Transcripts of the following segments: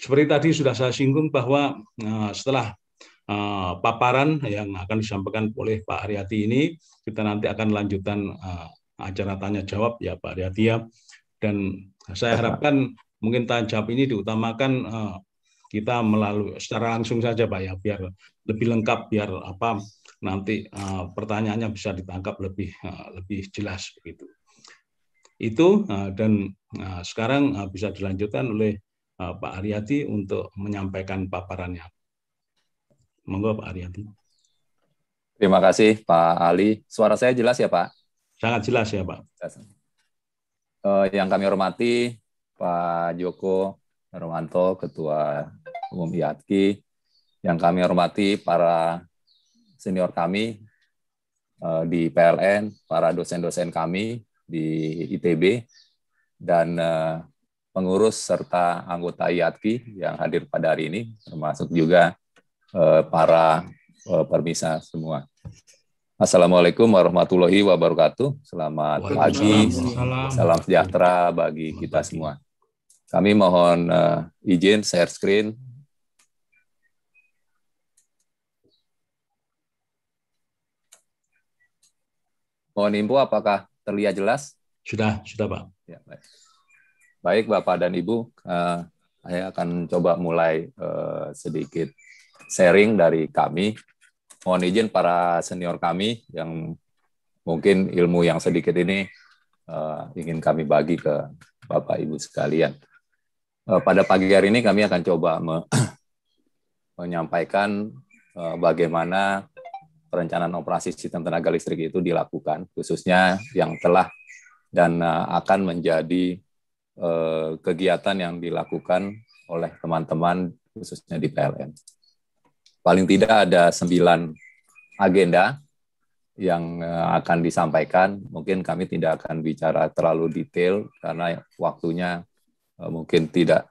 Seperti tadi sudah saya singgung bahwa eh, setelah eh, paparan yang akan disampaikan oleh Pak Ariati ini, kita nanti akan lanjutan eh, acara tanya jawab ya Pak Ariati ya. Dan saya harapkan mungkin tanya jawab ini diutamakan kita melalui secara langsung saja Pak ya, biar lebih lengkap, biar apa nanti pertanyaannya bisa ditangkap lebih lebih jelas begitu. Itu dan sekarang bisa dilanjutkan oleh Eh, Pak Ariati untuk menyampaikan paparannya. Monggo Pak Ariati. Terima kasih Pak Ali. Suara saya jelas ya Pak? Sangat jelas ya Pak. Eh, yang kami hormati Pak Joko Romanto, Ketua Umum IATKI, yang kami hormati para senior kami eh, di PLN, para dosen-dosen kami di ITB, dan pengurus serta anggota IATKI yang hadir pada hari ini, termasuk juga eh, para eh, permisa semua. Assalamualaikum warahmatullahi wabarakatuh. Selamat pagi, salam sejahtera bagi kita semua. Kami mohon eh, izin share screen. Mohon info apakah terlihat jelas? Sudah, sudah Pak. Ya, baik. Baik Bapak dan Ibu, uh, saya akan coba mulai uh, sedikit sharing dari kami. Mohon izin para senior kami yang mungkin ilmu yang sedikit ini uh, ingin kami bagi ke Bapak Ibu sekalian. Uh, pada pagi hari ini kami akan coba me menyampaikan uh, bagaimana perencanaan operasi sistem tenaga listrik itu dilakukan, khususnya yang telah dan akan menjadi Eh, kegiatan yang dilakukan oleh teman-teman khususnya di PLN. Paling tidak ada sembilan agenda yang eh, akan disampaikan. Mungkin kami tidak akan bicara terlalu detail karena waktunya eh, mungkin tidak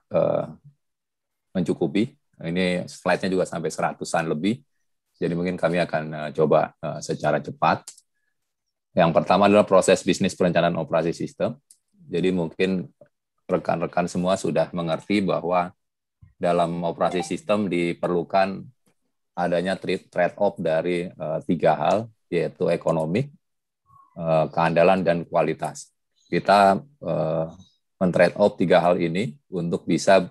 mencukupi. Ini slide-nya juga sampai seratusan lebih. Jadi mungkin kami akan coba secara cepat. Yang pertama adalah proses bisnis perencanaan operasi sistem. Jadi mungkin rekan-rekan semua sudah mengerti bahwa dalam operasi sistem diperlukan adanya trade-off dari uh, tiga hal, yaitu ekonomi, uh, keandalan, dan kualitas. Kita uh, men-trade-off tiga hal ini untuk bisa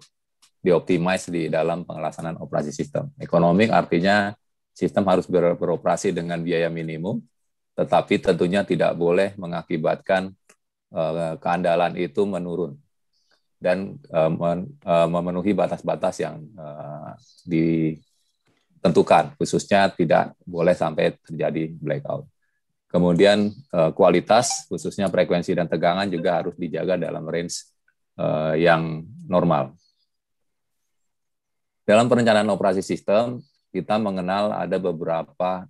dioptimize di dalam pengelasanan operasi sistem. Ekonomi artinya sistem harus ber beroperasi dengan biaya minimum, tetapi tentunya tidak boleh mengakibatkan uh, keandalan itu menurun dan eh, eh, memenuhi batas-batas yang eh, ditentukan, khususnya tidak boleh sampai terjadi blackout. Kemudian kualitas, khususnya frekuensi dan tegangan juga harus dijaga dalam range yang normal. Dalam perencanaan operasi sistem, kita mengenal ada beberapa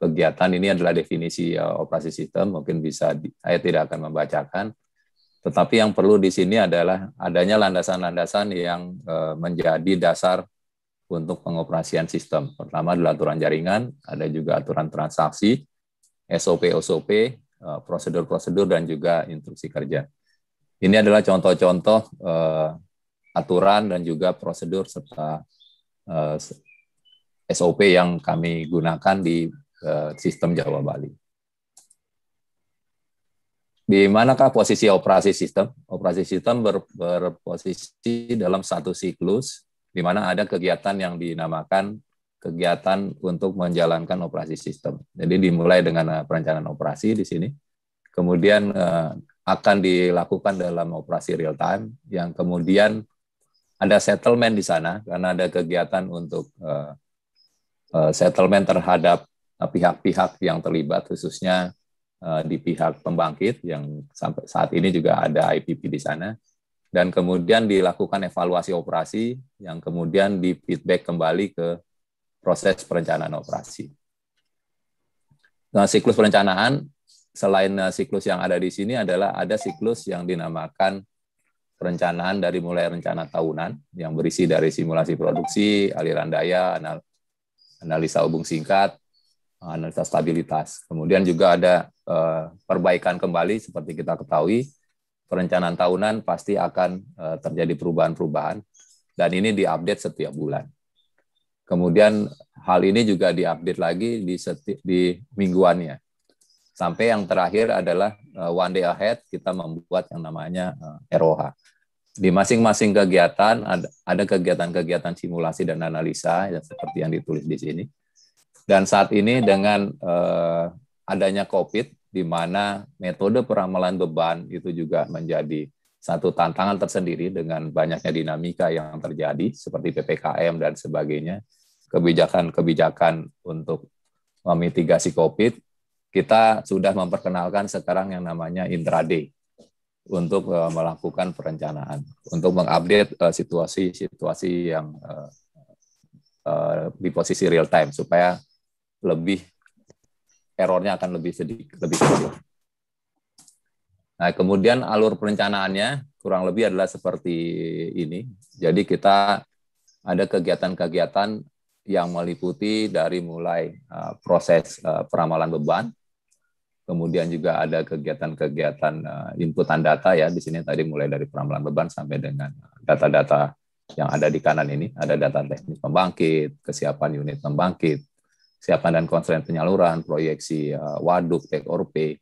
kegiatan. Ini adalah definisi operasi sistem, mungkin bisa saya tidak akan membacakan. Tetapi yang perlu di sini adalah adanya landasan-landasan yang eh, menjadi dasar untuk pengoperasian sistem. Pertama adalah aturan jaringan, ada juga aturan transaksi, SOP-SOP, eh, prosedur-prosedur, dan juga instruksi kerja. Ini adalah contoh-contoh eh, aturan dan juga prosedur serta SOP yang kami gunakan di sistem Jawa Bali. Di manakah posisi operasi sistem? Operasi sistem ber, berposisi dalam satu siklus di mana ada kegiatan yang dinamakan kegiatan untuk menjalankan operasi sistem. Jadi dimulai dengan eh, perencanaan operasi di sini. Kemudian eh, akan dilakukan dalam operasi real time yang kemudian ada settlement di sana karena ada kegiatan untuk eh, eh settlement terhadap pihak-pihak yang terlibat khususnya Eh, di pihak pembangkit yang sampai saat ini juga ada IPP di sana dan kemudian dilakukan evaluasi operasi yang kemudian di feedback kembali ke proses perencanaan operasi. Nah, siklus perencanaan selain eh, siklus yang ada di sini adalah ada siklus yang dinamakan perencanaan dari mulai rencana tahunan yang berisi dari simulasi produksi, aliran daya, analisa hubung singkat, Ah, analisa stabilitas. Kemudian juga ada eh, perbaikan kembali seperti kita ketahui perencanaan tahunan pasti akan eh, terjadi perubahan-perubahan dan ini diupdate setiap bulan. Kemudian hal ini juga diupdate lagi di seti, di mingguannya. Sampai yang terakhir adalah eh, one day ahead kita membuat yang namanya ROH. Di masing-masing kegiatan ada, ada kegiatan-kegiatan simulasi dan analisa ya, seperti yang ditulis di sini dan saat ini dengan uh, adanya COVID, di mana metode peramalan beban itu juga menjadi satu tantangan tersendiri dengan banyaknya dinamika yang terjadi seperti ppkm dan sebagainya, kebijakan-kebijakan untuk memitigasi COVID, kita sudah memperkenalkan sekarang yang namanya intraday untuk uh, melakukan perencanaan, untuk mengupdate situasi eh, situasi-situasi yang uh, uh, di posisi real time supaya lebih errornya akan lebih sedikit, lebih kecil. Nah, kemudian alur perencanaannya kurang lebih adalah seperti ini. Jadi kita ada kegiatan-kegiatan yang meliputi dari mulai uh, proses uh, peramalan beban, kemudian juga ada kegiatan-kegiatan uh, inputan data ya di sini tadi mulai dari peramalan beban sampai dengan data-data yang ada di kanan ini ada data teknis pembangkit, kesiapan unit pembangkit, siapan dan konsulen penyaluran, proyeksi eh, waduk, take or pay.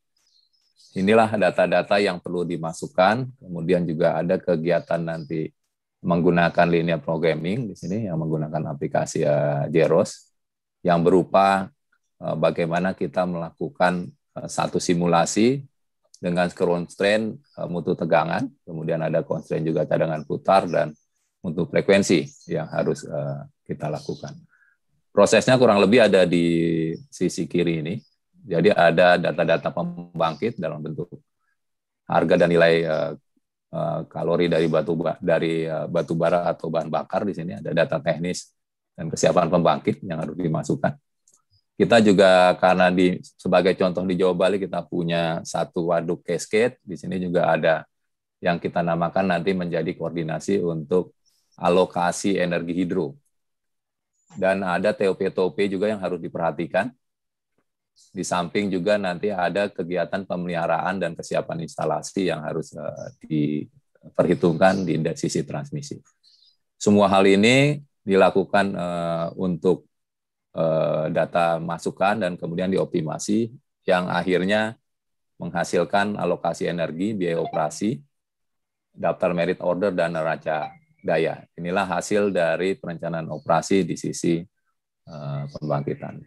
Inilah data-data yang perlu dimasukkan. Kemudian juga ada kegiatan nanti menggunakan linear programming di sini yang menggunakan aplikasi eh, Jeros yang berupa eh, bagaimana kita melakukan satu simulasi dengan constraint uh, mutu tegangan, kemudian ada constraint juga cadangan putar dan untuk frekuensi yang harus kita lakukan. Prosesnya kurang lebih ada di sisi kiri ini. Jadi ada data-data pembangkit dalam bentuk harga dan nilai uh, uh, kalori dari batu dari uh, batu bara atau bahan bakar di sini ada data teknis dan kesiapan pembangkit yang harus dimasukkan. Kita juga karena di sebagai contoh di Jawa Bali kita punya satu waduk cascade di sini juga ada yang kita namakan nanti menjadi koordinasi untuk alokasi energi hidro. Dan ada TOP-TOP juga yang harus diperhatikan. Di samping juga nanti ada kegiatan pemeliharaan dan kesiapan instalasi yang harus uh, diperhitungkan di indeks sisi transmisi. Semua hal ini dilakukan uh, untuk uh, data masukan dan kemudian dioptimasi yang akhirnya menghasilkan alokasi energi, biaya operasi, daftar merit order, dan neraca daya. Inilah hasil dari perencanaan operasi di sisi eh, pembangkitan.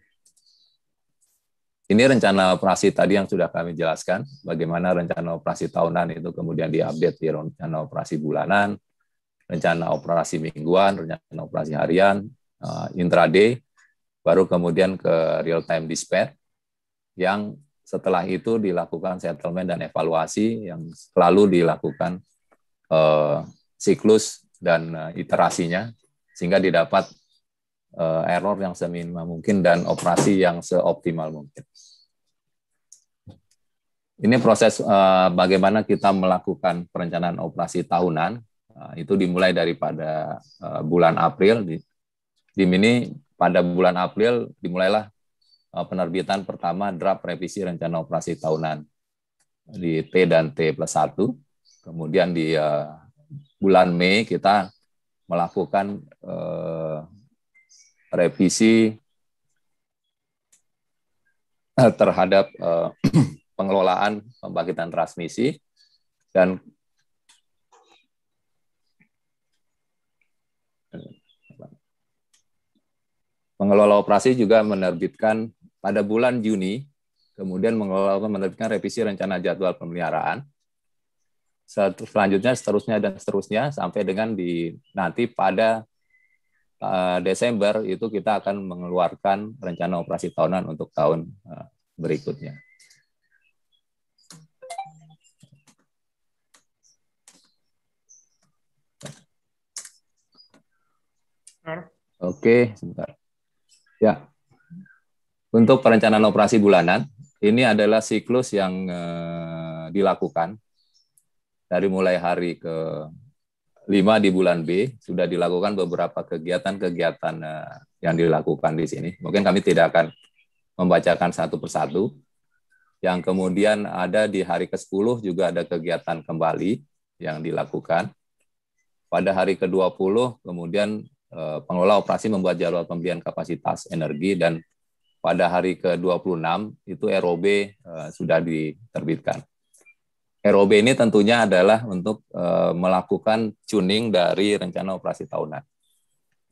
Ini rencana operasi tadi yang sudah kami jelaskan, bagaimana rencana operasi tahunan itu kemudian diupdate di rencana operasi bulanan, rencana operasi mingguan, rencana operasi harian, eh, intraday, baru kemudian ke real time dispatch yang setelah itu dilakukan settlement dan evaluasi yang selalu dilakukan eh, siklus dan eh, iterasinya sehingga didapat eh, error yang seminimal mungkin dan operasi yang seoptimal mungkin. Ini proses eh, bagaimana kita melakukan perencanaan operasi tahunan. Itu dimulai daripada bulan April. Di, di mini pada bulan April dimulailah penerbitan pertama draft revisi rencana operasi tahunan di T dan T plus 1. Kemudian di bulan Mei kita melakukan uh, revisi eh, terhadap uh, pengelolaan pembangkitan transmisi dan pengelola operasi juga menerbitkan pada bulan Juni kemudian mengelola menerbitkan revisi rencana jadwal pemeliharaan selanjutnya seterusnya dan seterusnya sampai dengan di nanti pada eh, Desember itu kita akan mengeluarkan rencana operasi tahunan untuk tahun eh, berikutnya. Oke, sebentar. Ya. Untuk perencanaan operasi bulanan, ini adalah siklus yang eh, dilakukan dari mulai hari ke lima di bulan B sudah dilakukan beberapa kegiatan-kegiatan eh, yang dilakukan di sini. Mungkin kami tidak akan membacakan satu persatu. Yang kemudian ada di hari ke-10 juga ada kegiatan kembali yang dilakukan. Pada hari ke-20 kemudian eh, pengelola operasi membuat jadwal pembelian kapasitas energi dan pada hari ke-26 itu ROB eh, sudah diterbitkan. ROB ini tentunya adalah untuk uh, melakukan tuning dari rencana operasi tahunan.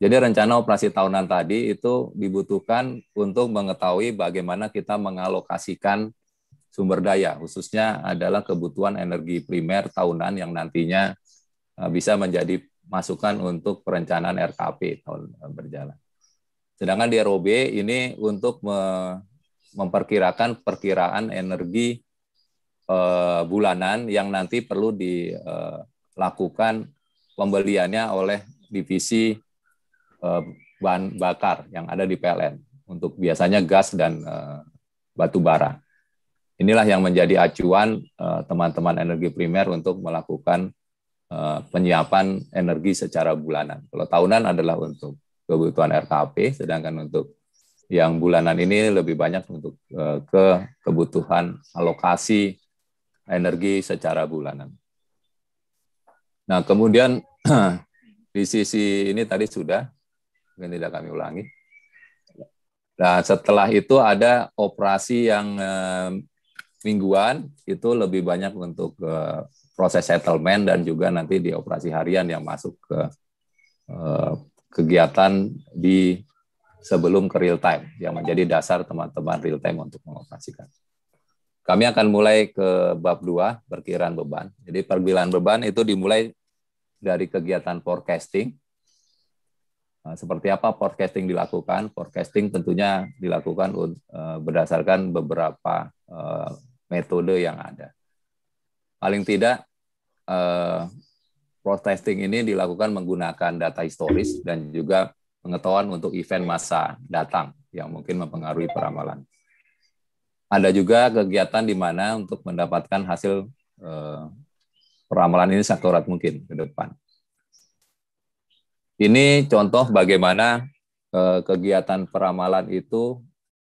Jadi rencana operasi tahunan tadi itu dibutuhkan untuk mengetahui bagaimana kita mengalokasikan sumber daya, khususnya adalah kebutuhan energi primer tahunan yang nantinya eh, bisa menjadi masukan untuk perencanaan RKP tahun berjalan. Sedangkan di ROB ini untuk memperkirakan perkiraan energi Eh, bulanan yang nanti perlu dilakukan eh, pembeliannya oleh divisi eh, bahan bakar yang ada di PLN untuk biasanya gas dan batu bara. Inilah yang menjadi acuan teman-teman energi primer untuk melakukan penyiapan energi secara bulanan. Kalau tahunan adalah untuk kebutuhan RKP, sedangkan untuk yang bulanan ini lebih banyak untuk ke kebutuhan alokasi energi secara bulanan. Nah, kemudian di sisi ini tadi sudah, mungkin tidak kami ulangi. Nah, setelah itu ada operasi yang eh, mingguan, itu lebih banyak untuk eh, proses settlement dan juga nanti di operasi harian yang masuk ke eh, kegiatan di sebelum ke real time, yang menjadi dasar teman-teman real time untuk mengoperasikan. Kami akan mulai ke bab dua perkiraan beban. Jadi perkiraan beban itu dimulai dari kegiatan forecasting. Nah, seperti apa forecasting dilakukan? Forecasting tentunya dilakukan eh, berdasarkan beberapa eh, metode yang ada. Paling tidak eh, forecasting ini dilakukan menggunakan data historis dan juga pengetahuan untuk event masa datang yang mungkin mempengaruhi peramalan ada juga kegiatan di mana untuk mendapatkan hasil eh, peramalan ini sakurat mungkin ke depan. Ini contoh bagaimana eh, kegiatan peramalan itu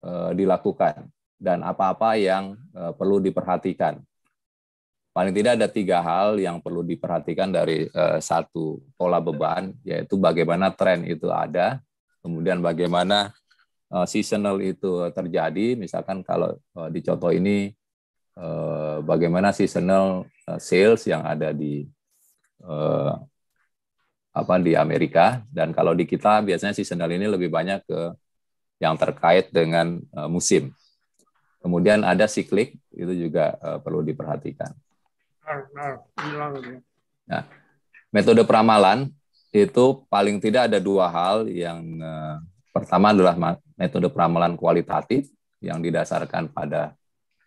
eh, dilakukan dan apa-apa yang perlu diperhatikan. Paling tidak ada tiga hal yang perlu diperhatikan dari satu pola beban, yaitu bagaimana tren itu ada, kemudian bagaimana Eh, seasonal itu terjadi, misalkan kalau eh, di contoh ini eh, bagaimana seasonal sales yang ada di apa di Amerika dan kalau di kita biasanya seasonal ini lebih banyak ke yang terkait dengan musim. Kemudian ada siklik itu juga perlu diperhatikan. Ya. Nah, metode peramalan itu paling tidak ada dua hal yang pertama adalah metode peramalan kualitatif yang didasarkan pada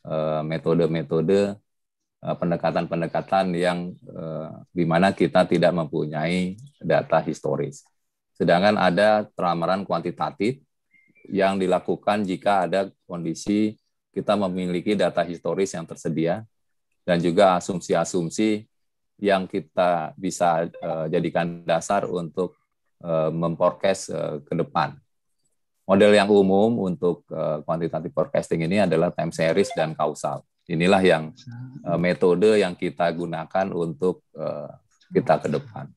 eh, metode-metode eh, pendekatan-pendekatan yang eh, di mana kita tidak mempunyai data historis. Sedangkan ada peramalan kuantitatif yang dilakukan jika ada kondisi kita memiliki data historis yang tersedia dan juga asumsi-asumsi yang kita bisa jadikan dasar untuk memforecast ke depan. Model yang umum untuk uh, forecasting ini adalah time series dan kausal. Inilah yang uh, metode yang kita gunakan untuk uh, kita ke depan.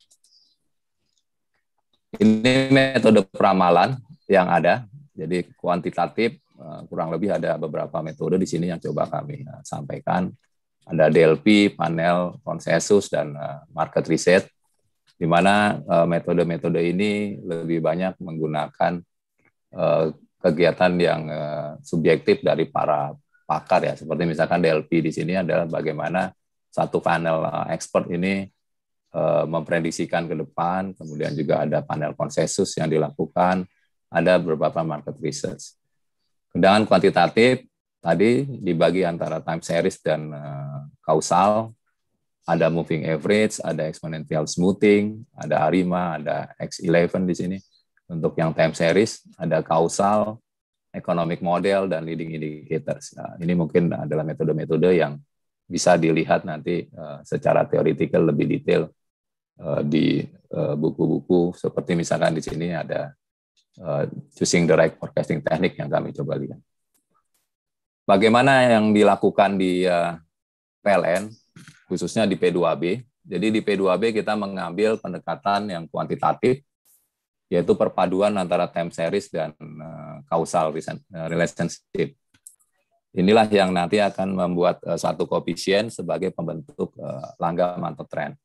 Ini metode peramalan yang ada. Jadi kuantitatif uh, kurang lebih ada beberapa metode di sini yang coba kami uh, sampaikan. Ada DLP, panel konsensus dan uh, market research di mana metode-metode ini lebih banyak menggunakan Eh, kegiatan yang eh, subjektif dari para pakar ya seperti misalkan DLP di sini adalah bagaimana satu panel eh, expert ini memprediksikan ke depan kemudian juga ada panel konsensus yang dilakukan ada beberapa market research Kedangan kuantitatif tadi dibagi antara time series dan kausal ada moving average ada exponential smoothing ada ARIMA ada X11 di sini untuk yang time series ada kausal, economic model dan leading indicators. Nah, ini mungkin adalah metode-metode yang bisa dilihat nanti uh, secara teoritikal lebih detail uh, di buku eh, buku-buku seperti misalkan di sini ada uh, choosing the right forecasting technique yang kami coba lihat. Bagaimana yang dilakukan di uh, PLN khususnya di P2B? Jadi di P2B kita mengambil pendekatan yang kuantitatif yaitu perpaduan antara time series dan eh, causal eh, relationship. Inilah yang nanti akan membuat eh, satu koefisien sebagai pembentuk langgam atau tren.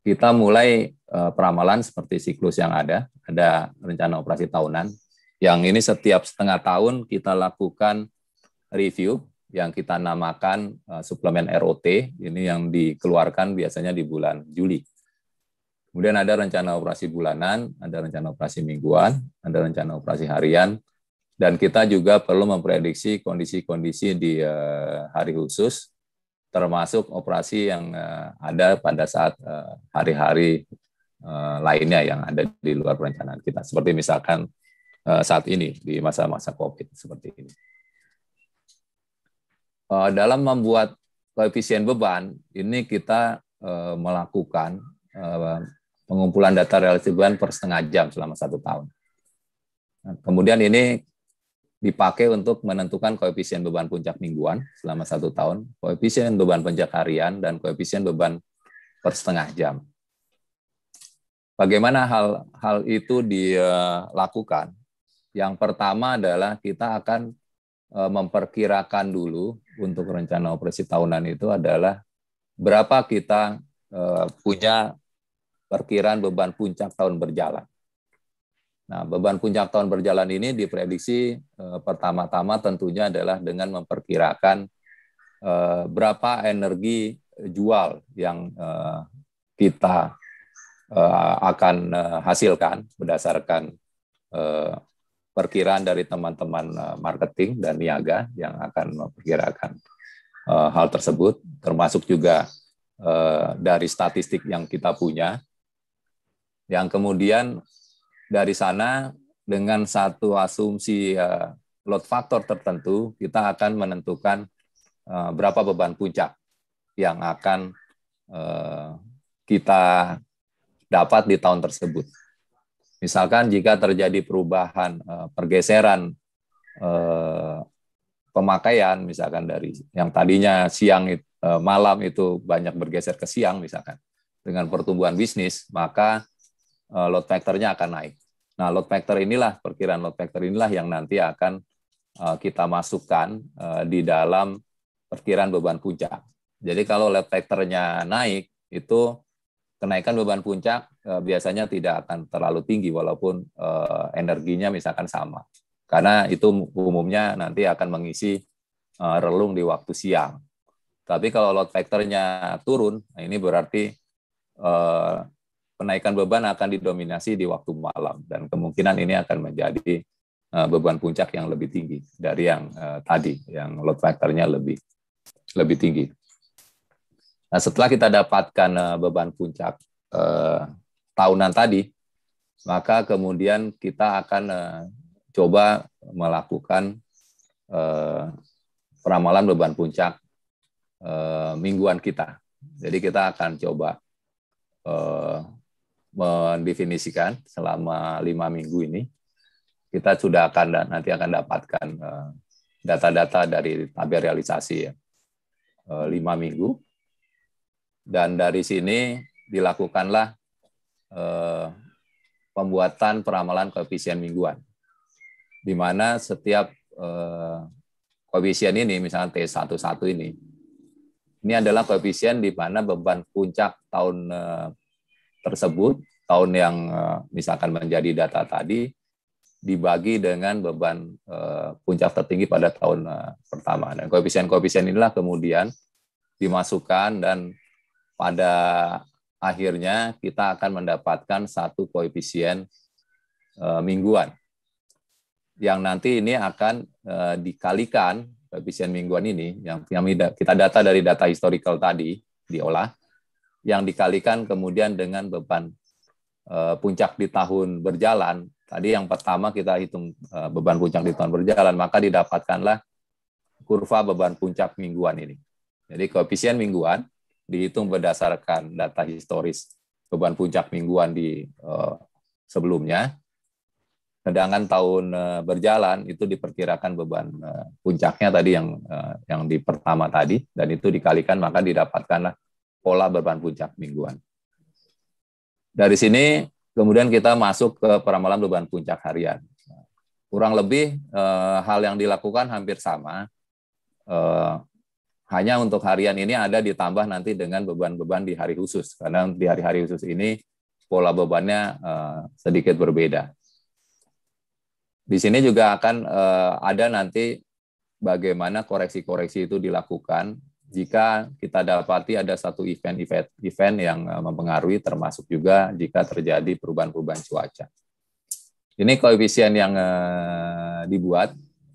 Kita mulai peramalan seperti siklus yang ada, ada rencana operasi tahunan, yang ini setiap setengah tahun kita lakukan review yang kita namakan suplemen ROT, ini yang dikeluarkan biasanya di bulan Juli. Kemudian ada rencana operasi bulanan, ada rencana operasi mingguan, ada rencana operasi harian, dan kita juga perlu memprediksi kondisi-kondisi di eh, hari khusus, termasuk operasi yang eh, ada pada saat eh, hari-hari lainnya yang ada di luar perencanaan kita. Seperti misalkan saat ini, di masa-masa COVID seperti ini. Dalam membuat koefisien beban, ini kita melakukan pengumpulan data relatif bulan per setengah jam selama satu tahun. Nah, kemudian ini dipakai untuk menentukan koefisien beban puncak mingguan selama satu tahun, koefisien beban puncak harian, dan koefisien beban per setengah jam. Bagaimana hal hal itu dilakukan? Yang pertama adalah kita akan eh, memperkirakan dulu untuk rencana operasi tahunan itu adalah berapa kita eh, punya perkiraan beban puncak tahun berjalan. Nah, beban puncak tahun berjalan ini diprediksi eh, pertama-tama tentunya adalah dengan memperkirakan eh, berapa energi jual yang eh, kita eh, akan eh, hasilkan berdasarkan eh, perkiraan dari teman-teman eh, marketing dan niaga yang akan memperkirakan eh, hal tersebut, termasuk juga eh, dari statistik yang kita punya yang kemudian dari sana dengan satu asumsi eh, load factor tertentu kita akan menentukan eh, berapa beban puncak yang akan eh, kita dapat di tahun tersebut. Misalkan jika terjadi perubahan pergeseran pemakaian misalkan dari yang tadinya siang malam itu banyak bergeser ke siang misalkan dengan pertumbuhan bisnis maka Eh, load factornya akan naik. Nah, load factor inilah perkiraan load factor inilah yang nanti akan eh, kita masukkan eh, di dalam perkiraan beban puncak. Jadi kalau load factornya naik itu kenaikan beban puncak biasanya tidak akan terlalu tinggi walaupun energinya misalkan sama. Karena itu umumnya nanti akan mengisi relung di waktu siang. Tapi kalau load factornya turun, ini berarti penaikan beban akan didominasi di waktu malam dan kemungkinan ini akan menjadi eh, beban puncak yang lebih tinggi dari yang eh, tadi yang load factornya lebih lebih tinggi. Nah, setelah kita dapatkan eh, beban puncak eh, tahunan tadi, maka kemudian kita akan eh, coba melakukan eh, peramalan beban puncak eh, mingguan kita. Jadi kita akan coba eh, mendefinisikan selama lima minggu ini kita sudah akan nanti akan dapatkan eh, data-data dari tabel realisasi ya eh, lima minggu dan dari sini dilakukanlah eh, pembuatan peramalan koefisien mingguan di mana setiap koefisien ini misalnya T11 ini ini adalah koefisien di mana beban puncak tahun tersebut tahun yang eh, misalkan menjadi data tadi dibagi dengan beban eh, puncak tertinggi pada tahun eh, pertama dan koefisien-koefisien inilah kemudian dimasukkan dan pada akhirnya kita akan mendapatkan satu koefisien mingguan yang nanti ini akan dikalikan koefisien mingguan ini yang kita data dari data historical tadi diolah yang dikalikan kemudian dengan beban eh, puncak di tahun berjalan. Tadi yang pertama kita hitung eh, beban puncak di tahun berjalan, maka didapatkanlah kurva beban puncak mingguan ini. Jadi koefisien mingguan dihitung berdasarkan data historis beban puncak mingguan di eh, sebelumnya. Sedangkan tahun berjalan itu diperkirakan beban puncaknya tadi yang yang di pertama tadi dan itu dikalikan maka didapatkanlah pola beban puncak mingguan. Dari sini kemudian kita masuk ke peramalan beban puncak harian. Kurang lebih eh, hal yang dilakukan hampir sama. Eh, hanya untuk harian ini ada ditambah nanti dengan beban-beban di hari khusus karena di hari-hari khusus ini pola bebannya eh, sedikit berbeda. Di sini juga akan eh, ada nanti bagaimana koreksi-koreksi itu dilakukan jika kita dapati ada satu event-event yang eh, mempengaruhi termasuk juga jika terjadi perubahan-perubahan cuaca. Ini koefisien yang eh, dibuat.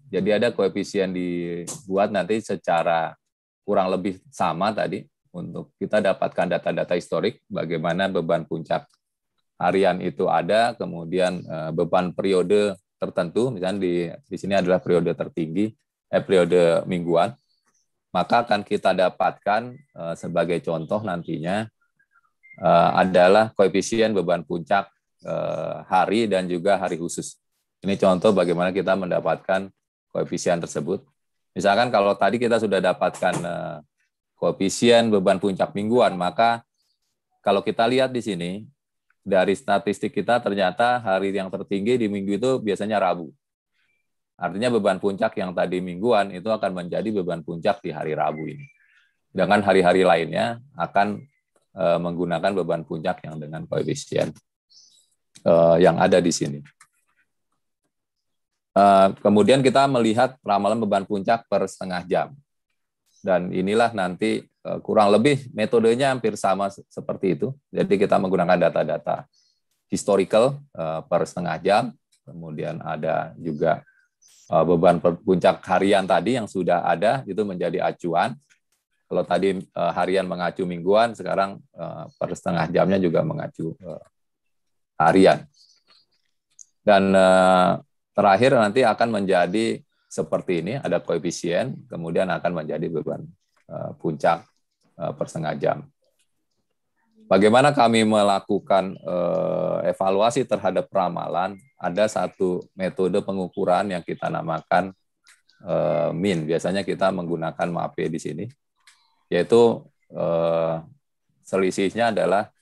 Jadi ada koefisien dibuat nanti secara kurang lebih sama tadi untuk kita dapatkan data-data historik bagaimana beban puncak harian itu ada, kemudian eh, beban periode tertentu misalnya di di sini adalah periode tertinggi eh periode mingguan maka akan kita dapatkan eh, sebagai contoh nantinya eh, adalah koefisien beban puncak eh, hari dan juga hari khusus. Ini contoh bagaimana kita mendapatkan koefisien tersebut. Misalkan kalau tadi kita sudah dapatkan koefisien beban puncak mingguan, maka kalau kita lihat di sini dari statistik kita ternyata hari yang tertinggi di minggu itu biasanya Rabu. Artinya beban puncak yang tadi mingguan itu akan menjadi beban puncak di hari Rabu ini. dengan hari-hari lainnya akan eh, menggunakan beban puncak yang dengan koefisien eh, yang ada di sini. Eh, kemudian kita melihat ramalan beban puncak per setengah jam. Dan inilah nanti kurang lebih metodenya hampir sama seperti itu. Jadi kita menggunakan data-data historical per setengah jam. Kemudian ada juga Eh, beban puncak harian tadi yang sudah ada itu menjadi acuan. Kalau tadi eh, harian mengacu mingguan, sekarang eh, per setengah jamnya juga mengacu harian. Dan terakhir nanti akan menjadi seperti ini, ada koefisien, kemudian akan menjadi beban puncak per setengah jam. Bagaimana kami melakukan uh, evaluasi terhadap ramalan? Ada satu metode pengukuran yang kita namakan uh, min. Biasanya kita menggunakan MAPE di sini, yaitu uh, selisihnya adalah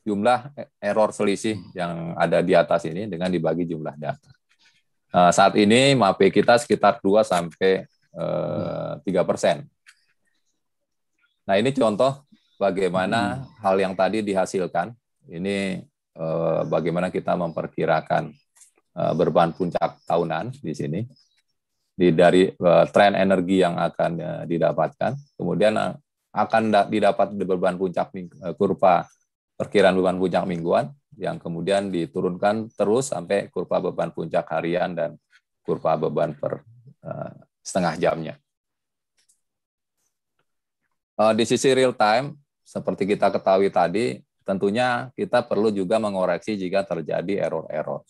jumlah error selisih yang ada di atas ini dengan dibagi jumlah data. Nah, saat ini MAPE kita sekitar 2 sampai tiga persen. Nah ini contoh bagaimana hmm. hal yang tadi dihasilkan ini eh, bagaimana kita memperkirakan eh, beban puncak tahunan di sini di dari eh, tren energi yang akan eh, didapatkan kemudian eh, akan didapat di beban puncak eh, kurva perkiraan beban puncak mingguan yang kemudian diturunkan terus sampai kurva beban puncak harian dan kurva beban per uh, setengah jamnya. Eh, di sisi real time, seperti kita ketahui tadi, tentunya kita perlu juga mengoreksi jika terjadi error-error.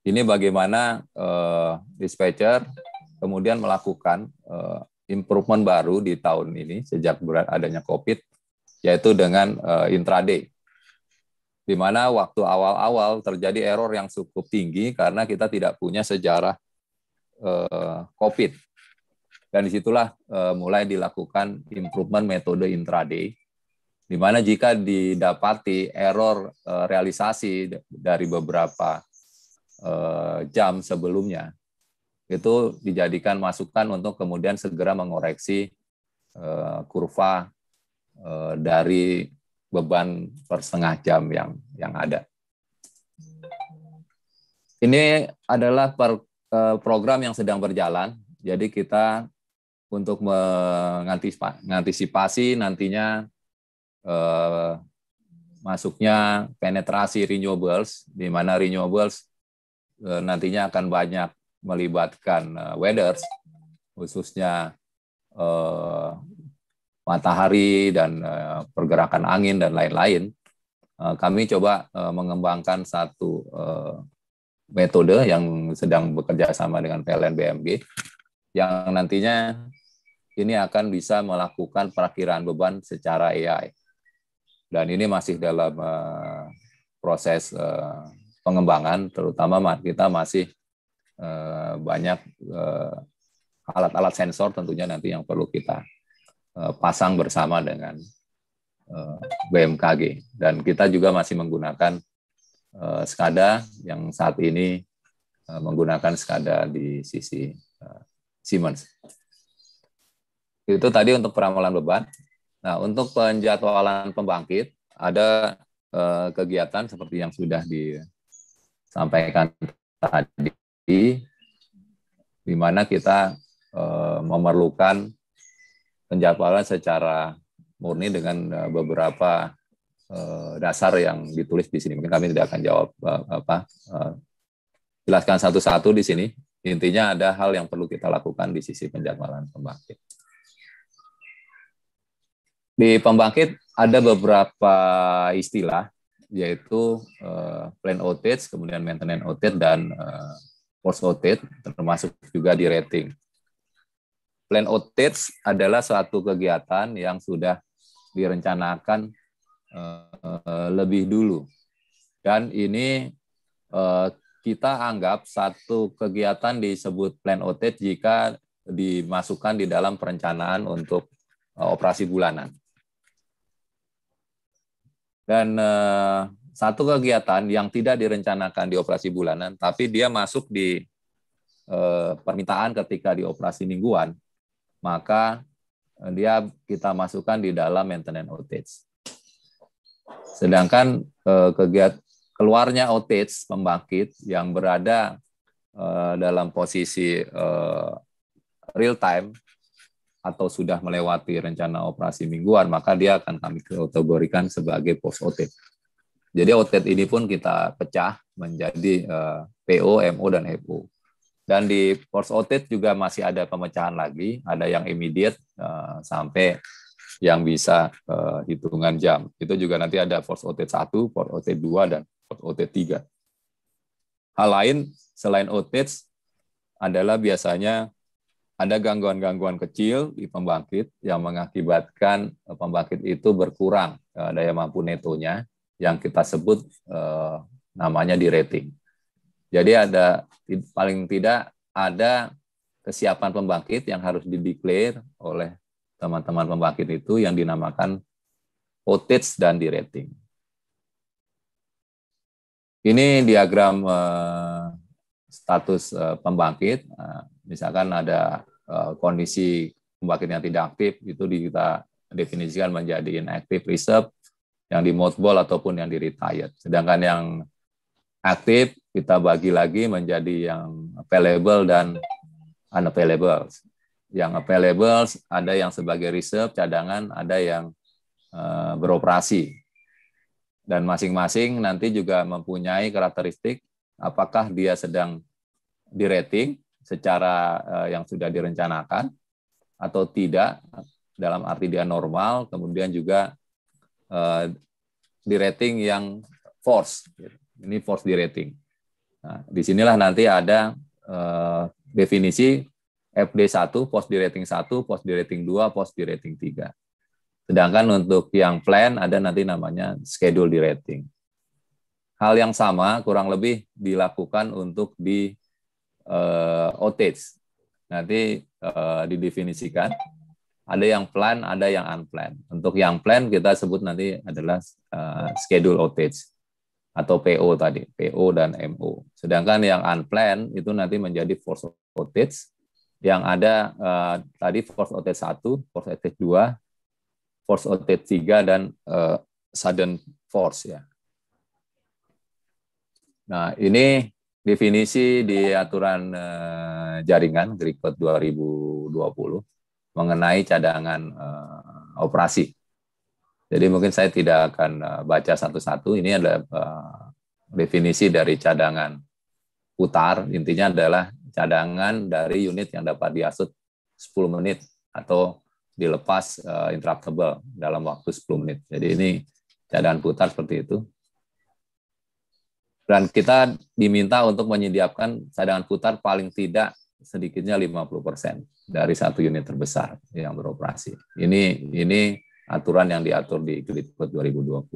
Ini bagaimana uh, dispatcher kemudian melakukan uh, improvement baru di tahun ini sejak berat adanya COVID, yaitu dengan uh, intraday. Di mana waktu awal-awal terjadi error yang cukup tinggi karena kita tidak punya sejarah uh, COVID. Dan disitulah uh, mulai dilakukan improvement metode intraday di mana jika didapati error eh, realisasi dari beberapa eh, jam sebelumnya, itu dijadikan masukan untuk kemudian segera mengoreksi eh, kurva dari beban per setengah jam yang yang ada. Ini adalah per, program yang sedang berjalan. Jadi kita untuk mengantisipasi nantinya Eh, masuknya penetrasi renewables, di mana renewables eh, nantinya akan banyak melibatkan eh, weather, khususnya eh, matahari dan pergerakan angin dan lain-lain. kami coba mengembangkan satu metode yang sedang bekerja sama dengan PLN BMG yang nantinya ini akan bisa melakukan perakiran beban secara AI dan ini masih dalam eh, proses eh, pengembangan terutama kita masih eh, banyak alat-alat sensor tentunya nanti yang perlu kita pasang bersama dengan BMKG dan kita juga masih menggunakan skada yang saat ini menggunakan skada di sisi Siemens. Itu tadi untuk peramalan beban. Nah, untuk penjadwalan pembangkit ada eh, kegiatan seperti yang sudah disampaikan tadi, di mana kita eh, memerlukan penjadwalan secara murni dengan eh, beberapa eh, dasar yang ditulis di sini. Mungkin kami tidak akan jawab eh, apa eh, jelaskan satu-satu di sini. Intinya ada hal yang perlu kita lakukan di sisi penjadwalan pembangkit. Di pembangkit ada beberapa istilah yaitu uh, eh, plan outage, kemudian maintenance outage dan uh, force outage termasuk juga di rating. Plan outage adalah suatu kegiatan yang sudah direncanakan uh, lebih dulu. Dan ini uh, kita anggap satu kegiatan disebut plan outage jika dimasukkan di dalam perencanaan untuk operasi bulanan. Dan uh, satu kegiatan yang tidak direncanakan di operasi bulanan, tapi dia masuk di uh, permintaan ketika di operasi mingguan, maka dia kita masukkan di dalam maintenance outage. Sedangkan uh, eh, kegiatan keluarnya outage pembangkit yang berada uh, dalam posisi uh, real time atau sudah melewati rencana operasi mingguan, maka dia akan kami kategorikan sebagai post OT. Jadi OT ini pun kita pecah menjadi eh, PO, MO, dan FO. Dan di post OT juga masih ada pemecahan lagi, ada yang immediate eh, sampai yang bisa eh, hitungan jam. Itu juga nanti ada force OT 1, force OT 2, dan force OT 3. Hal lain selain OT adalah biasanya ada gangguan-gangguan kecil di pembangkit yang mengakibatkan eh, pembangkit itu berkurang eh, daya mampu netonya yang kita sebut eh, namanya di rating. Jadi ada paling tidak ada kesiapan pembangkit yang harus dideklar oleh teman-teman pembangkit itu yang dinamakan outage dan di rating. Ini diagram status pembangkit. Misalkan ada Eh, kondisi pembangkit yang tidak aktif itu kita definisikan menjadi inactive reserve yang di mothball ataupun yang di retired. Sedangkan yang aktif kita bagi lagi menjadi yang available dan unavailable. Yang available ada yang sebagai reserve cadangan, ada yang uh, beroperasi. Dan masing-masing nanti juga mempunyai karakteristik apakah dia sedang di rating secara eh, yang sudah direncanakan atau tidak dalam arti dia normal kemudian juga eh, di rating yang force ini force di rating nah, sinilah nanti ada eh, definisi FD1 post di rating 1 post di rating 2 post di rating 3 sedangkan untuk yang plan ada nanti namanya schedule di rating hal yang sama kurang lebih dilakukan untuk di uh, outage. Nanti uh, didefinisikan. Ada yang plan, ada yang unplanned. Untuk yang plan kita sebut nanti adalah uh, schedule outage atau PO tadi, PO dan MO. Sedangkan yang unplanned itu nanti menjadi force outage yang ada uh, tadi force outage 1, force outage 2, force outage 3 dan uh, sudden force ya. Nah, ini definisi di aturan uh, jaringan Grikot 2020 mengenai cadangan uh, operasi. Jadi mungkin saya tidak akan uh, baca satu-satu. Ini adalah uh, definisi dari cadangan putar. Intinya adalah cadangan dari unit yang dapat diasut 10 menit atau dilepas uh, interruptible dalam waktu 10 menit. Jadi ini cadangan putar seperti itu. Dan kita diminta untuk menyediakan cadangan putar paling tidak sedikitnya 50% dari satu unit terbesar yang beroperasi. Ini ini aturan yang diatur di Kreditbud 2020.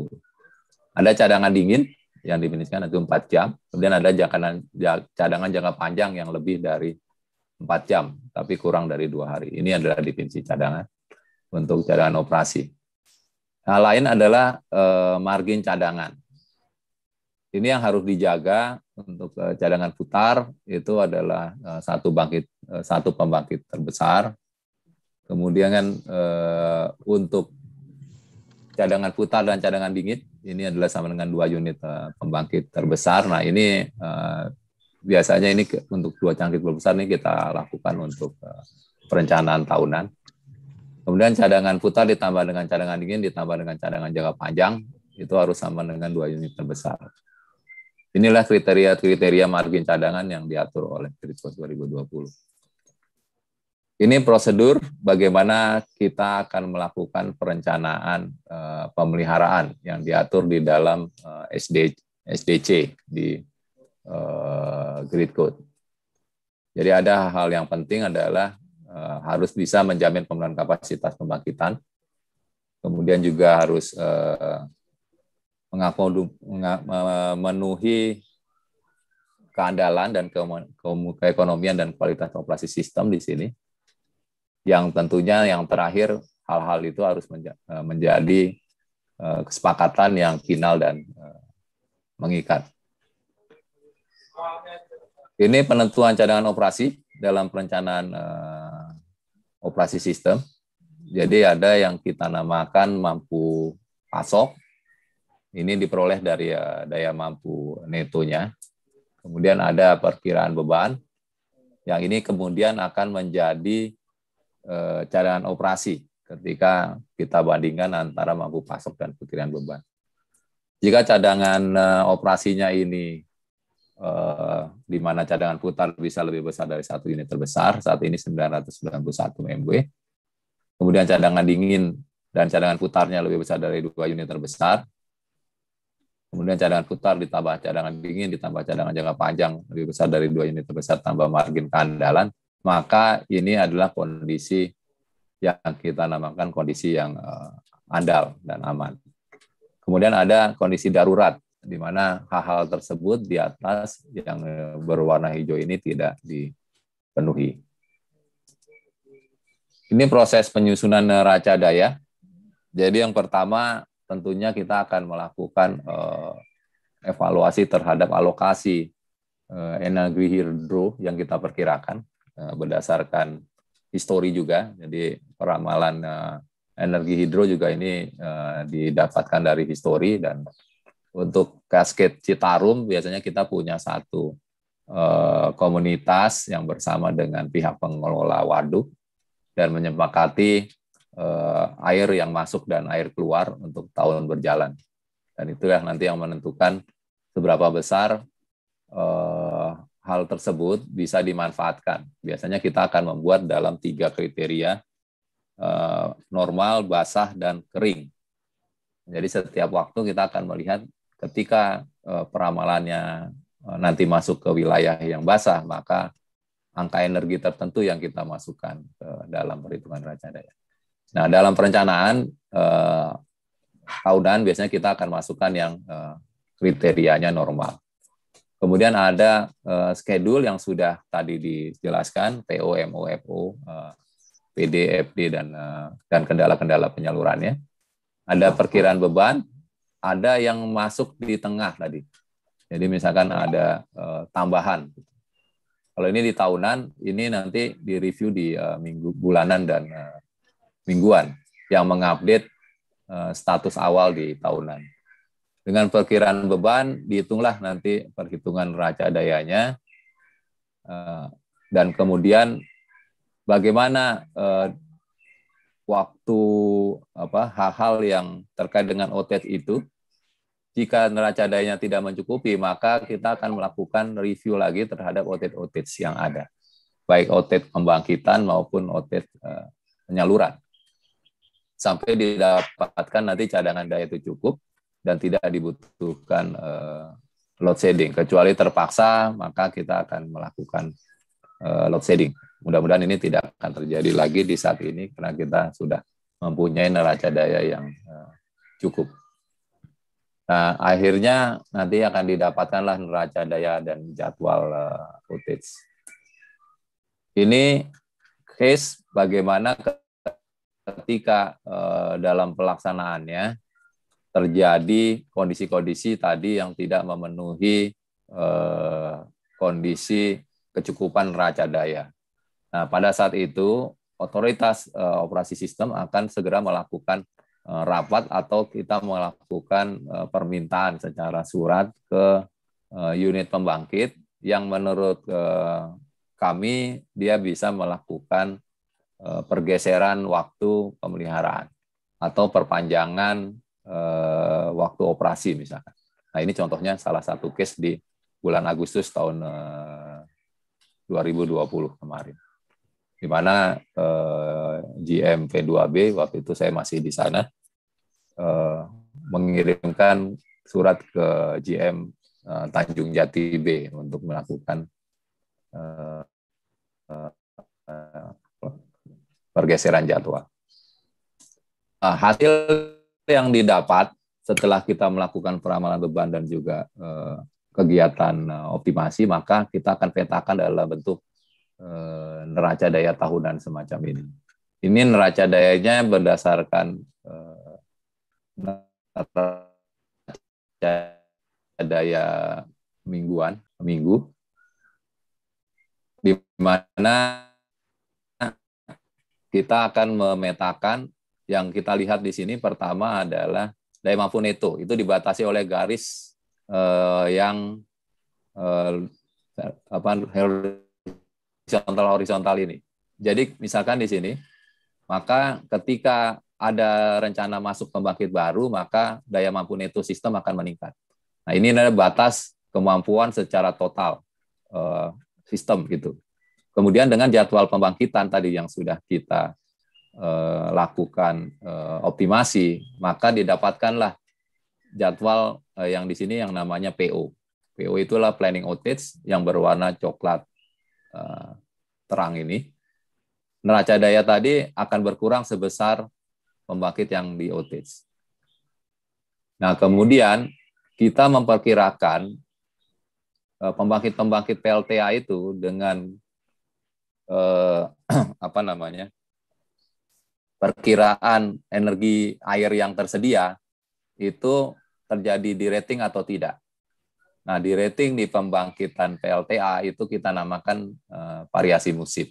Ada cadangan dingin yang diminuskan itu 4 jam, kemudian ada cadangan, cadangan jangka panjang yang lebih dari 4 jam, tapi kurang dari dua hari. Ini adalah definisi cadangan untuk cadangan operasi. Hal lain adalah eh, margin cadangan ini yang harus dijaga untuk eh, cadangan putar itu adalah eh, satu bangkit eh, satu pembangkit terbesar. Kemudian kan untuk cadangan putar dan cadangan dingin ini adalah sama dengan dua unit pembangkit terbesar. Nah ini biasanya ini untuk dua cangkir terbesar ini kita lakukan untuk perencanaan tahunan. Kemudian cadangan putar ditambah dengan cadangan dingin ditambah dengan cadangan jangka panjang itu harus sama dengan dua unit terbesar. Inilah kriteria-kriteria margin cadangan yang diatur oleh Pos 2020. Ini prosedur bagaimana kita akan melakukan perencanaan eh, pemeliharaan yang diatur di dalam eh, SD, SDC di eh, Grid Code. Jadi ada hal yang penting adalah eh, harus bisa menjamin pemenuhan kapasitas pembangkitan, kemudian juga harus memenuhi keandalan dan ke keekonomian dan kualitas operasi sistem di sini. Yang tentunya yang terakhir hal-hal itu harus menja e, menjadi e, kesepakatan yang final dan e, mengikat. Ini penentuan cadangan operasi dalam perencanaan uh, operasi sistem. Jadi ada yang kita namakan mampu pasok, ini diperoleh dari eh, daya mampu netonya. Kemudian ada perkiraan beban. Yang ini kemudian akan menjadi eh, cadangan operasi ketika kita bandingkan antara mampu pasok dan perkiraan beban. Jika cadangan eh, operasinya ini di mana cadangan putar bisa lebih besar dari satu unit terbesar, saat ini 991 MW. Kemudian cadangan dingin dan cadangan putarnya lebih besar dari dua unit terbesar, Kemudian cadangan putar ditambah cadangan dingin ditambah cadangan jangka panjang lebih besar dari dua unit terbesar tambah margin keandalan, maka ini adalah kondisi yang kita namakan kondisi yang eh, andal dan aman. Kemudian ada kondisi darurat di mana hal-hal tersebut di atas yang eh, berwarna hijau ini tidak dipenuhi. Ini proses penyusunan neraca eh, daya. Jadi yang pertama tentunya kita akan melakukan uh, evaluasi terhadap alokasi uh, energi hidro yang kita perkirakan uh, berdasarkan histori juga. Jadi peramalan uh, energi hidro juga ini uh, didapatkan dari histori dan untuk kasket Citarum biasanya kita punya satu komunitas yang bersama dengan pihak pengelola waduk dan menyepakati Eh, air yang masuk dan air keluar untuk tahun berjalan. Dan itulah nanti yang menentukan seberapa besar uh, hal tersebut bisa dimanfaatkan. Biasanya kita akan membuat dalam tiga kriteria uh, normal, basah, dan kering. Jadi setiap waktu kita akan melihat ketika uh, peramalannya uh, nanti masuk ke wilayah yang basah, maka angka energi tertentu yang kita masukkan ke dalam perhitungan raca daya. Nah, dalam perencanaan eh, tahunan biasanya kita akan masukkan yang eh, kriterianya normal. Kemudian ada eh, schedule yang sudah tadi dijelaskan, PO, MO, FO, eh, PD, FD, dan eh, dan kendala-kendala penyalurannya. Ada perkiraan beban, ada yang masuk di tengah tadi. Jadi misalkan ada eh, tambahan. Kalau ini di tahunan, ini nanti direview di eh, minggu bulanan dan eh, mingguan yang mengupdate eh, status awal di tahunan. Dengan perkiraan beban, dihitunglah nanti perhitungan neraca dayanya, eh, dan kemudian bagaimana eh, waktu apa hal-hal yang terkait dengan OTET itu jika neraca dayanya tidak mencukupi maka kita akan melakukan review lagi terhadap OTET-OTET yang ada baik OTET pembangkitan maupun OTET penyaluran sampai didapatkan nanti cadangan daya itu cukup dan tidak dibutuhkan uh, load shedding. Kecuali terpaksa, maka kita akan melakukan uh, load shedding. Mudah-mudahan ini tidak akan terjadi lagi di saat ini karena kita sudah mempunyai neraca daya yang uh, cukup. Nah, akhirnya nanti akan didapatkanlah neraca daya dan jadwal uh, footage. Ini case bagaimana ketika uh, dalam pelaksanaannya terjadi kondisi-kondisi tadi yang tidak memenuhi uh, kondisi kecukupan raca daya. Nah, pada saat itu otoritas uh, operasi sistem akan segera melakukan uh, rapat atau kita melakukan uh, permintaan secara surat ke uh, unit pembangkit yang menurut uh, kami dia bisa melakukan Eh, pergeseran waktu pemeliharaan atau perpanjangan eh, waktu operasi misalnya. Nah ini contohnya salah satu case di bulan Agustus tahun 2020 eh, kemarin, di mana GM V2B waktu itu saya masih di sana mengirimkan surat ke GM Tanjung Jati B untuk melakukan pergeseran jadwal. Nah, hasil yang didapat setelah kita melakukan peramalan beban dan juga eh, kegiatan eh, optimasi, maka kita akan petakan dalam bentuk eh, neraca daya tahunan semacam ini. Ini neraca dayanya berdasarkan eh, neraca daya mingguan, minggu, di mana kita akan memetakan yang kita lihat di sini pertama adalah mampu neto itu dibatasi oleh garis eh, yang eh, apa horizontal horizontal ini. Jadi misalkan di sini maka ketika ada rencana masuk pembangkit baru maka daya mampu neto sistem akan meningkat. Nah, ini adalah batas kemampuan secara total eh, sistem gitu. Kemudian dengan jadwal pembangkitan tadi yang sudah kita eh, lakukan eh, optimasi, maka didapatkanlah jadwal eh, yang di sini yang namanya PO. PO itulah planning outage yang berwarna coklat terang ini. Neraca daya tadi akan berkurang sebesar pembangkit yang di outage. Nah, kemudian kita memperkirakan pembangkit-pembangkit PLTA itu dengan eh, apa namanya perkiraan energi air yang tersedia itu terjadi di rating atau tidak. Nah, di rating di pembangkitan PLTA itu kita namakan eh, variasi musim.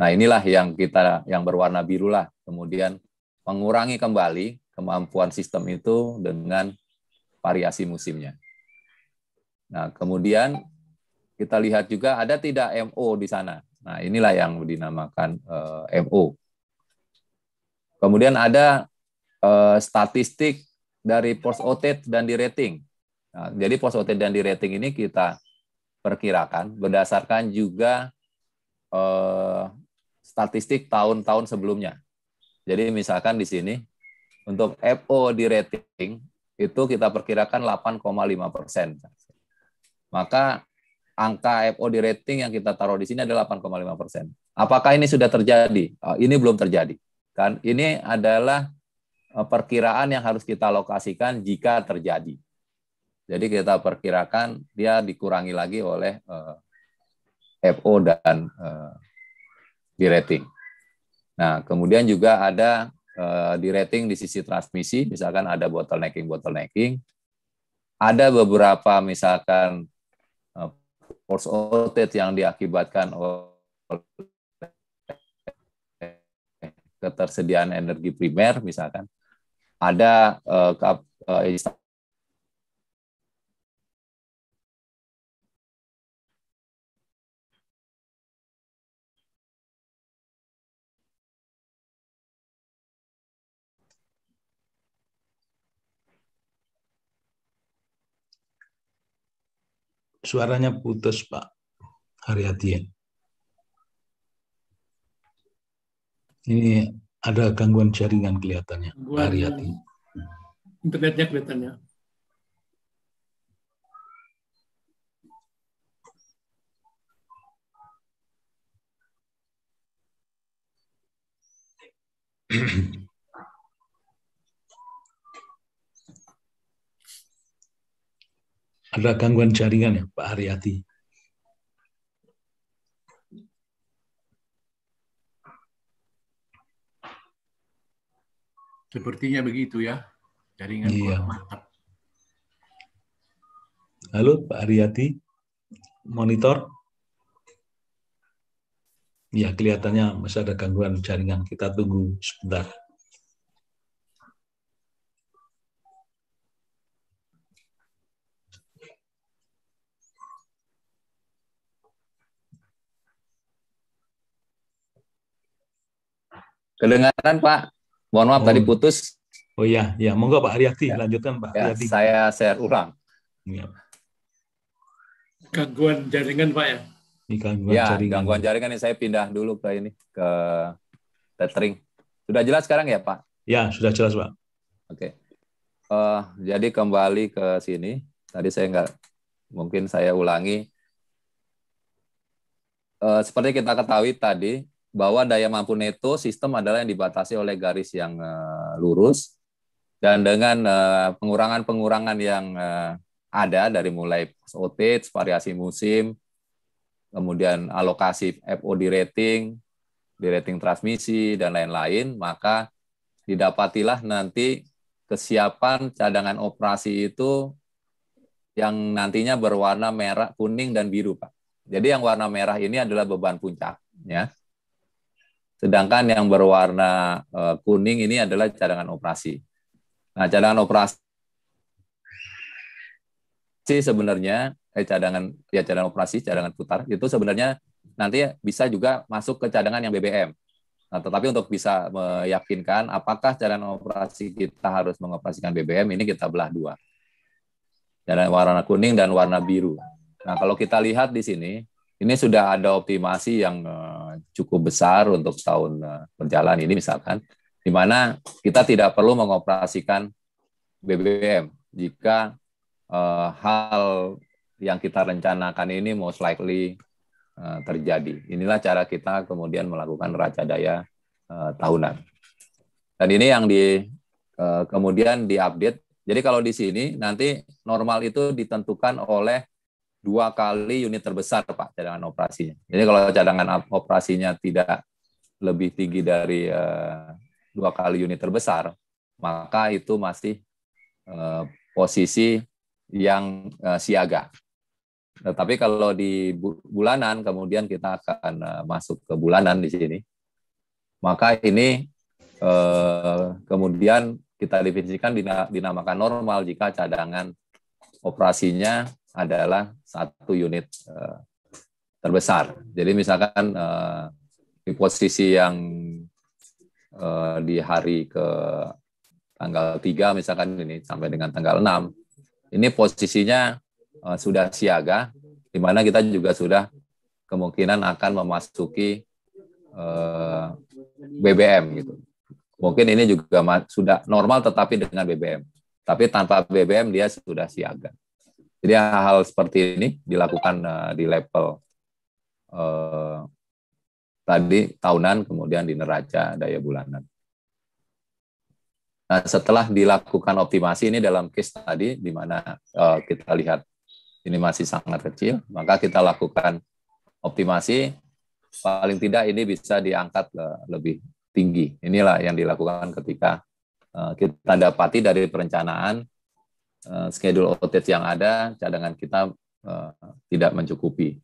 Nah, inilah yang kita yang berwarna biru lah. Kemudian mengurangi kembali kemampuan sistem itu dengan variasi musimnya. Nah, kemudian kita lihat juga ada tidak MO di sana. Nah, inilah yang dinamakan uh, eh, MO. Kemudian ada uh, statistik dari post audit dan di rating. Nah, jadi post audit dan di rating ini kita perkirakan berdasarkan juga eh, statistik tahun-tahun sebelumnya. Jadi misalkan di sini untuk FO di rating itu kita perkirakan 8,5 persen. Maka angka FO di rating yang kita taruh di sini adalah 8,5 persen. Apakah ini sudah terjadi? Eh, ini belum terjadi. Kan ini adalah eh, perkiraan yang harus kita lokasikan jika terjadi. Jadi kita perkirakan dia dikurangi lagi oleh eh, FO dan di rating. Nah, kemudian juga ada di rating di sisi transmisi, misalkan ada bottlenecking, bottlenecking. Ada beberapa misalkan force outage yang diakibatkan oleh ketersediaan energi primer misalkan ada uh, Suaranya putus, Pak Haryati. Ini ada gangguan jaringan kelihatannya, Gua Pak Haryati. Internetnya kelihatannya. Mm-hmm. Ada gangguan jaringan ya, Pak Haryati? Sepertinya begitu ya, jaringan iya. kurang mantap. Halo Pak Haryati, monitor? Ya, kelihatannya masih ada gangguan jaringan. Kita tunggu sebentar. Kedengaran Pak? Mohon maaf oh. tadi putus. Oh iya, ya monggo Pak Ariati ya. lanjutkan Pak. Ya, Ariati. Saya share ulang. Ya. Gangguan jaringan Pak ya. Ini gangguan ya, jaringan. gangguan jaringan ini saya pindah dulu ke ini ke tethering. Sudah jelas sekarang ya Pak? Ya, sudah jelas Pak. Oke. Uh, jadi kembali ke sini. Tadi saya nggak mungkin saya ulangi. Uh, seperti kita ketahui tadi bahwa daya mampu neto sistem adalah yang dibatasi oleh garis yang uh, lurus dan dengan eh, pengurangan-pengurangan yang eh, ada dari mulai outage, variasi musim, kemudian alokasi FOD rating, di rating transmisi dan lain-lain, maka didapatilah nanti kesiapan cadangan operasi itu yang nantinya berwarna merah, kuning dan biru, Pak. Jadi yang warna merah ini adalah beban puncak, ya. Sedangkan yang berwarna eh, kuning ini adalah cadangan operasi. Nah, cadangan operasi sebenarnya eh, cadangan ya cadangan operasi, cadangan putar itu sebenarnya nanti bisa juga masuk ke cadangan yang BBM. Nah, tetapi untuk bisa meyakinkan apakah cadangan operasi kita harus mengoperasikan BBM ini kita belah dua. Cadangan warna kuning dan warna biru. Nah, kalau kita lihat di sini, ini sudah ada optimasi yang eh, cukup besar untuk tahun berjalan eh, ini misalkan, di mana kita tidak perlu mengoperasikan BBM jika uh, hal yang kita rencanakan ini most likely uh, terjadi. Inilah cara kita kemudian melakukan raca daya uh, tahunan. Dan ini yang di uh, kemudian diupdate. Jadi kalau di sini nanti normal itu ditentukan oleh dua kali unit terbesar Pak cadangan operasinya. Jadi kalau cadangan operasinya tidak lebih tinggi dari uh, dua kali unit terbesar, maka itu masih uh, posisi yang uh, siaga. Tetapi kalau di bulanan kemudian kita akan uh, masuk ke bulanan di sini, maka ini uh, kemudian kita definisikan dinamakan normal jika cadangan operasinya adalah satu unit uh, terbesar. Jadi misalkan uh, di posisi yang uh, di hari ke tanggal 3 misalkan ini sampai dengan tanggal 6, ini posisinya uh, sudah siaga, di mana kita juga sudah kemungkinan akan memasuki uh, BBM gitu. Mungkin ini juga sudah normal tetapi dengan BBM. Tapi tanpa BBM dia sudah siaga. Jadi hal-hal seperti ini dilakukan uh, di level uh, tadi tahunan, kemudian di neraca daya bulanan. Nah, setelah dilakukan optimasi ini dalam case tadi, di mana uh, kita lihat ini masih sangat kecil, maka kita lakukan optimasi paling tidak ini bisa diangkat lebih tinggi. Inilah yang dilakukan ketika uh, kita dapati dari perencanaan Eh, schedule outage yang ada, cadangan kita uh, tidak mencukupi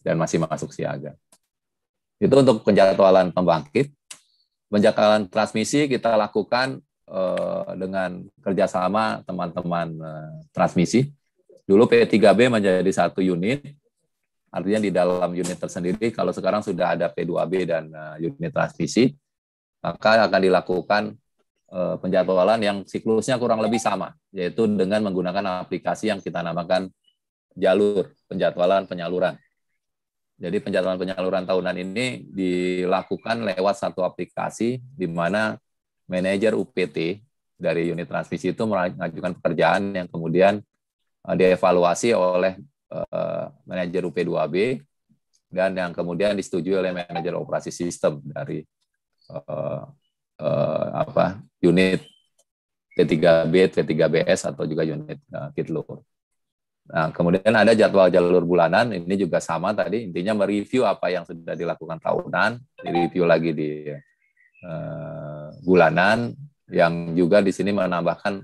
dan masih masuk siaga. Itu untuk penjadwalan pembangkit. Penjadwalan transmisi kita lakukan uh, dengan kerjasama teman-teman uh, transmisi. Dulu P3B menjadi satu unit, artinya di dalam unit tersendiri. Kalau sekarang sudah ada P2B dan uh, unit transmisi, maka akan dilakukan Eh, penjadwalan yang siklusnya kurang lebih sama, yaitu dengan menggunakan aplikasi yang kita namakan jalur penjadwalan penyaluran. Jadi penjadwalan penyaluran tahunan ini dilakukan lewat satu aplikasi di mana manajer UPT dari unit transmisi itu mengajukan pekerjaan yang kemudian eh, dievaluasi oleh eh, manajer UP2B dan yang kemudian disetujui oleh manajer operasi sistem dari uh, apa unit T3B, T3BS atau juga unit eh, kit Kitlur. Nah, kemudian ada jadwal jalur bulanan, ini juga sama tadi, intinya mereview apa yang sudah dilakukan tahunan, direview lagi di uh, bulanan, yang juga di sini menambahkan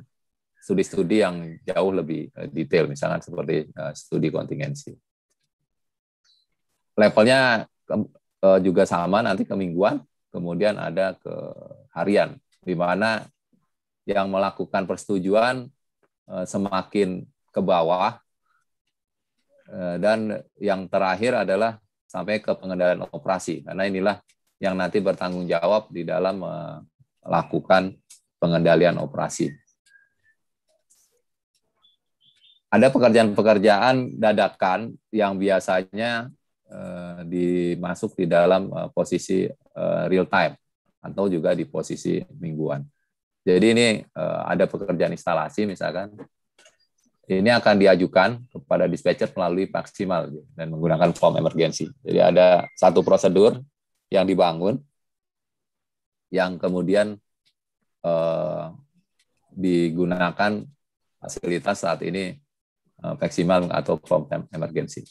studi-studi yang jauh lebih detail, misalnya seperti uh, studi kontingensi. Levelnya ke, uh, juga sama nanti ke mingguan, kemudian ada ke harian, di mana yang melakukan persetujuan eh, semakin ke bawah eh, dan yang terakhir adalah sampai ke pengendalian operasi karena inilah yang nanti bertanggung jawab di dalam eh, melakukan pengendalian operasi. Ada pekerjaan-pekerjaan dadakan yang biasanya dimasuk di dalam posisi real time atau juga di posisi mingguan. Jadi ini eh, ada pekerjaan instalasi misalkan ini akan diajukan kepada dispatcher melalui maksimal dan menggunakan form emergensi. Jadi ada satu prosedur yang dibangun yang kemudian eh, digunakan fasilitas saat ini eh, maksimal atau form emergensi.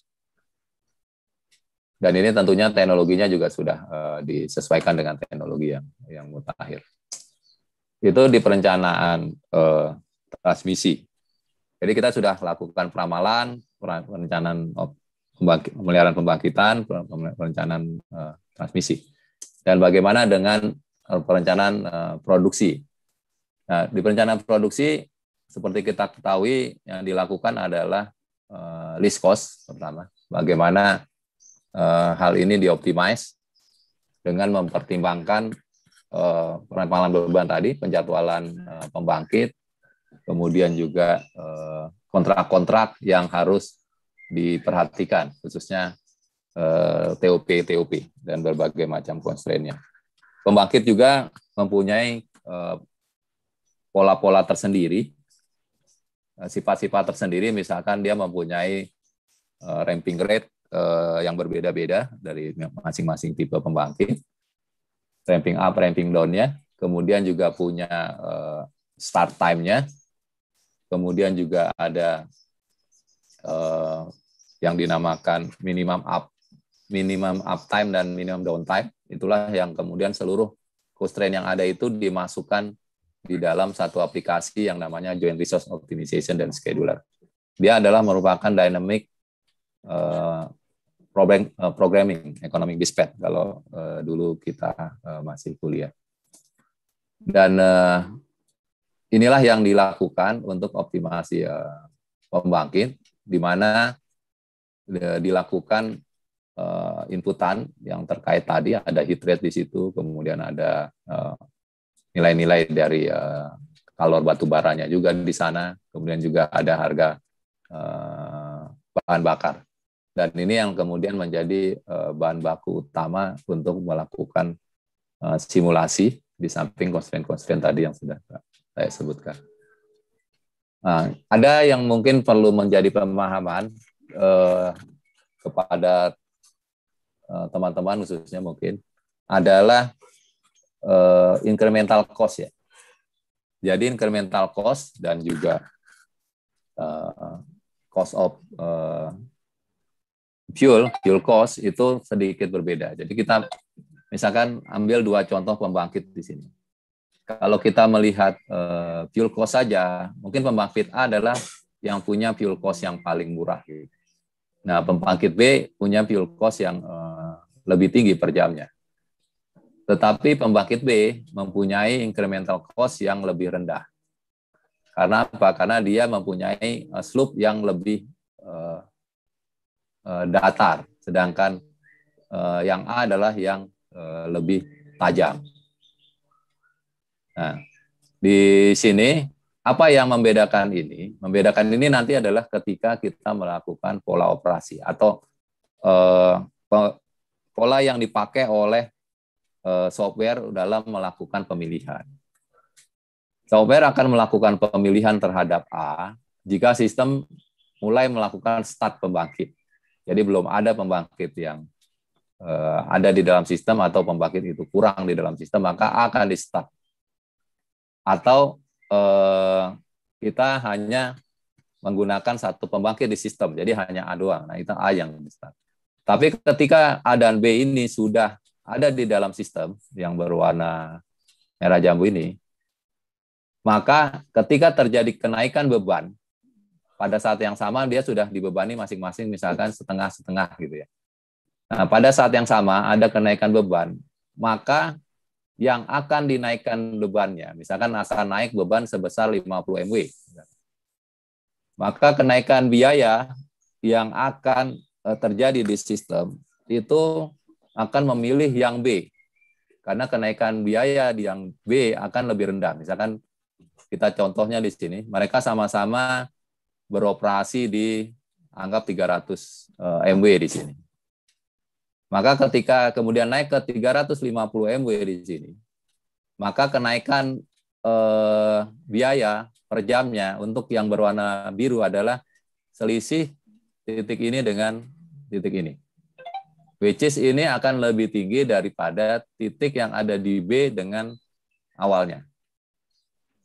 Dan ini tentunya teknologinya juga sudah uh, disesuaikan dengan teknologi yang yang mutakhir. Itu di perencanaan uh, transmisi. Jadi kita sudah lakukan peramalan, perencanaan pembangkit, pemeliharaan pembangkitan, perencanaan uh, transmisi. Dan bagaimana dengan perencanaan uh, produksi? Nah, di perencanaan produksi seperti kita ketahui yang dilakukan adalah uh, list cost pertama. Bagaimana Eh, hal ini dioptimize dengan mempertimbangkan eh, beban tadi, penjadwalan eh, pembangkit, kemudian juga eh, kontrak-kontrak yang harus diperhatikan, khususnya TOP, TOP dan berbagai macam constraint-nya. Pembangkit juga mempunyai pola-pola tersendiri, sifat-sifat tersendiri, misalkan dia mempunyai ramping rate uh, yang berbeda-beda dari masing-masing tipe pembangkit. Ramping up, ramping down-nya. Kemudian juga punya uh, start time-nya. Kemudian juga ada uh, yang dinamakan minimum up minimum uptime dan minimum downtime. Itulah yang kemudian seluruh constraint yang ada itu dimasukkan di dalam satu aplikasi yang namanya Joint Resource Optimization dan Scheduler. Dia adalah merupakan dynamic uh, program, eh, programming economic dispatch kalau uh, dulu kita uh, masih kuliah. Dan uh, inilah yang dilakukan untuk optimasi uh, pembangkit di mana dilakukan uh, inputan yang terkait tadi ada heat rate di situ, kemudian ada nilai nilai-nilai dari uh, kalor batu baranya juga di sana, kemudian juga ada harga uh, bahan bakar dan ini yang kemudian menjadi eh, bahan baku utama untuk melakukan eh, simulasi di samping konstrain-konstrain tadi yang sudah saya sebutkan. Nah, ada yang mungkin perlu menjadi pemahaman eh, kepada eh, teman-teman eh, khususnya mungkin adalah eh, incremental cost ya. Jadi incremental cost dan juga eh, cost of eh, fuel, fuel cost itu sedikit berbeda. Jadi kita misalkan ambil dua contoh pembangkit di sini. Kalau kita melihat uh, fuel cost saja, mungkin pembangkit A adalah yang punya fuel cost yang paling murah. Nah, pembangkit B punya fuel cost yang uh, lebih tinggi per jamnya. Tetapi pembangkit B mempunyai incremental cost yang lebih rendah. Karena apa? Karena dia mempunyai uh, slope yang lebih uh, Eh, datar, sedangkan eh, yang A adalah yang eh, lebih tajam. Nah, di sini apa yang membedakan ini? Membedakan ini nanti adalah ketika kita melakukan pola operasi atau pola yang dipakai oleh software dalam melakukan pemilihan. Software akan melakukan pemilihan terhadap A jika sistem mulai melakukan start pembangkit. Jadi belum ada pembangkit yang uh, ada di dalam sistem atau pembangkit itu kurang di dalam sistem, maka akan di stop. Atau uh, kita hanya menggunakan satu pembangkit di sistem, jadi hanya A doang. Nah, itu A yang di stop. Tapi ketika A dan B ini sudah ada di dalam sistem yang berwarna merah jambu ini, maka ketika terjadi kenaikan beban, pada saat yang sama dia sudah dibebani masing-masing misalkan setengah-setengah gitu ya. Nah, pada saat yang sama ada kenaikan beban, maka yang akan dinaikkan bebannya, misalkan akan naik beban sebesar 50 MW. Maka kenaikan biaya yang akan eh, terjadi di sistem itu akan memilih yang B. Karena kenaikan biaya di yang B akan lebih rendah. Misalkan kita contohnya di sini, mereka sama-sama beroperasi di anggap 300 eh, MW di sini. Maka ketika kemudian naik ke 350 MW di sini, maka kenaikan uh, biaya per jamnya untuk yang berwarna biru adalah selisih titik ini dengan titik ini. Which is ini akan lebih tinggi daripada titik yang ada di B dengan awalnya.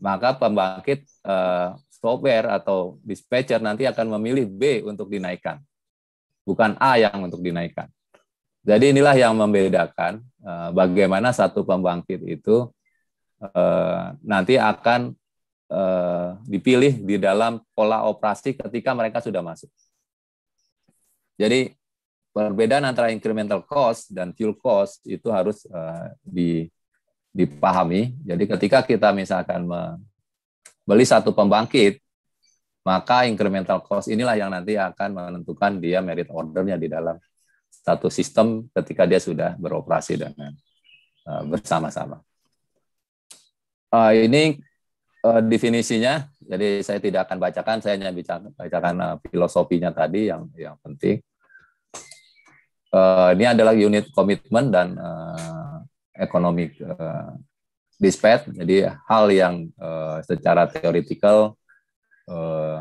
Maka pembangkit uh, software atau dispatcher nanti akan memilih B untuk dinaikkan, bukan A yang untuk dinaikkan. Jadi inilah yang membedakan eh, bagaimana satu pembangkit itu eh, nanti akan eh, dipilih di dalam pola operasi ketika mereka sudah masuk. Jadi perbedaan antara incremental cost dan fuel cost itu harus dipahami. Jadi ketika kita misalkan beli satu pembangkit, maka incremental cost inilah yang nanti akan menentukan dia merit ordernya di dalam satu sistem ketika dia sudah beroperasi dengan uh, bersama-sama. Uh, ini uh, definisinya, jadi saya tidak akan bacakan, saya hanya bicara, bacakan uh, filosofinya tadi yang yang penting. Uh, ini adalah unit komitmen dan uh, economic uh, dispatch jadi hal yang uh, secara teoritikal uh, eh,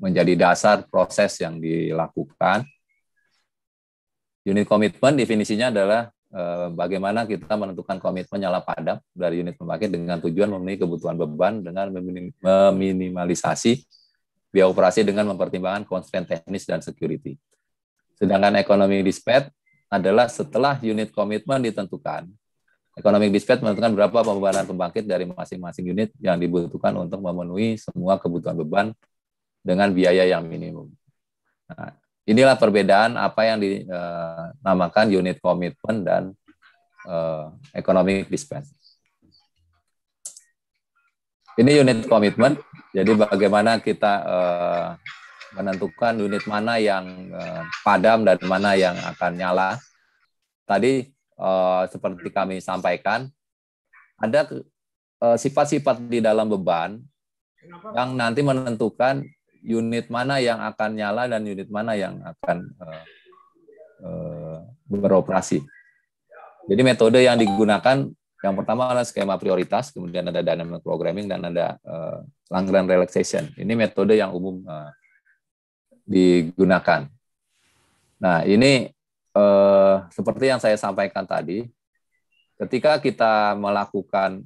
menjadi dasar proses yang dilakukan unit komitmen definisinya adalah uh, bagaimana kita menentukan komitmen nyala padam dari unit pembangkit dengan tujuan memenuhi kebutuhan beban dengan meminim meminimalisasi biaya operasi dengan mempertimbangkan konstrain teknis dan security. Sedangkan ekonomi dispatch adalah setelah unit komitmen ditentukan, Economic Dispatch menentukan berapa pembebanan pembangkit dari masing-masing unit yang dibutuhkan untuk memenuhi semua kebutuhan beban dengan biaya yang minimum. Nah, inilah perbedaan apa yang dinamakan eh, unit komitmen dan uh, eh, economic dispatch. Ini unit komitmen, jadi bagaimana kita uh, menentukan unit mana yang uh, padam dan mana yang akan nyala. Tadi Eh, seperti kami sampaikan ada eh, sifat-sifat di dalam beban yang nanti menentukan unit mana yang akan nyala dan unit mana yang akan eh, beroperasi. Jadi metode yang digunakan yang pertama adalah skema prioritas, kemudian ada dynamic programming dan ada uh, relaxation. Ini metode yang umum digunakan. Nah ini uh, seperti yang saya sampaikan tadi, ketika kita melakukan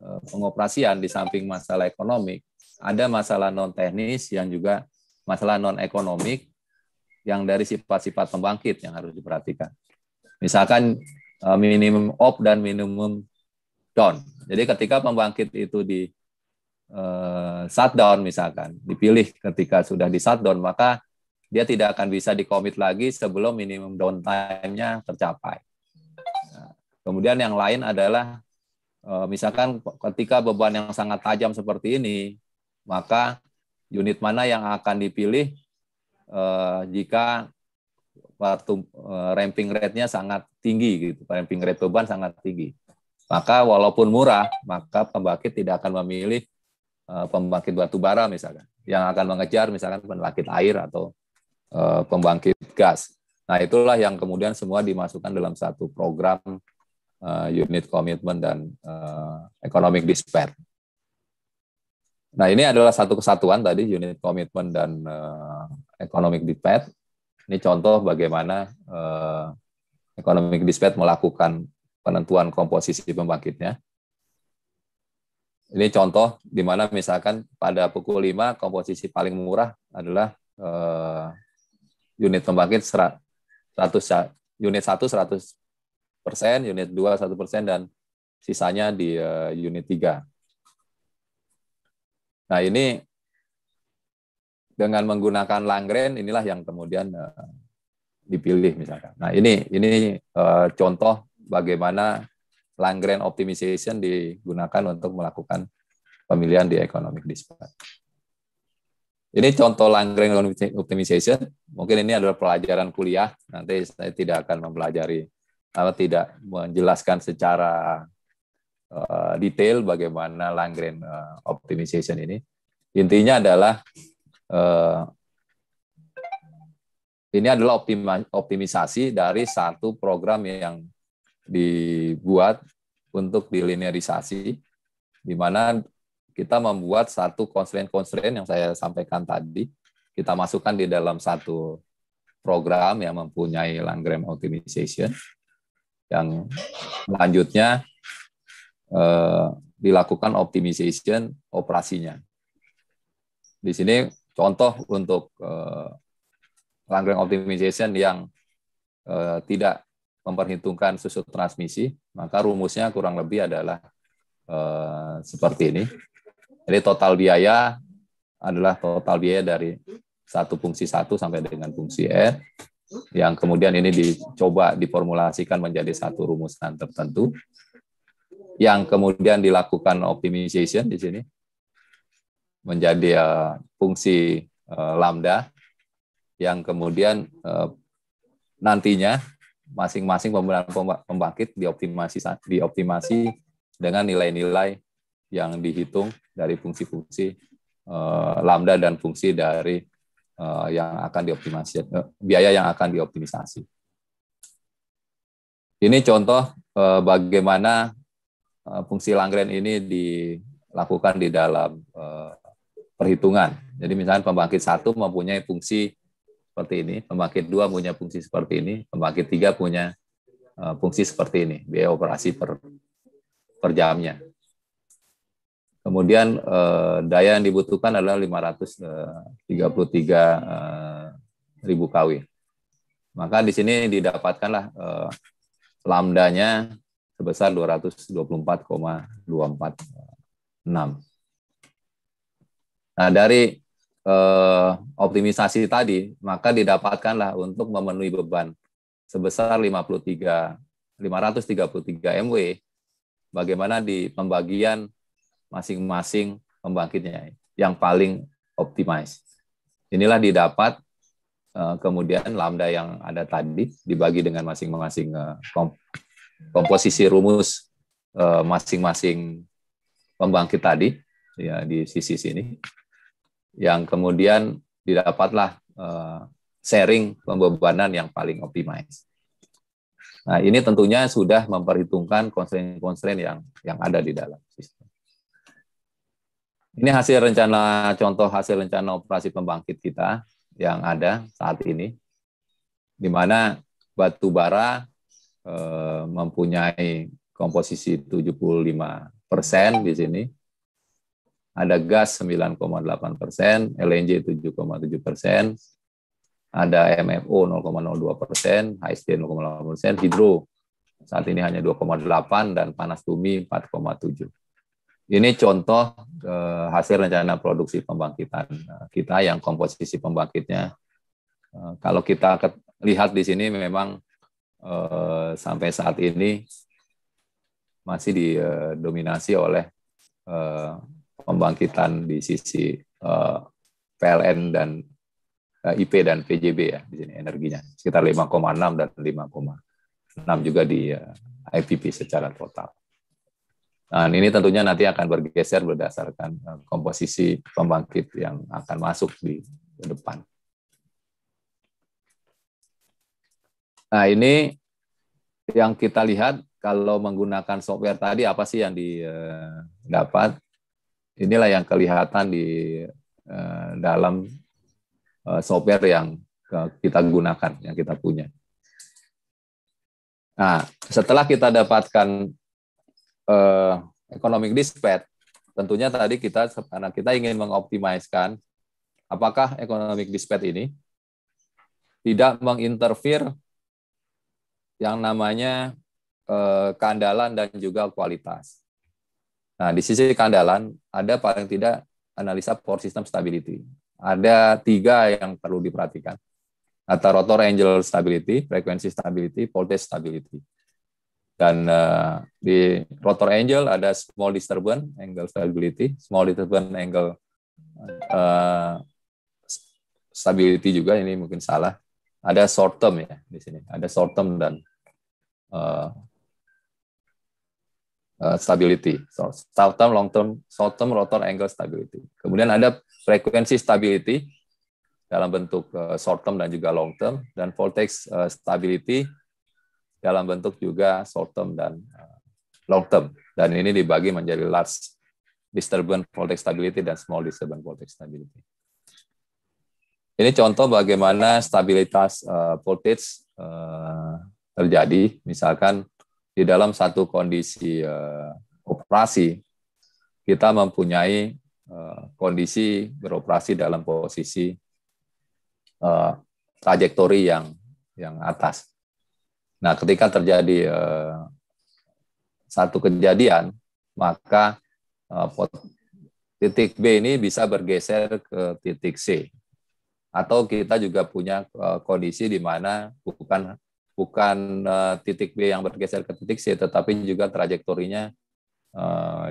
e, pengoperasian di samping masalah ekonomi, ada masalah non teknis yang juga masalah non ekonomi yang dari sifat-sifat pembangkit yang harus diperhatikan. Misalkan e, minimum up dan minimum down. Jadi ketika pembangkit itu di e, shutdown misalkan, dipilih ketika sudah di shutdown, maka dia tidak akan bisa dikomit lagi sebelum minimum downtime-nya tercapai. Nah, kemudian yang lain adalah eh, misalkan ketika beban yang sangat tajam seperti ini, maka unit mana yang akan dipilih eh, jika eh, ramping rate-nya sangat tinggi gitu, ramping rate beban sangat tinggi. Maka walaupun murah, maka pembangkit tidak akan memilih pembangkit batu bara misalkan yang akan mengejar misalkan pembangkit air atau Eh, pembangkit gas. Nah, itulah yang kemudian semua dimasukkan dalam satu program uh, unit komitmen dan uh, economic dispatch. Nah, ini adalah satu kesatuan tadi unit komitmen dan uh, economic dispatch. Ini contoh bagaimana uh, economic dispatch melakukan penentuan komposisi pembangkitnya. Ini contoh di mana misalkan pada pukul 5 komposisi paling murah adalah unit pembangkit 100 unit 1 100 persen, unit 2 1 persen, dan sisanya di eh, unit 3. Nah ini dengan menggunakan langren inilah yang kemudian eh, dipilih misalkan. Nah ini ini eh, contoh bagaimana langren optimization digunakan untuk melakukan pemilihan di economic dispatch. Ini contoh langgeng optimization. Mungkin ini adalah pelajaran kuliah. Nanti saya tidak akan mempelajari atau tidak menjelaskan secara uh, detail bagaimana langgeng uh, optimization ini. Intinya adalah uh, ini adalah optima, optimisasi dari satu program yang dibuat untuk dilinearisasi, di mana kita membuat satu constraint-constraint yang saya sampaikan tadi, kita masukkan di dalam satu program yang mempunyai Langgram Optimization, yang selanjutnya eh, dilakukan optimization operasinya. Di sini contoh untuk eh, Langgram Optimization yang eh, tidak memperhitungkan susut transmisi, maka rumusnya kurang lebih adalah eh, seperti ini. Jadi total biaya adalah total biaya dari satu fungsi satu sampai dengan fungsi R e. yang kemudian ini dicoba diformulasikan menjadi satu rumusan tertentu yang kemudian dilakukan optimization di sini menjadi uh, fungsi uh, lambda yang kemudian uh, nantinya masing-masing pembangkit dioptimasi dioptimasi dengan nilai-nilai yang dihitung dari fungsi-fungsi uh, lambda dan fungsi dari uh, yang akan dioptimasi uh, biaya yang akan dioptimisasi. Ini contoh uh, bagaimana uh, fungsi Langren ini dilakukan di dalam uh, perhitungan. Jadi misalnya pembangkit satu mempunyai fungsi seperti ini, pembangkit dua punya fungsi seperti ini, pembangkit tiga punya uh, fungsi seperti ini, biaya operasi per per jamnya. Kemudian eh, daya yang dibutuhkan adalah 533 eh, eh, ribu kW. Maka di sini didapatkanlah eh, lambdanya sebesar 224,246. Nah, dari eh, optimisasi tadi, maka didapatkanlah untuk memenuhi beban sebesar 53 533 MW bagaimana di pembagian masing-masing pembangkitnya yang paling optimize. Inilah didapat eh, kemudian lambda yang ada tadi dibagi dengan masing-masing eh, komposisi rumus eh, masing-masing pembangkit tadi ya di sisi sini yang kemudian didapatlah sharing pembebanan yang paling optimize. Nah, ini tentunya sudah memperhitungkan konstrain-konstrain yang yang ada di dalam sistem. Ini hasil rencana contoh hasil rencana operasi pembangkit kita yang ada saat ini, di mana batu bara eh, mempunyai komposisi 75 persen di sini, ada gas 9,8 persen, LNG 7,7 persen, ada MFO 0,02 persen, HST 0,8 persen, hidro saat ini hanya 2,8 dan panas bumi 4,7. Ini contoh eh, hasil rencana produksi pembangkitan eh, kita yang komposisi pembangkitnya. Eh, kalau kita lihat di sini memang sampai saat ini masih didominasi oleh pembangkitan di sisi PLN dan IP dan PJB ya di sini energinya sekitar 5,6 dan 5,6 juga di IPP secara total. Nah, ini tentunya nanti akan bergeser berdasarkan eh, komposisi pembangkit yang akan masuk di depan. Nah, ini yang kita lihat kalau menggunakan software tadi apa sih yang didapat? Eh, Inilah yang kelihatan di eh, dalam software yang kita gunakan, yang kita punya. Nah, setelah kita dapatkan uh, economic dispatch, tentunya tadi kita karena kita ingin mengoptimalkan apakah economic dispatch ini tidak menginterfir yang namanya uh, keandalan dan juga kualitas. Nah, di sisi keandalan ada paling tidak analisa power system stability. Ada tiga yang perlu diperhatikan. Atau rotor angle stability, frequency stability, voltage stability. Dan uh, di rotor angle ada small disturbance angle stability, small disturbance angle uh, stability juga ini mungkin salah. Ada short term ya di sini, ada short term dan uh, stability. So, short term, long term, short term rotor angle stability. Kemudian ada frekuensi stability dalam bentuk uh, short term dan juga long term dan voltage uh, stability dalam bentuk juga short term dan eh, long term. Dan ini dibagi menjadi large disturbance voltage stability dan small disturbance voltage stability. Ini contoh bagaimana stabilitas eh, voltage eh, terjadi, misalkan di dalam satu kondisi operasi, kita mempunyai kondisi beroperasi dalam posisi trajektori yang yang atas. Nah, ketika terjadi eh, satu kejadian, maka eh, titik B ini bisa bergeser ke titik C. Atau kita juga punya eh, kondisi di mana bukan bukan titik B yang bergeser ke titik C, tetapi juga trajektorinya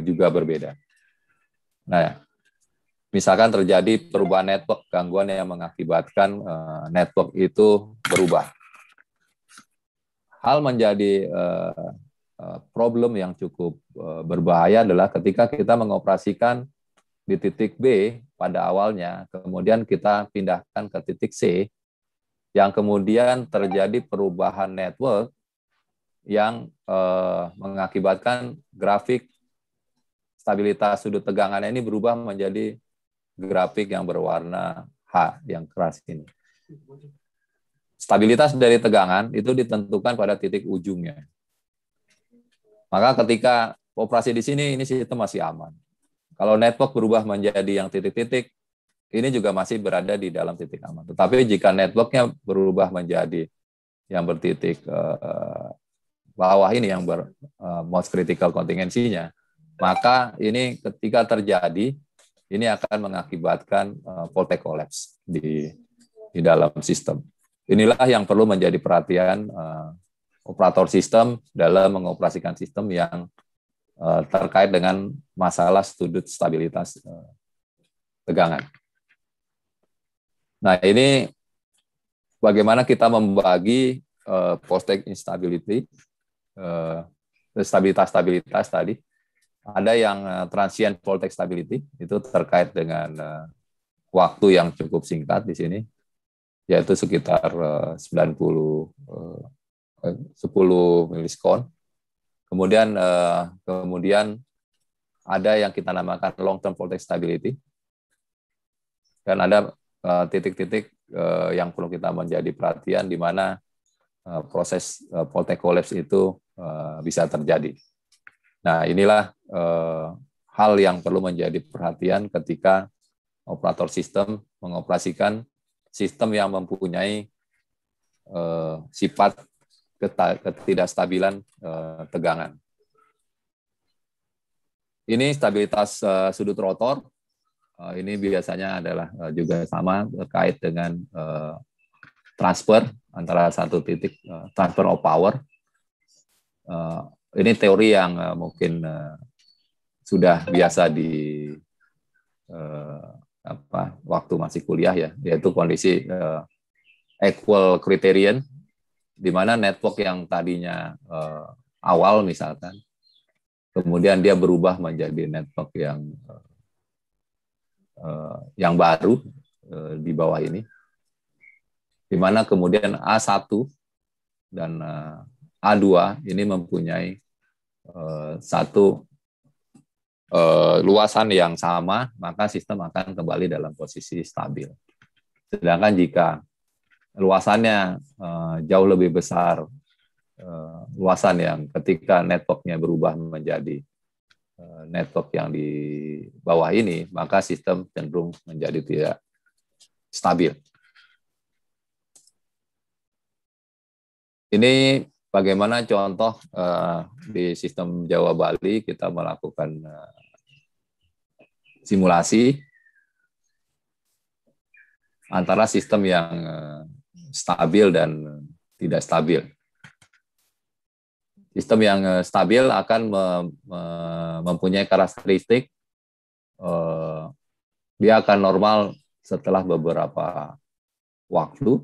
juga berbeda. Nah, misalkan terjadi perubahan network, gangguan yang mengakibatkan network itu berubah hal menjadi uh, problem yang cukup uh, berbahaya adalah ketika kita mengoperasikan di titik B pada awalnya, kemudian kita pindahkan ke titik C, yang kemudian terjadi perubahan network yang uh, mengakibatkan grafik stabilitas sudut tegangannya ini berubah menjadi grafik yang berwarna H yang keras ini. Stabilitas dari tegangan itu ditentukan pada titik ujungnya. Maka ketika operasi di sini, ini sistem masih aman. Kalau network berubah menjadi yang titik-titik, ini juga masih berada di dalam titik aman. Tetapi jika networknya berubah menjadi yang bertitik eh, bawah ini yang ber, eh, most critical kontingensinya, maka ini ketika terjadi ini akan mengakibatkan eh, voltage collapse di di dalam sistem. Inilah yang perlu menjadi perhatian uh, operator sistem dalam mengoperasikan sistem yang uh, terkait dengan masalah sudut stabilitas uh, tegangan. Nah, ini bagaimana kita membagi uh, postek instability, uh, stabilitas-stabilitas tadi. Ada yang transient voltage stability, itu terkait dengan waktu yang cukup singkat di sini, yaitu sekitar 90 eh, 10 eh, eh, miliskon. Kemudian kemudian ada yang kita namakan long term voltage stability dan ada titik-titik yang perlu kita menjadi perhatian di mana proses voltage collapse itu bisa terjadi. Nah, inilah hal yang perlu menjadi perhatian ketika operator sistem mengoperasikan sistem yang mempunyai uh, sifat ketidakstabilan uh, tegangan. Ini stabilitas uh, sudut rotor. Uh, ini biasanya adalah uh, juga sama terkait dengan uh, transfer antara satu titik uh, transfer of power. Uh, ini teori yang uh, mungkin uh, sudah biasa di apa waktu masih kuliah ya yaitu kondisi uh, equal criterion di mana network yang tadinya uh, awal misalkan kemudian dia berubah menjadi network yang uh, yang baru uh, di bawah ini di mana kemudian A1 dan uh, A2 ini mempunyai uh, satu Eh, luasan yang sama, maka sistem akan kembali dalam posisi stabil. Sedangkan jika luasannya eh, jauh lebih besar, eh, luasan yang ketika networknya berubah menjadi network yang di bawah ini, maka sistem cenderung menjadi tidak stabil. Ini bagaimana contoh uh, di sistem Jawa Bali kita melakukan uh, simulasi antara sistem yang eh, stabil dan tidak stabil. Sistem yang eh, stabil akan mempunyai karakteristik eh, dia akan normal setelah beberapa waktu.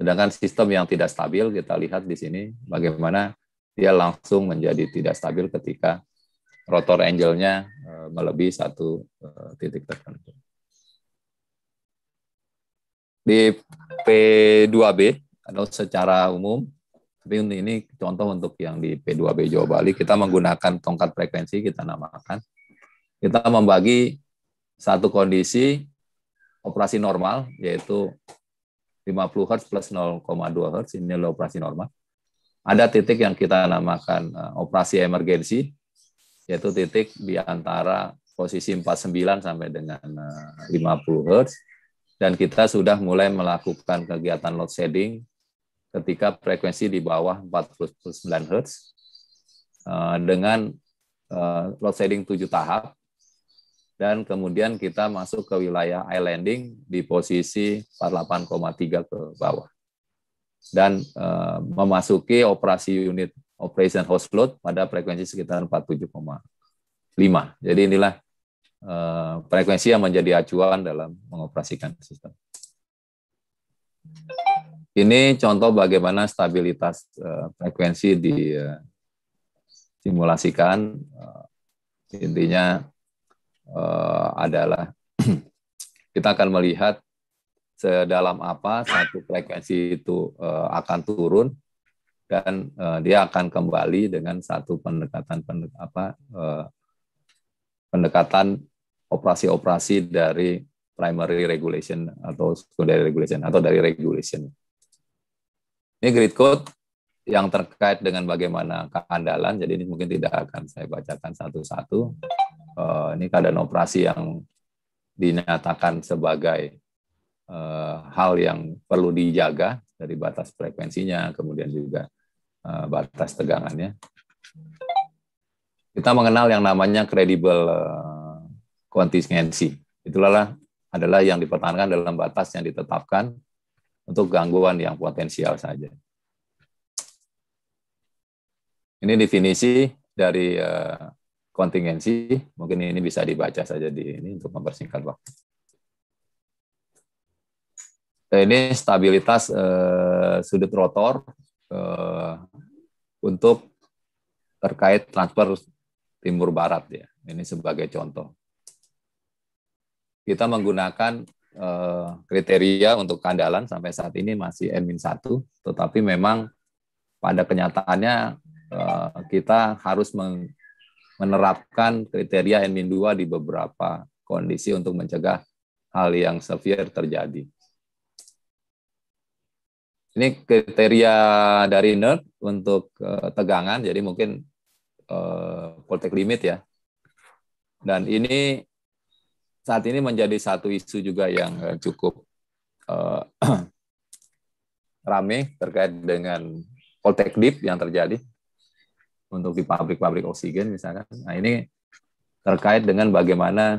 Sedangkan sistem yang tidak stabil kita lihat di sini bagaimana dia langsung menjadi tidak stabil ketika rotor angle-nya eh, melebihi satu eh, titik tertentu. Di P2B atau secara umum, tapi ini contoh untuk yang di P2B Jawa Bali, kita menggunakan tongkat frekuensi, kita namakan. Kita membagi satu kondisi operasi normal, yaitu 50 Hz plus 0,2 Hz, ini adalah operasi normal. Ada titik yang kita namakan eh, operasi emergensi, yaitu titik di antara posisi 49 sampai dengan 50 eh, Hz dan kita sudah mulai melakukan kegiatan load shedding ketika frekuensi di bawah 49 Hz eh, dengan eh, load shedding 7 tahap dan kemudian kita masuk ke wilayah islanding di posisi 48,3 ke bawah dan memasuki operasi unit operation host load pada frekuensi sekitar 47,5. Jadi inilah eh, frekuensi yang menjadi acuan dalam mengoperasikan sistem. Ini contoh bagaimana stabilitas eh, frekuensi disimulasikan. Eh, intinya adalah kita akan melihat sedalam apa satu frekuensi itu akan turun dan uh, dia akan kembali dengan satu pendekatan pendek, apa uh, pendekatan operasi-operasi dari primary regulation atau secondary regulation atau dari regulation. Ini grid code yang terkait dengan bagaimana keandalan. Jadi ini mungkin tidak akan saya bacakan satu-satu. Uh, ini keadaan operasi yang dinyatakan sebagai uh, hal yang perlu dijaga dari batas frekuensinya, kemudian juga Eh, batas tegangannya. Kita mengenal yang namanya credible eh, contingency. Itulah adalah yang dipertahankan dalam batas yang ditetapkan untuk gangguan yang potensial saja. Ini definisi dari kontingensi. Eh, Mungkin ini bisa dibaca saja di ini untuk mempersingkat waktu. Ini stabilitas sudut rotor uh, untuk terkait transfer timur barat ya. Ini sebagai contoh. Kita menggunakan uh, kriteria untuk kandalan sampai saat ini masih N-1, tetapi memang pada kenyataannya uh, kita harus menerapkan kriteria N-2 di beberapa kondisi untuk mencegah hal yang severe terjadi ini kriteria dari nerd untuk uh, tegangan, jadi mungkin uh, eh, voltage limit ya. Dan ini saat ini menjadi satu isu juga yang eh, cukup uh, rame terkait dengan voltage dip yang terjadi untuk di pabrik-pabrik oksigen misalkan. Nah ini terkait dengan bagaimana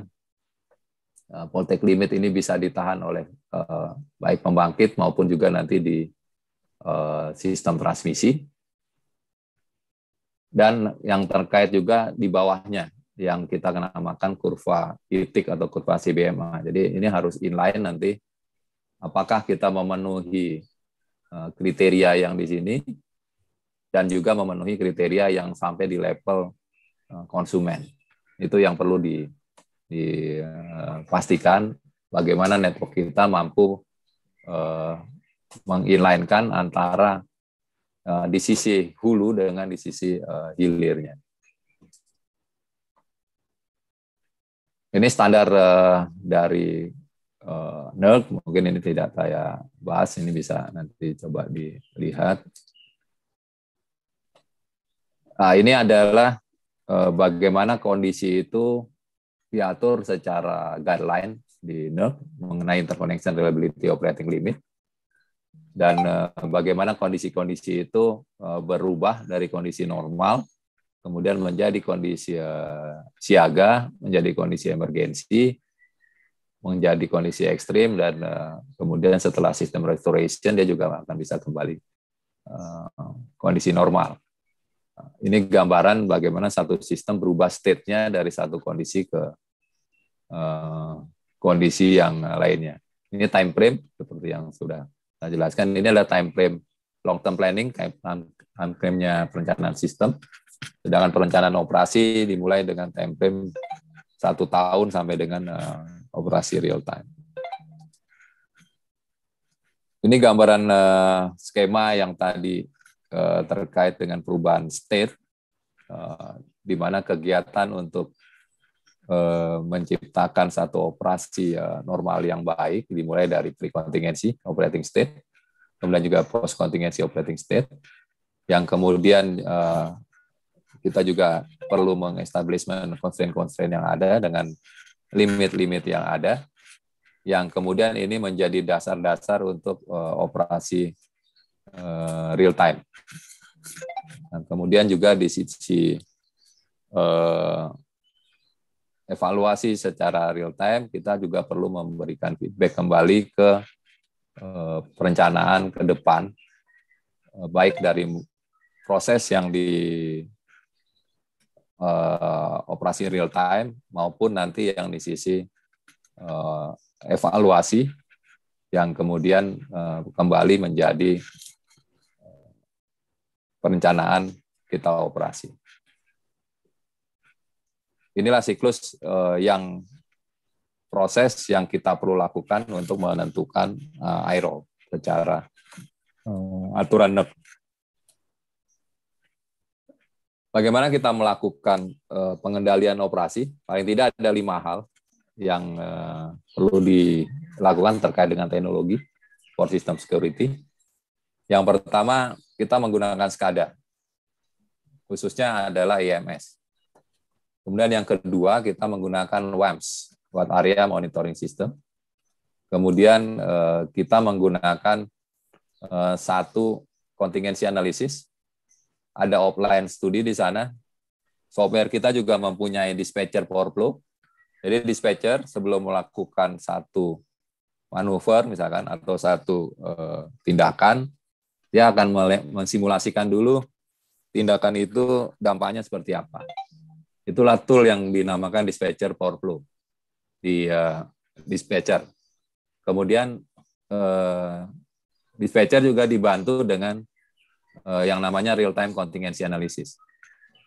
uh, voltage limit ini bisa ditahan oleh uh, baik pembangkit maupun juga nanti di Eh, sistem transmisi dan yang terkait juga di bawahnya yang kita namakan kurva titik atau kurva CBMA. Jadi ini harus inline nanti apakah kita memenuhi eh, kriteria yang di sini dan juga memenuhi kriteria yang sampai di level eh, konsumen. Itu yang perlu dipastikan bagaimana network kita mampu menginlinekan antara uh, di sisi hulu dengan di sisi uh, hilirnya. Ini standar uh, dari uh, NERC, mungkin ini tidak saya bahas, ini bisa nanti coba dilihat. Nah, ini adalah uh, bagaimana kondisi itu diatur secara guideline di NERC mengenai interconnection reliability operating limit dan eh, bagaimana kondisi-kondisi itu eh, berubah dari kondisi normal kemudian menjadi kondisi eh, siaga, menjadi kondisi emergensi, menjadi kondisi ekstrim dan kemudian setelah sistem restoration dia juga akan bisa kembali kondisi normal. Ini gambaran bagaimana satu sistem berubah state-nya dari satu kondisi ke kondisi yang lainnya. Ini time frame seperti yang sudah saya nah, jelaskan ini adalah time frame long term planning, time frame-nya perencanaan sistem. Sedangkan perencanaan operasi dimulai dengan time frame satu tahun sampai dengan uh, operasi real time. Ini gambaran uh, skema yang tadi uh, terkait dengan perubahan state, uh, di mana kegiatan untuk Eh, menciptakan satu operasi eh, normal yang baik, dimulai dari pre-contingency operating state, kemudian juga post-contingency operating state, yang kemudian eh, kita juga perlu mengestablishment constraint-constraint yang ada dengan limit-limit yang ada, yang kemudian ini menjadi dasar-dasar untuk operasi real time. Dan kemudian juga di sisi evaluasi secara real time, kita juga perlu memberikan feedback kembali ke eh, perencanaan ke depan, eh, baik dari proses yang di eh, operasi real time maupun nanti yang di sisi evaluasi yang kemudian kembali menjadi perencanaan kita operasi inilah siklus uh, yang proses yang kita perlu lakukan untuk menentukan uh, eh, aero secara uh, aturan NEP. Bagaimana kita melakukan uh, pengendalian operasi? Paling tidak ada lima hal yang uh, perlu dilakukan terkait dengan teknologi for system security. Yang pertama, kita menggunakan SCADA. Khususnya adalah IMS. E Kemudian yang kedua kita menggunakan WAMS, buat Area Monitoring System. Kemudian eh, kita menggunakan eh, satu contingency analysis, ada offline studi di sana. Software kita juga mempunyai dispatcher power flow. Jadi dispatcher sebelum melakukan satu manuver misalkan atau satu eh, tindakan, dia akan mensimulasikan dulu tindakan itu dampaknya seperti apa. Itulah tool yang dinamakan dispatcher power flow di uh, dispatcher. Kemudian uh, dispatcher juga dibantu dengan uh, yang namanya real time contingency analysis.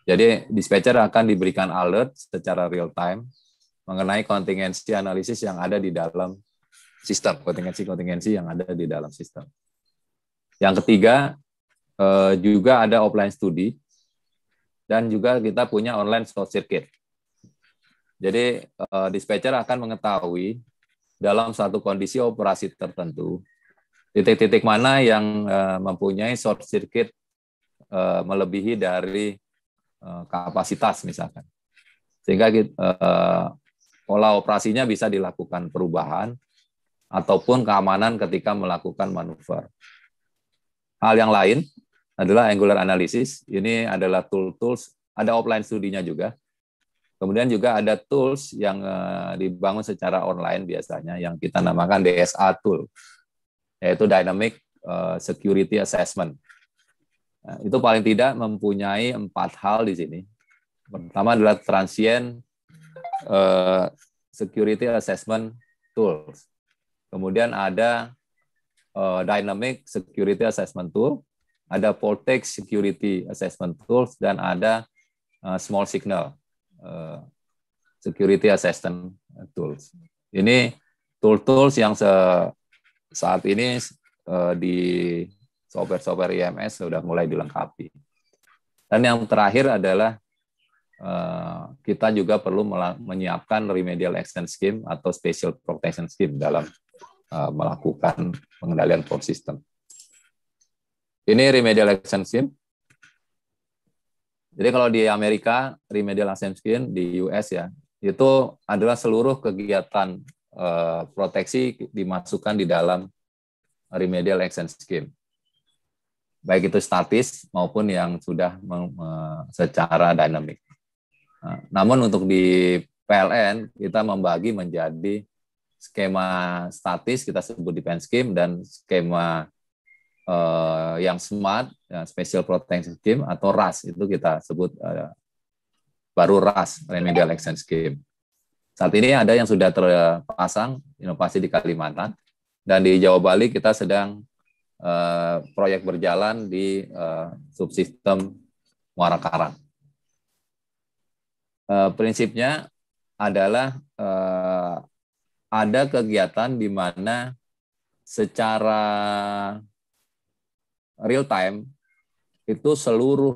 Jadi dispatcher akan diberikan alert secara real time mengenai contingency analisis yang ada di dalam sistem, kontingensi-kontingensi yang ada di dalam sistem. Yang ketiga, juga ada offline study dan juga kita punya online short circuit. Jadi uh, dispatcher akan mengetahui dalam satu kondisi operasi tertentu titik-titik mana yang uh, mempunyai short circuit uh, melebihi dari uh, kapasitas misalkan. Sehingga uh, pola operasinya bisa dilakukan perubahan ataupun keamanan ketika melakukan manuver. Hal yang lain adalah Angular Analysis. Ini adalah tool-tools, ada offline studinya juga. Kemudian juga ada tools yang eh, dibangun secara online biasanya yang kita namakan DSA tool, yaitu Dynamic eh, Security Assessment. Nah, itu paling tidak mempunyai empat hal di sini. Pertama adalah transient eh, security assessment tools. Kemudian ada dynamic security assessment tool ada Poltec security assessment tools dan ada eh, small signal eh, security assessment tools. Ini tool-tools yang se saat ini eh, di software-software IMS sudah mulai dilengkapi. Dan yang terakhir adalah kita juga perlu menyiapkan remedial action scheme atau special protection scheme dalam melakukan pengendalian port system. Ini remedial action scheme. Jadi kalau di Amerika, remedial action scheme di US ya, itu adalah seluruh kegiatan uh, proteksi dimasukkan di dalam remedial action scheme. Baik itu statis maupun yang sudah secara dinamik. Nah, namun untuk di PLN kita membagi menjadi skema statis kita sebut defense scheme dan skema uh, yang smart, special protection scheme atau RAS itu kita sebut uh, baru RAS remedial action scheme. Saat ini ada yang sudah terpasang inovasi di Kalimantan dan di Jawa Bali kita sedang uh, proyek berjalan di uh, subsistem Muara Karang. Uh, prinsipnya adalah uh, ada kegiatan di mana secara real time itu seluruh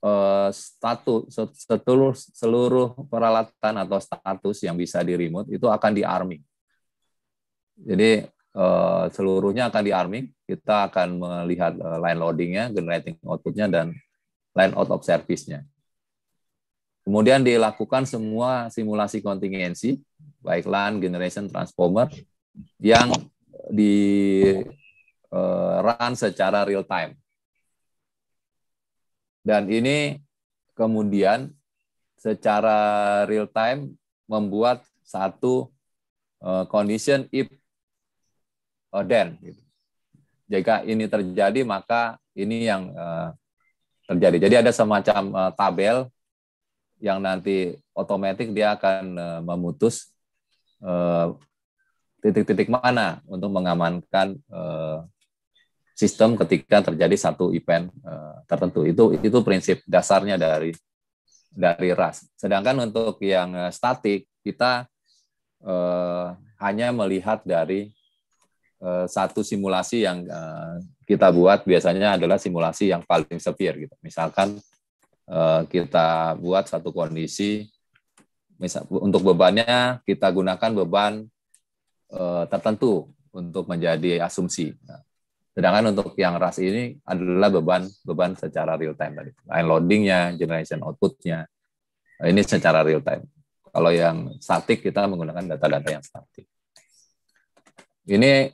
eh, status seluruh seluruh peralatan atau status yang bisa di remote itu akan di arming. Jadi eh, seluruhnya akan di arming. Kita akan melihat eh, line loadingnya, generating outputnya dan line out of service-nya. Kemudian dilakukan semua simulasi kontingensi, baik LAN, generation, transformer, yang di Eh, run secara real time. Dan ini kemudian secara real time membuat satu eh, condition if then. Gitu. Jika ini terjadi maka ini yang eh, terjadi. Jadi ada semacam tabel yang nanti otomatis dia akan memutus titik-titik mana untuk mengamankan sistem ketika terjadi satu event eh, tertentu. Itu itu prinsip dasarnya dari dari ras. Sedangkan untuk yang eh, statik kita uh, hanya melihat dari uh, satu simulasi yang uh, kita buat biasanya adalah simulasi yang paling severe gitu. Misalkan uh, kita buat satu kondisi misal untuk bebannya kita gunakan beban uh, tertentu untuk menjadi asumsi. Nah, Sedangkan untuk yang ras ini adalah beban beban secara real time tadi. Line loadingnya, generation outputnya, ini secara real time. Kalau yang statik kita menggunakan data-data yang statik. Ini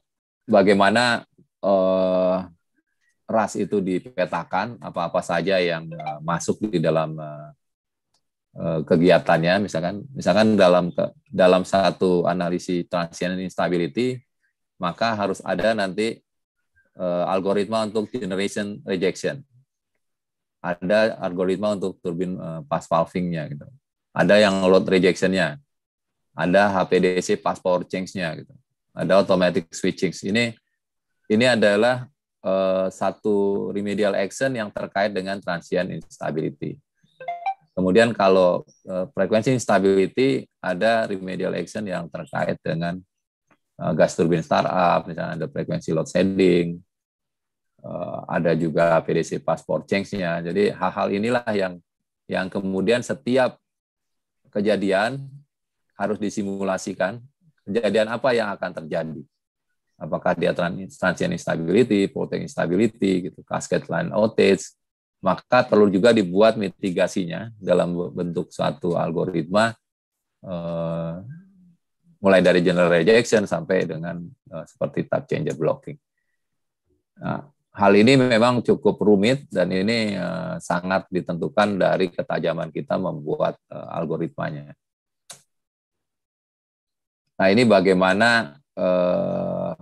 bagaimana uh, ras itu dipetakan, apa-apa saja yang uh, masuk di dalam uh, kegiatannya, misalkan misalkan dalam ke, dalam satu analisis transient instability, maka harus ada nanti Eh, algoritma untuk generation rejection, ada algoritma untuk turbin eh, pas valving gitu, ada yang load rejectionnya, ada HPDC pas power change-nya gitu, ada automatic switching. Ini ini adalah uh, satu remedial action yang terkait dengan transient instability. Kemudian kalau uh, frekuensi instability ada remedial action yang terkait dengan uh, gas turbine startup, misalnya ada frekuensi load shedding, Eh, ada juga PDC paspor change-nya. Jadi hal-hal inilah yang yang kemudian setiap kejadian harus disimulasikan kejadian apa yang akan terjadi. Apakah dia transient instability, protein instability, gitu, cascade line outage, maka perlu juga dibuat mitigasinya dalam bentuk suatu algoritma eh, mulai dari general rejection sampai dengan eh, seperti tap changer blocking. Nah, hal ini memang cukup rumit dan ini uh, sangat ditentukan dari ketajaman kita membuat uh, algoritmanya. Nah, ini bagaimana uh,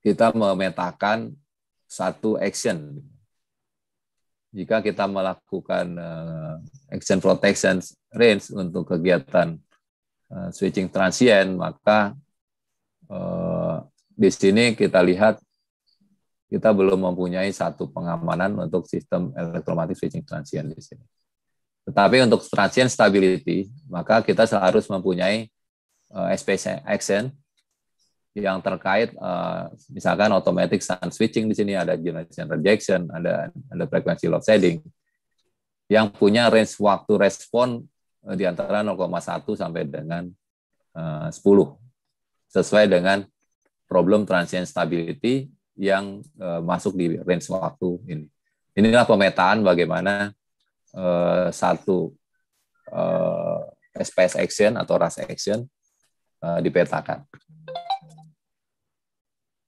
kita memetakan satu action. Jika kita melakukan uh, action protection range untuk kegiatan uh, switching transient, maka uh, di sini kita lihat kita belum mempunyai satu pengamanan untuk sistem elektromatik switching transient di sini. Tetapi untuk transient stability, maka kita harus mempunyai uh, space action yang terkait uh, misalkan automatic sun switching di sini ada generation rejection, ada ada frekuensi load shedding yang punya range waktu respon eh, di antara 0,1 sampai dengan uh, 10 sesuai dengan problem transient stability yang uh, masuk di range waktu ini. Inilah pemetaan bagaimana uh, satu uh, SPS action atau ras action uh, dipetakan.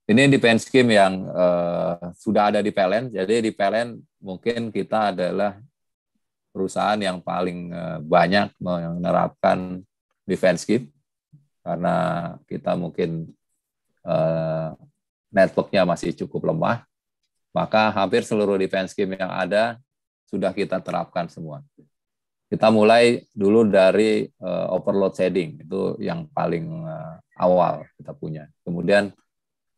Ini defense scheme yang uh, sudah ada di PLN. Jadi di PLN mungkin kita adalah perusahaan yang paling banyak menerapkan defense scheme karena kita mungkin networknya masih cukup lemah, maka hampir seluruh defense game yang ada sudah kita terapkan semua. Kita mulai dulu dari uh, overload shading itu yang paling uh, awal kita punya. Kemudian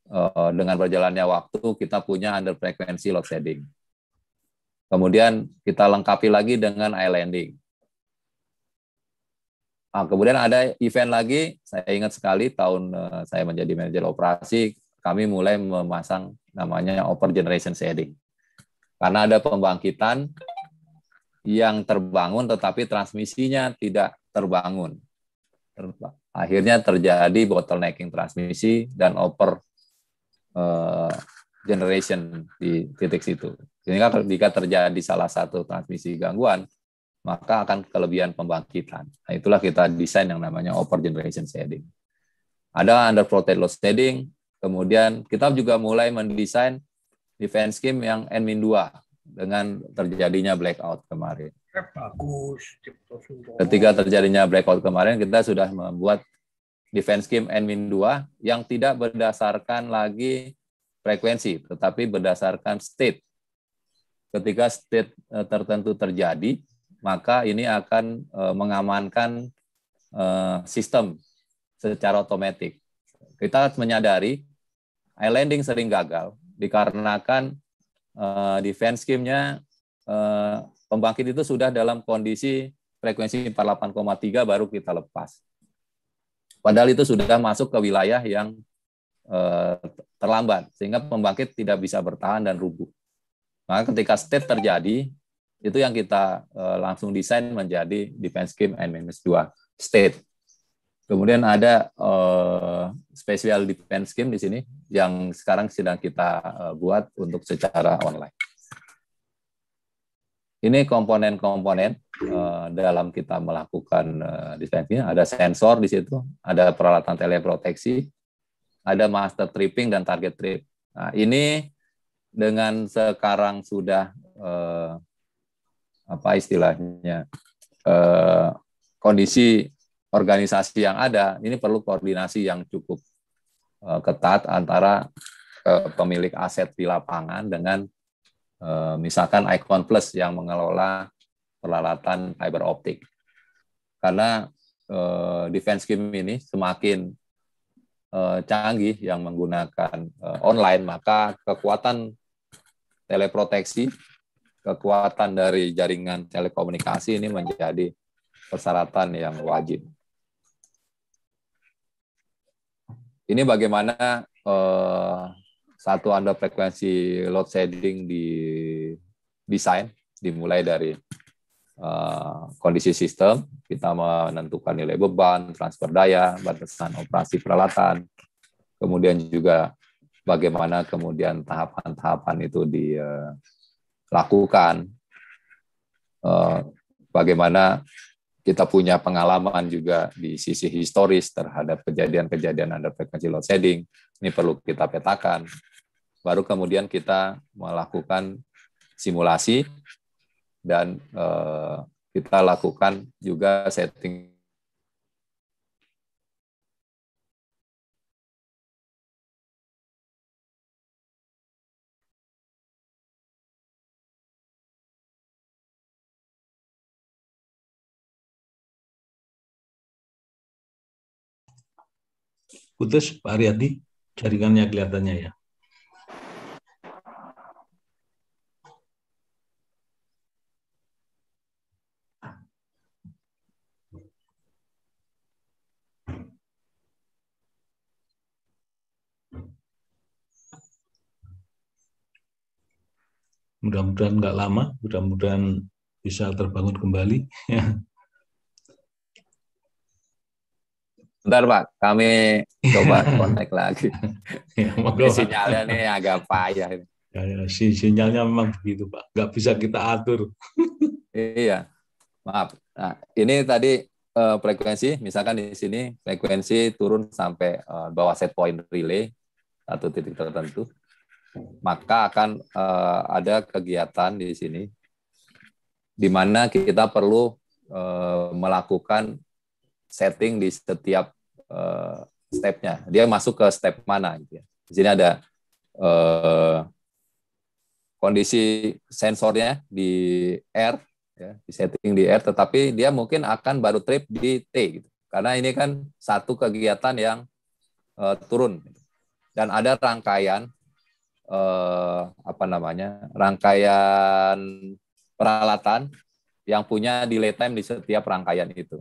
uh, dengan berjalannya waktu kita punya under frequency load shading. Kemudian kita lengkapi lagi dengan islanding. Nah, kemudian ada event lagi, saya ingat sekali tahun uh, saya menjadi manajer operasi, kami mulai memasang namanya over generation shading. Karena ada pembangkitan yang terbangun tetapi transmisinya tidak terbangun. Akhirnya terjadi bottlenecking transmisi dan over eh, generation di titik situ. Sehingga jika terjadi salah satu transmisi gangguan, maka akan kelebihan pembangkitan. Nah, itulah kita desain yang namanya over generation shading. Ada under load shading, Kemudian kita juga mulai mendesain defense scheme yang N-2 dengan terjadinya blackout kemarin. Eh, Ketika terjadinya blackout kemarin, kita sudah membuat defense scheme N-2 yang tidak berdasarkan lagi frekuensi, tetapi berdasarkan state. Ketika state eh, tertentu terjadi, maka ini akan eh, mengamankan sistem secara otomatis. Kita menyadari High landing sering gagal dikarenakan uh, defense scheme-nya uh, eh, pembangkit itu sudah dalam kondisi frekuensi 48,3 baru kita lepas. Padahal itu sudah masuk ke wilayah yang uh, terlambat sehingga pembangkit tidak bisa bertahan dan rubuh. Maka ketika state terjadi itu yang kita uh, langsung desain menjadi defense scheme N-2 state Kemudian ada uh, special defense scheme di sini yang sekarang sedang kita uh, buat untuk secara online. Ini komponen-komponen uh, dalam kita melakukan uh, defense Ada sensor di situ, ada peralatan teleproteksi, ada master tripping dan target trip. Nah, ini dengan sekarang sudah uh, apa istilahnya uh, kondisi organisasi yang ada, ini perlu koordinasi yang cukup eh, ketat antara eh, pemilik aset di lapangan dengan eh, misalkan Icon Plus yang mengelola peralatan fiber optik. Karena defense game ini semakin canggih yang menggunakan online, maka kekuatan teleproteksi, kekuatan dari jaringan telekomunikasi ini menjadi persyaratan yang wajib. ini bagaimana uh, satu frekuensi load shedding di desain dimulai dari uh, kondisi sistem kita menentukan nilai beban transfer daya batasan operasi peralatan kemudian juga bagaimana kemudian tahapan-tahapan itu dilakukan eh, uh, bagaimana kita punya pengalaman juga di sisi historis terhadap kejadian-kejadian under frequency load shedding. Ini perlu kita petakan. Baru kemudian kita melakukan simulasi dan eh, kita lakukan juga setting Putus Pak Ariadi jaringannya kelihatannya ya. Mudah-mudahan nggak lama, mudah-mudahan bisa terbangun kembali. Bentar Pak, kami coba kontak lagi. ya, sinyalnya nih agak payah. Ya, ya, sinyalnya memang begitu Pak, nggak bisa kita atur. iya, maaf. Nah, ini tadi uh, frekuensi, misalkan di sini frekuensi turun sampai uh, bawah set point relay atau titik tertentu, maka akan uh, ada kegiatan di sini di mana kita perlu melakukan setting di setiap uh, stepnya. Dia masuk ke step mana gitu ya. Di sini ada uh, kondisi sensornya di R ya, di setting di R tetapi dia mungkin akan baru trip di T gitu. Karena ini kan satu kegiatan yang uh, turun gitu. dan ada rangkaian uh, apa namanya rangkaian peralatan yang punya delay time di setiap rangkaian itu.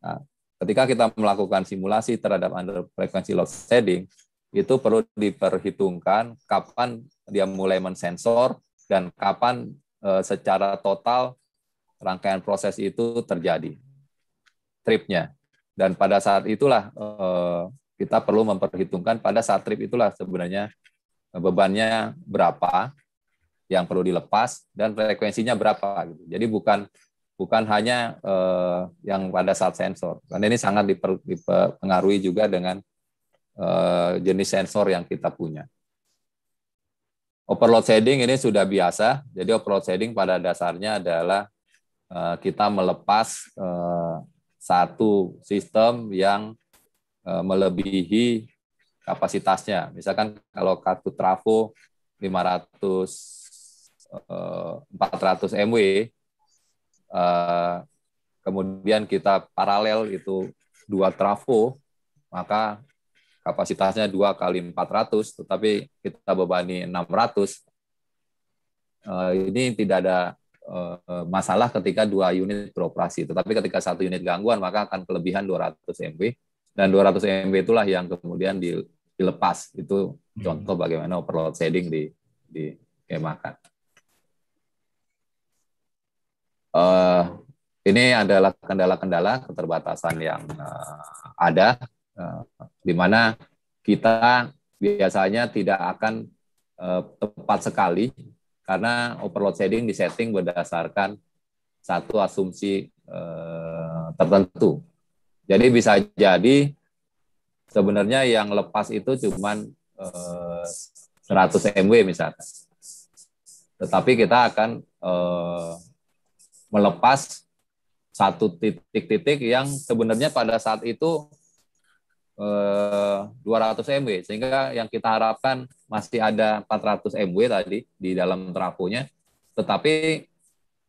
Nah, ketika kita melakukan simulasi terhadap under frequency load shedding, itu perlu diperhitungkan kapan dia mulai mensensor dan kapan e, secara total rangkaian proses itu terjadi tripnya. Dan pada saat itulah e, kita perlu memperhitungkan pada saat trip itulah sebenarnya eh, bebannya berapa yang perlu dilepas dan frekuensinya berapa gitu. Jadi bukan bukan hanya uh, yang pada saat sensor. Karena ini sangat dipengaruhi juga dengan uh, jenis sensor yang kita punya. Overload shading ini sudah biasa. Jadi overload shading pada dasarnya adalah uh, kita melepas uh, satu sistem yang uh, melebihi kapasitasnya. Misalkan kalau kartu trafo 500 400 MW Eh, kemudian kita paralel itu dua trafo, maka kapasitasnya dua kali 400, tetapi kita bebani 600. ratus. Eh, ini tidak ada eh, masalah ketika dua unit beroperasi, tetapi ketika satu unit gangguan maka akan kelebihan 200 MW dan 200 MW itulah yang kemudian dilepas. Itu hmm. contoh bagaimana overload shading di di kemakan uh, ini adalah kendala-kendala keterbatasan yang uh, ada, uh, di mana kita biasanya tidak akan uh, tepat sekali karena overload shading disetting berdasarkan satu asumsi uh, tertentu. Jadi bisa jadi sebenarnya yang lepas itu cuma uh, 100 MW misalnya. Tetapi kita akan uh, melepas satu titik-titik yang sebenarnya pada saat itu eh, 200 MW sehingga yang kita harapkan masih ada 400 MW tadi di dalam trafonya tetapi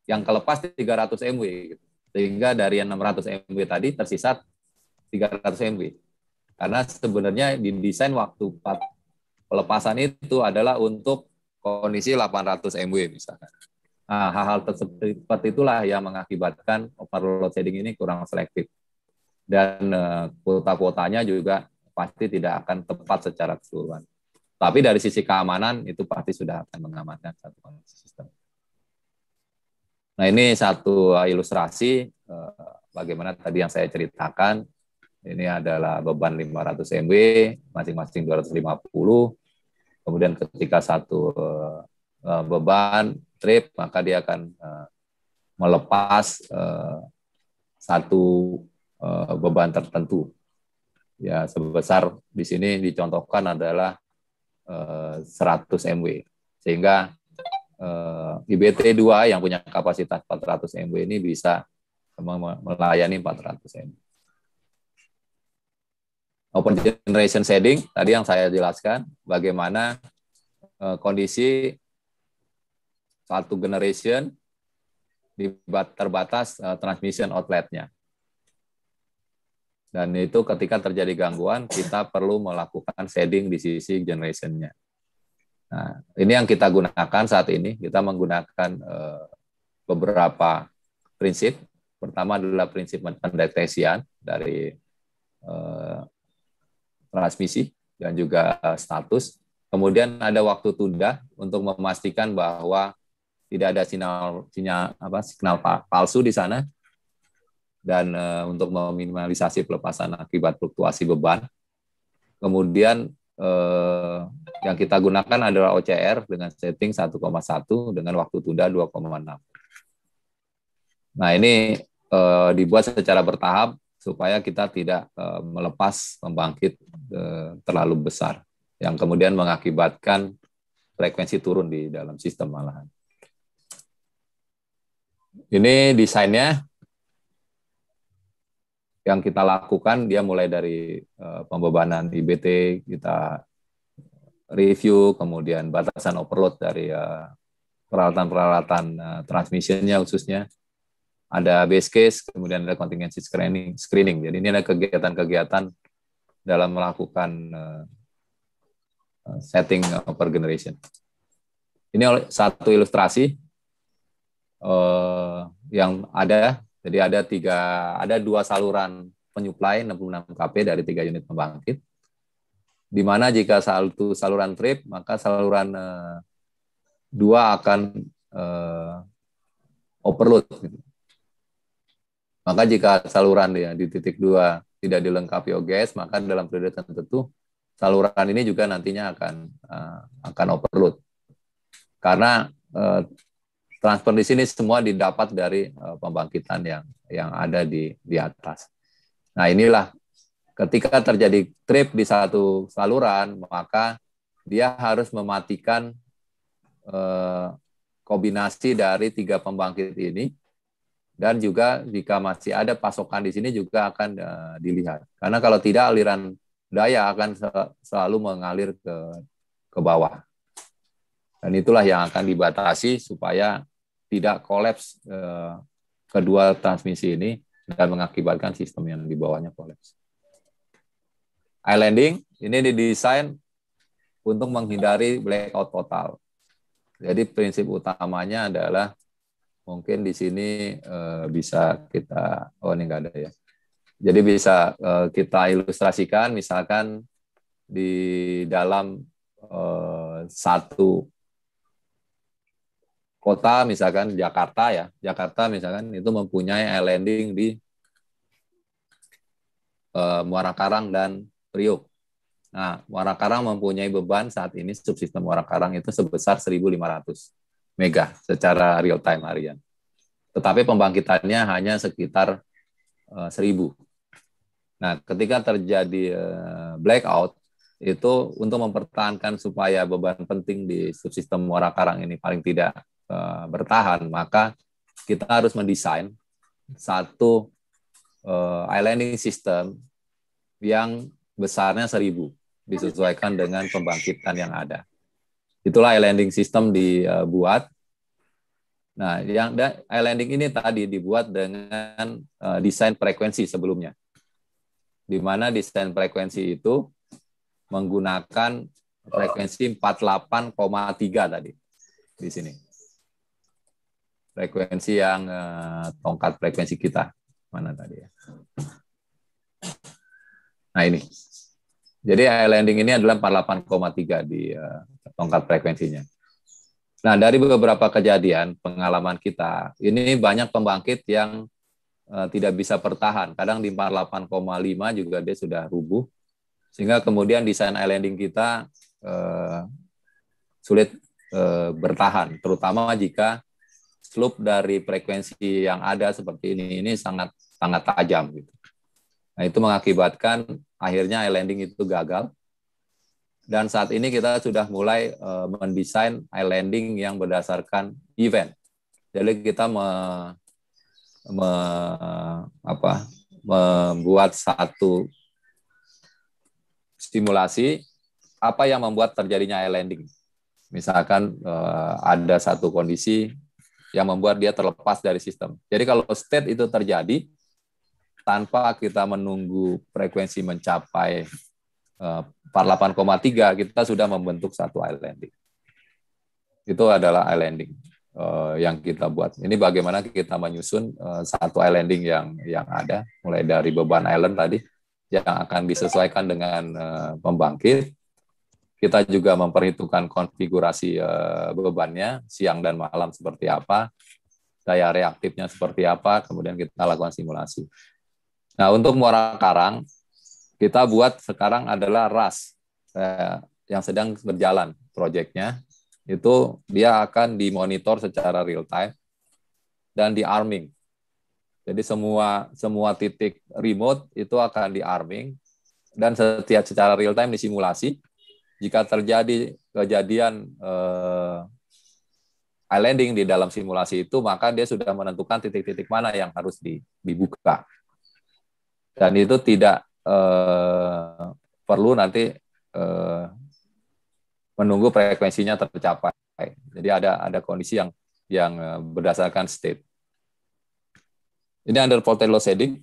yang kelepas 300 MW sehingga dari yang 600 MW tadi tersisa 300 MW karena sebenarnya didesain waktu pelepasan itu adalah untuk kondisi 800 MW misalkan Nah, hal-hal seperti itulah yang mengakibatkan overload shedding ini kurang selektif. Dan eh, kuota-kuotanya juga pasti tidak akan tepat secara keseluruhan. Tapi dari sisi keamanan itu pasti sudah akan mengamankan satu sistem. Nah ini satu eh, ilustrasi eh, bagaimana tadi yang saya ceritakan. Ini adalah beban 500 MW, masing-masing 250. Kemudian ketika satu beban trip maka dia akan uh, melepas uh, satu uh, beban tertentu. Ya sebesar di sini dicontohkan adalah uh, 100 MW. Sehingga uh, IBT 2 yang punya kapasitas 400 MW ini bisa melayani 400 MW. Open generation setting tadi yang saya jelaskan bagaimana uh, kondisi satu generation terbatas uh, transmission outletnya. Dan itu ketika terjadi gangguan, kita perlu melakukan shading di sisi generationnya. Nah, ini yang kita gunakan saat ini. Kita menggunakan eh, beberapa prinsip. Pertama adalah prinsip pendeteksian dari eh, transmisi dan juga status. Kemudian ada waktu tunda untuk memastikan bahwa tidak ada sinyal sinyal apa signal palsu di sana dan e, untuk meminimalisasi pelepasan akibat fluktuasi beban. Kemudian e, yang kita gunakan adalah OCR dengan setting 1,1 dengan waktu tunda 2,6. Nah, ini e, dibuat secara bertahap supaya kita tidak e, melepas pembangkit e, terlalu besar yang kemudian mengakibatkan frekuensi turun di dalam sistem malahan. Ini desainnya yang kita lakukan dia mulai dari uh, pembebanan IBT kita review kemudian batasan overload dari eh, peralatan-peralatan uh, transmissionnya khususnya ada base case kemudian ada contingency screening screening jadi ini ada kegiatan-kegiatan dalam melakukan uh, setting uh, per generation ini satu ilustrasi uh, yang ada. Jadi ada tiga, ada dua saluran penyuplai 66 kp dari tiga unit pembangkit. Di mana jika satu saluran trip, maka saluran uh, dua akan uh, overload. Gitu. Maka jika saluran ya, di titik dua tidak dilengkapi OGS, maka dalam periode tertentu saluran ini juga nantinya akan uh, akan overload karena uh, transfer di sini semua didapat dari uh, pembangkitan yang yang ada di di atas. Nah, inilah ketika terjadi trip di satu saluran, maka dia harus mematikan uh, kombinasi dari tiga pembangkit ini dan juga jika masih ada pasokan di sini juga akan uh, dilihat. Karena kalau tidak aliran daya akan selalu mengalir ke ke bawah. Dan itulah yang akan dibatasi supaya tidak kolaps eh, kedua transmisi ini dan mengakibatkan sistem yang di bawahnya kolaps. Islanding ini didesain untuk menghindari blackout total. Jadi prinsip utamanya adalah mungkin di sini eh, bisa kita oh ini enggak ada ya. Jadi bisa eh, kita ilustrasikan misalkan di dalam eh, satu kota misalkan Jakarta ya Jakarta misalkan itu mempunyai air landing di uh, Muara Karang dan Priuk. Nah, Muara Karang mempunyai beban saat ini subsistem Muara Karang itu sebesar 1.500 mega secara real time harian. Tetapi pembangkitannya hanya sekitar uh, eh, 1.000. Nah, ketika terjadi uh, blackout itu untuk mempertahankan supaya beban penting di subsistem Muara Karang ini paling tidak Eh, bertahan, maka kita harus mendesain satu uh, eh, islanding system yang besarnya seribu disesuaikan dengan pembangkitan yang ada. Itulah islanding system dibuat. Nah, yang islanding ini tadi dibuat dengan uh, desain frekuensi sebelumnya. Di mana desain frekuensi itu menggunakan frekuensi 48,3 tadi di sini frekuensi yang uh, tongkat frekuensi kita mana tadi ya nah ini jadi air landing ini adalah 48,3 di uh, tongkat frekuensinya nah dari beberapa kejadian pengalaman kita ini banyak pembangkit yang uh, tidak bisa bertahan kadang di 48,5 juga dia sudah rubuh sehingga kemudian desain air landing kita uh, sulit uh, bertahan terutama jika slope dari frekuensi yang ada seperti ini ini sangat sangat tajam gitu. Nah, itu mengakibatkan akhirnya landing itu gagal. Dan saat ini kita sudah mulai uh, mendesain landing yang berdasarkan event. Jadi kita me, me, apa, membuat satu simulasi apa yang membuat terjadinya landing. Misalkan uh, ada satu kondisi yang membuat dia terlepas dari sistem. Jadi kalau state itu terjadi tanpa kita menunggu frekuensi mencapai eh, uh, 8,3 kita sudah membentuk satu islanding. Itu adalah islanding eh, yang kita buat. Ini bagaimana kita menyusun eh, satu islanding yang yang ada mulai dari beban island tadi yang akan disesuaikan dengan pembangkit kita juga memperhitungkan konfigurasi uh, bebannya siang dan malam seperti apa, daya reaktifnya seperti apa, kemudian kita lakukan simulasi. Nah, untuk muara karang, kita buat sekarang adalah RAS eh, yang sedang berjalan proyeknya. Itu dia akan dimonitor secara real time dan di arming. Jadi semua semua titik remote itu akan di arming dan setiap secara real time disimulasi jika terjadi kejadian uh, eh, landing di dalam simulasi itu, maka dia sudah menentukan titik-titik mana yang harus dibuka. Dan itu tidak uh, perlu nanti uh, menunggu frekuensinya tercapai. Jadi ada ada kondisi yang yang berdasarkan state. Ini under potential load shading.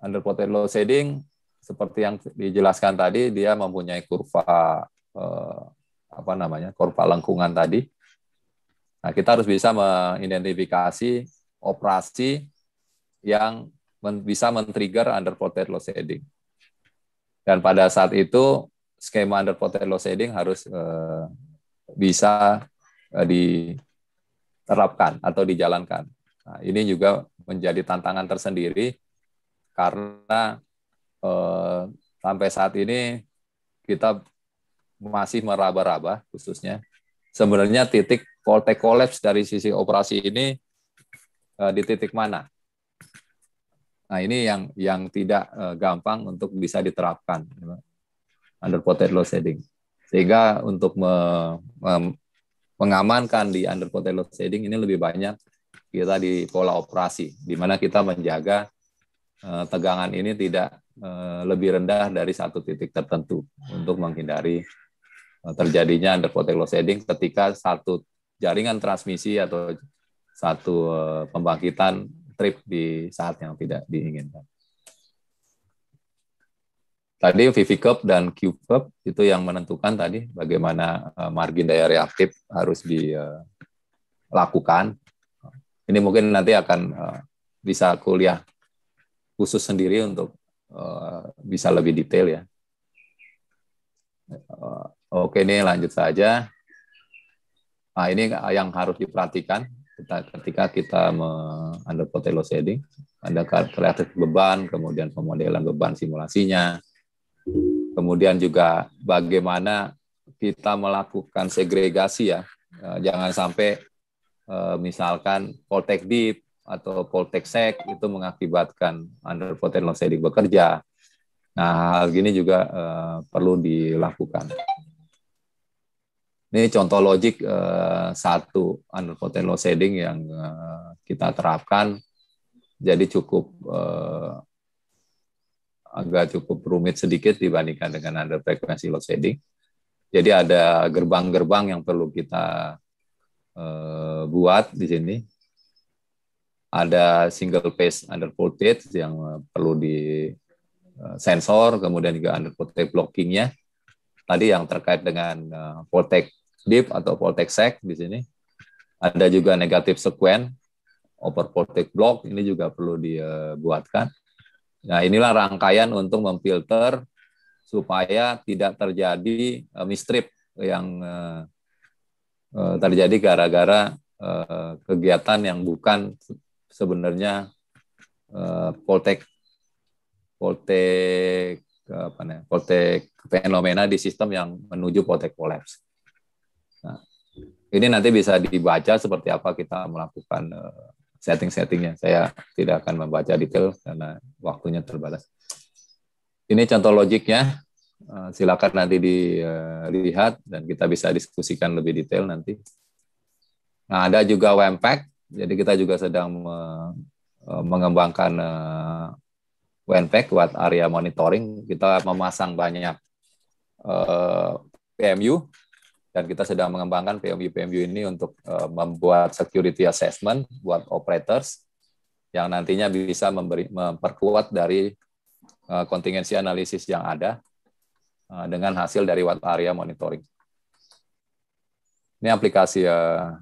Under potential load shading seperti yang dijelaskan tadi dia mempunyai kurva eh, apa namanya korban lengkungan tadi. Nah, kita harus bisa mengidentifikasi operasi yang men bisa men-trigger underprotected load shedding. Dan pada saat itu skema underpotent load shedding harus eh, bisa eh, diterapkan atau dijalankan. Nah, ini juga menjadi tantangan tersendiri karena eh, sampai saat ini kita masih meraba-raba khususnya. Sebenarnya titik voltage collapse dari sisi operasi ini uh, di titik mana? Nah, ini yang yang tidak uh, gampang untuk bisa diterapkan ya, under potential load shading. Sehingga untuk me, me, mengamankan di under potential load shading ini lebih banyak kita di pola operasi, di mana kita menjaga uh, tegangan ini tidak uh, lebih rendah dari satu titik tertentu untuk menghindari Eh, terjadinya underpotensial shedding ketika satu jaringan transmisi atau satu eh, pembangkitan trip di saat yang tidak diinginkan. Tadi VV Cup dan Q Cup itu yang menentukan tadi bagaimana eh, margin daya reaktif harus dilakukan. Ini mungkin nanti akan bisa kuliah khusus sendiri untuk bisa lebih detail ya. Oke, ini lanjut saja. Nah, ini yang harus diperhatikan kita, ketika kita underpotent load shedding. Ada karakteristik beban, kemudian pemodelan beban simulasinya, kemudian juga bagaimana kita melakukan segregasi ya. Eh, jangan sampai eh, misalkan poltek deep atau poltek sec itu mengakibatkan underpotent load shedding bekerja. Nah, hal gini juga eh, perlu dilakukan. Ini contoh logik uh, satu undercoated anu, load shedding yang uh, kita terapkan. Jadi cukup uh, agak cukup rumit sedikit dibandingkan dengan under frequency load shedding. Jadi ada gerbang-gerbang yang perlu kita uh, buat di sini. Ada single phase under voltage yang perlu di uh, sensor, kemudian juga under voltage blockingnya. Tadi yang terkait dengan uh, voltage dip atau voltage sec di sini. Ada juga negatif sequen over voltage block, ini juga perlu dibuatkan. Nah, inilah rangkaian untuk memfilter supaya tidak terjadi uh, mistrip yang uh, uh, terjadi gara-gara uh, kegiatan yang bukan sebenarnya uh, voltage voltage apa namanya voltage fenomena di sistem yang menuju voltage collapse ini nanti bisa dibaca seperti apa kita melakukan eh, setting-settingnya. Saya tidak akan membaca detail karena waktunya terbatas. Ini contoh logiknya. Eh, silakan nanti dilihat eh, dan kita bisa diskusikan lebih detail nanti. Nah, ada juga WMPAC. Jadi kita juga sedang mengembangkan uh, buat area monitoring. Kita memasang banyak PMU dan kita sedang mengembangkan PMU-PMU ini untuk uh, membuat security assessment buat operators yang nantinya bisa memberi, memperkuat dari uh, eh, kontingensi analisis yang ada uh, dengan hasil dari what area monitoring. Ini aplikasi uh,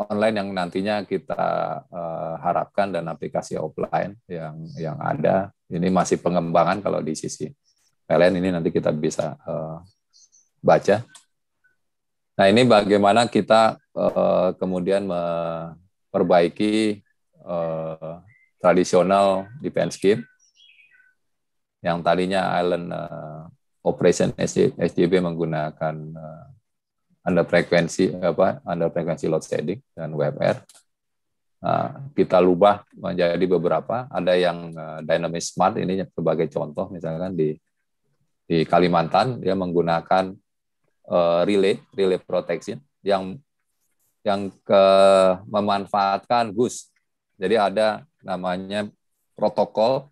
online yang nantinya kita uh, harapkan dan aplikasi offline yang yang ada ini masih pengembangan kalau di sisi PLN ini nanti kita bisa uh, baca Nah ini bagaimana kita uh, kemudian memperbaiki uh, tradisional defense game yang tadinya island uh, operation SJB menggunakan uh, under frekuensi apa under frekuensi load shedding dan WFR uh, nah, kita lubah menjadi beberapa ada yang uh, dynamic smart ini sebagai contoh misalkan di di Kalimantan dia menggunakan uh, relay relay protection yang yang ke memanfaatkan GUS. Jadi ada namanya protokol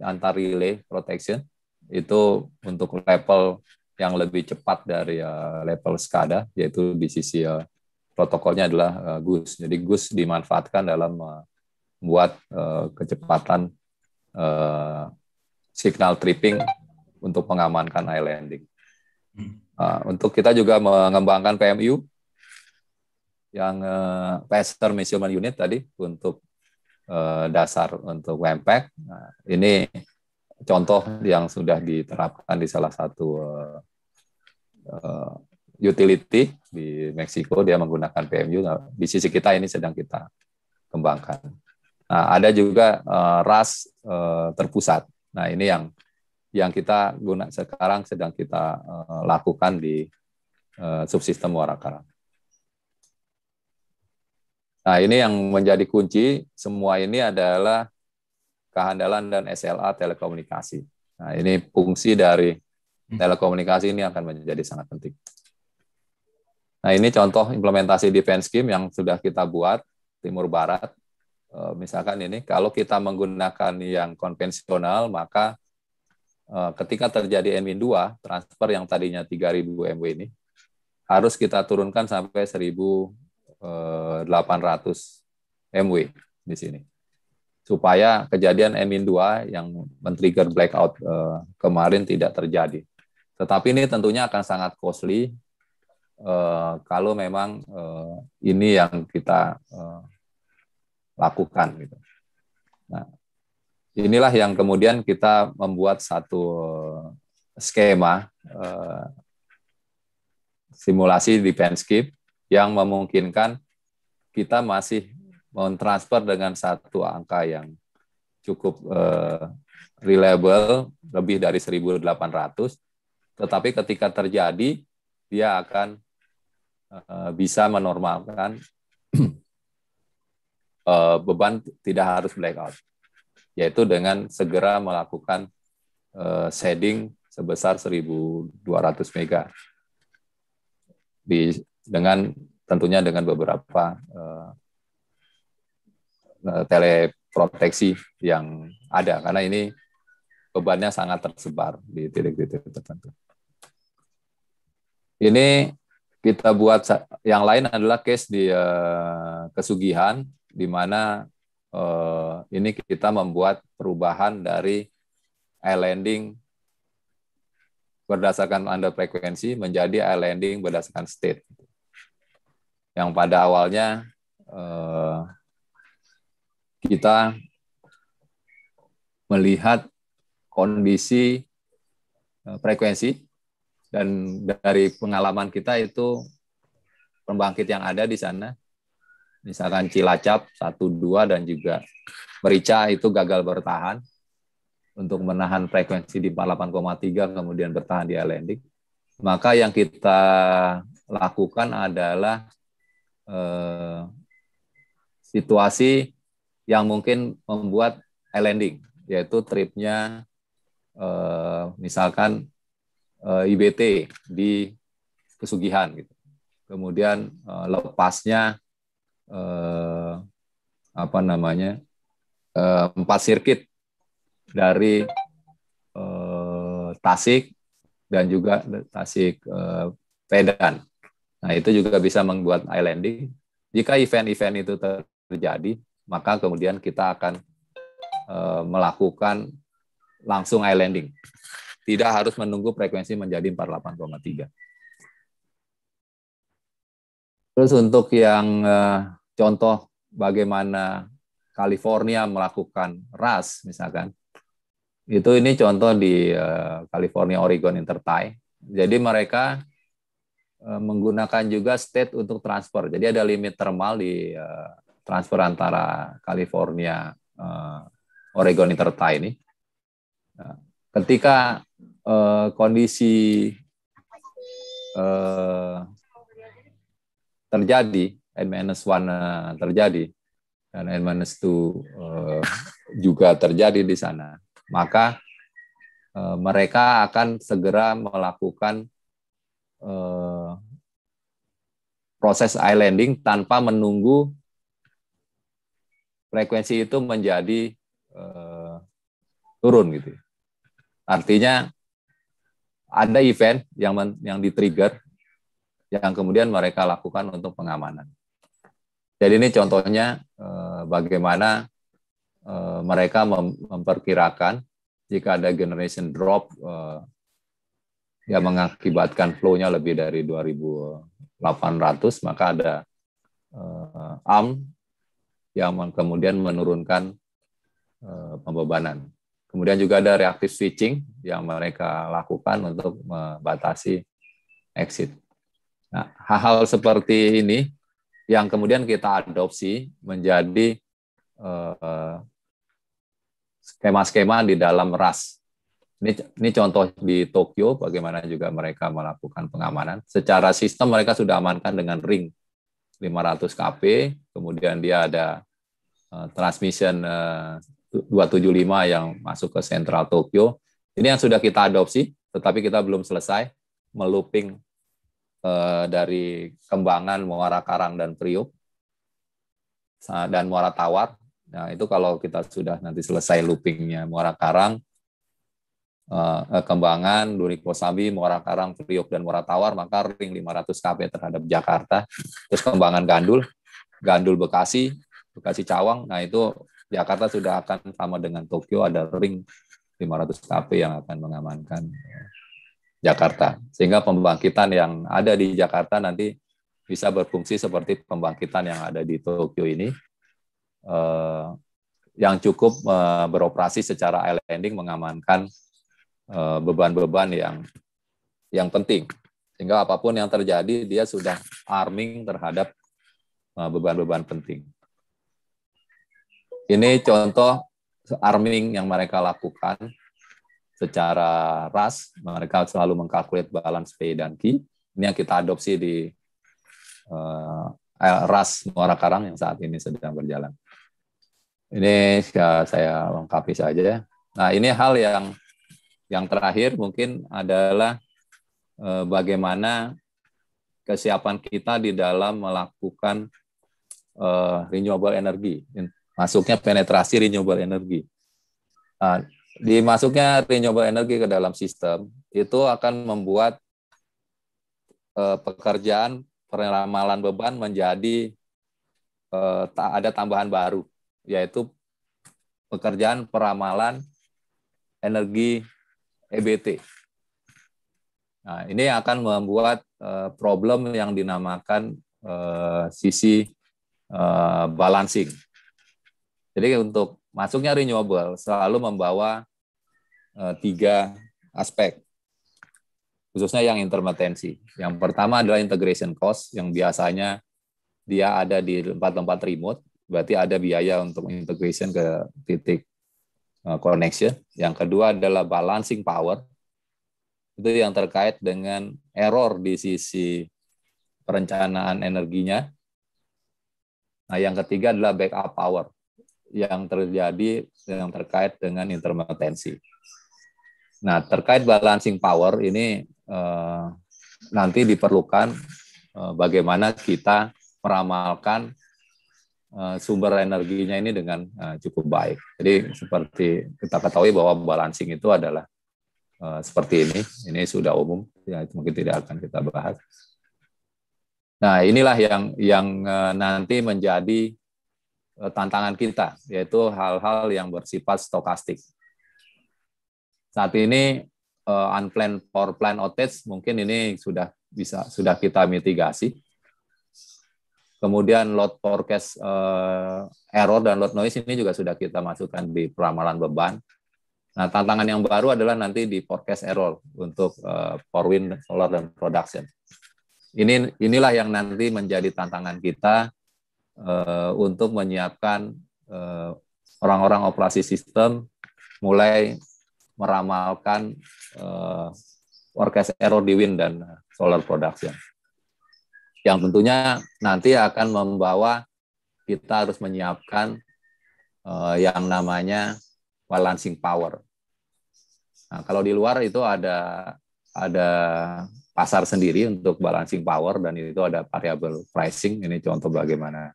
antar relay protection itu untuk level yang lebih cepat dari uh, level skada yaitu di sisi uh, protokolnya adalah uh, GUS. Jadi GUS dimanfaatkan dalam membuat uh, kecepatan uh, signal tripping untuk mengamankan high landing. Hmm. Nah, untuk kita juga mengembangkan PMU yang uh, eh, PSR Measurement Unit tadi untuk uh, dasar untuk WMPEG. Nah, ini contoh yang sudah diterapkan di salah satu uh, uh, utility di Meksiko dia menggunakan PMU. Nah, di sisi kita ini sedang kita kembangkan. Nah, ada juga uh, RAS uh, terpusat. Nah, ini yang yang kita guna sekarang sedang kita uh, lakukan di uh, subsistem warakara. Nah, ini yang menjadi kunci semua ini adalah kehandalan dan SLA telekomunikasi. Nah, ini fungsi dari telekomunikasi ini akan menjadi sangat penting. Nah, ini contoh implementasi defense scheme yang sudah kita buat Timur Barat. Eh, misalkan ini, kalau kita menggunakan yang konvensional, maka Eh, ketika terjadi n 2 transfer yang tadinya 3.000 MW ini harus kita turunkan sampai 1.800 eh, MW di sini. Supaya kejadian n 2 yang men-trigger blackout eh, kemarin tidak terjadi. Tetapi ini tentunya akan sangat costly kalau memang ini yang kita lakukan. Gitu. Nah, inilah yang kemudian kita membuat satu skema eh, simulasi di Penskip yang memungkinkan kita masih mentransfer dengan satu angka yang cukup eh, reliable lebih dari 1.800 tetapi ketika terjadi dia akan eh, bisa menormalkan beban tidak harus blackout yaitu dengan segera melakukan uh, shading sebesar 1.200 mega di dengan tentunya dengan beberapa uh, teleproteksi yang ada karena ini bebannya sangat tersebar di titik-titik tertentu. Ini kita buat yang lain adalah case di uh, Kesugihan di mana Eh, ini kita membuat perubahan dari air landing berdasarkan under frekuensi menjadi air landing berdasarkan state. Yang pada awalnya eh, kita melihat kondisi eh, frekuensi dan dari pengalaman kita itu pembangkit yang ada di sana Misalkan Cilacap 1-2 dan juga Merica itu gagal bertahan untuk menahan frekuensi di 8,3 kemudian bertahan di landing. Maka yang kita lakukan adalah eh, situasi yang mungkin membuat landing yaitu tripnya eh, misalkan eh, IBT di Kesugihan gitu. Kemudian eh, lepasnya eh, apa namanya eh, empat sirkuit dari eh, Tasik dan juga Tasik eh, Pedan. Nah itu juga bisa membuat islanding. Jika event-event itu terjadi, maka kemudian kita akan eh, melakukan langsung islanding. Tidak harus menunggu frekuensi menjadi 48,3. Terus untuk yang eh, Contoh bagaimana California melakukan ras misalkan. Itu ini contoh di eh, California Oregon Intertie. Jadi mereka eh, menggunakan juga state untuk transfer. Jadi ada limit termal di eh, transfer antara California Oregon Intertie ini. Nah, ketika kondisi terjadi n minus one eh, terjadi dan n minus two eh, juga terjadi di sana, maka eh, mereka akan segera melakukan proses islanding tanpa menunggu frekuensi itu menjadi turun gitu. Artinya ada event yang men, yang di-trigger yang kemudian mereka lakukan untuk pengamanan. Jadi ini contohnya eh, bagaimana eh, mereka mem memperkirakan jika ada generation drop eh, yang mengakibatkan flow-nya lebih dari 2.800 maka ada eh, arm yang kemudian menurunkan eh, pembebanan. Kemudian juga ada reactive switching yang mereka lakukan untuk membatasi exit. Nah, hal-hal seperti ini yang kemudian kita adopsi menjadi eh, skema-skema di dalam RAS. Ini, ini contoh di Tokyo bagaimana juga mereka melakukan pengamanan. Secara sistem mereka sudah amankan dengan ring 500 kp, kemudian dia ada uh, transmission eh, uh, 275 yang masuk ke sentral Tokyo. Ini yang sudah kita adopsi, tetapi kita belum selesai meluping Eh, dari Kembangan, Muara Karang, dan Priuk, dan Muara Tawar. Nah, itu kalau kita sudah nanti selesai loopingnya Muara Karang, eh, eh, Kembangan, Duri Kosambi, Muara Karang, Priuk, dan Muara Tawar, maka ring 500 kp terhadap Jakarta. Terus Kembangan Gandul, Gandul Bekasi, Bekasi Cawang, nah itu Jakarta sudah akan sama dengan Tokyo, ada ring 500 KP yang akan mengamankan Jakarta. Sehingga pembangkitan yang ada di Jakarta nanti bisa berfungsi seperti pembangkitan yang ada di Tokyo ini eh, yang cukup eh, beroperasi secara islanding mengamankan beban eh, beban-beban yang yang penting. Sehingga apapun yang terjadi dia sudah arming terhadap eh, beban-beban penting. Ini contoh arming yang mereka lakukan secara ras mereka selalu mengkalkulat balance P dan Q. ini yang kita adopsi di uh, ras Muara Karang yang saat ini sedang berjalan ini ya, saya lengkapi saja nah ini hal yang yang terakhir mungkin adalah uh, bagaimana kesiapan kita di dalam melakukan uh, renewable energy masuknya penetrasi renewable energy uh, dimasuknya renewable energy ke dalam sistem itu akan membuat uh, pekerjaan peramalan beban menjadi uh, ada tambahan baru yaitu pekerjaan peramalan energi EBT. Nah, ini akan membuat uh, problem yang dinamakan uh, sisi uh, balancing. Jadi untuk masuknya renewable selalu membawa Eh, tiga aspek khususnya yang intermitensi. Yang pertama adalah integration cost yang biasanya dia ada di tempat-tempat remote, berarti ada biaya untuk integration ke titik eh, connection. Yang kedua adalah balancing power. Itu yang terkait dengan error di sisi perencanaan energinya. Nah, yang ketiga adalah backup power yang terjadi yang terkait dengan intermitensi. Nah, terkait balancing power ini eh, nanti diperlukan eh, bagaimana kita meramalkan eh, sumber energinya ini dengan cukup baik. Jadi seperti kita ketahui bahwa balancing itu adalah seperti ini. Ini sudah umum, ya mungkin tidak akan kita bahas. Nah, inilah yang yang nanti menjadi tantangan kita, yaitu hal-hal yang bersifat stokastik. Saat ini uh, unplanned power plant outage mungkin ini sudah bisa sudah kita mitigasi. Kemudian load forecast uh, error dan load noise ini juga sudah kita masukkan di peramalan beban. Nah, tantangan yang baru adalah nanti di forecast error untuk uh, power wind, solar dan production. Ini inilah yang nanti menjadi tantangan kita uh, untuk menyiapkan orang-orang operasi sistem mulai meramalkan uh, eh, forecast error di wind dan solar production. Yang tentunya nanti akan membawa kita harus menyiapkan uh, yang namanya balancing power. Nah, kalau di luar itu ada ada pasar sendiri untuk balancing power dan itu ada variable pricing. Ini contoh bagaimana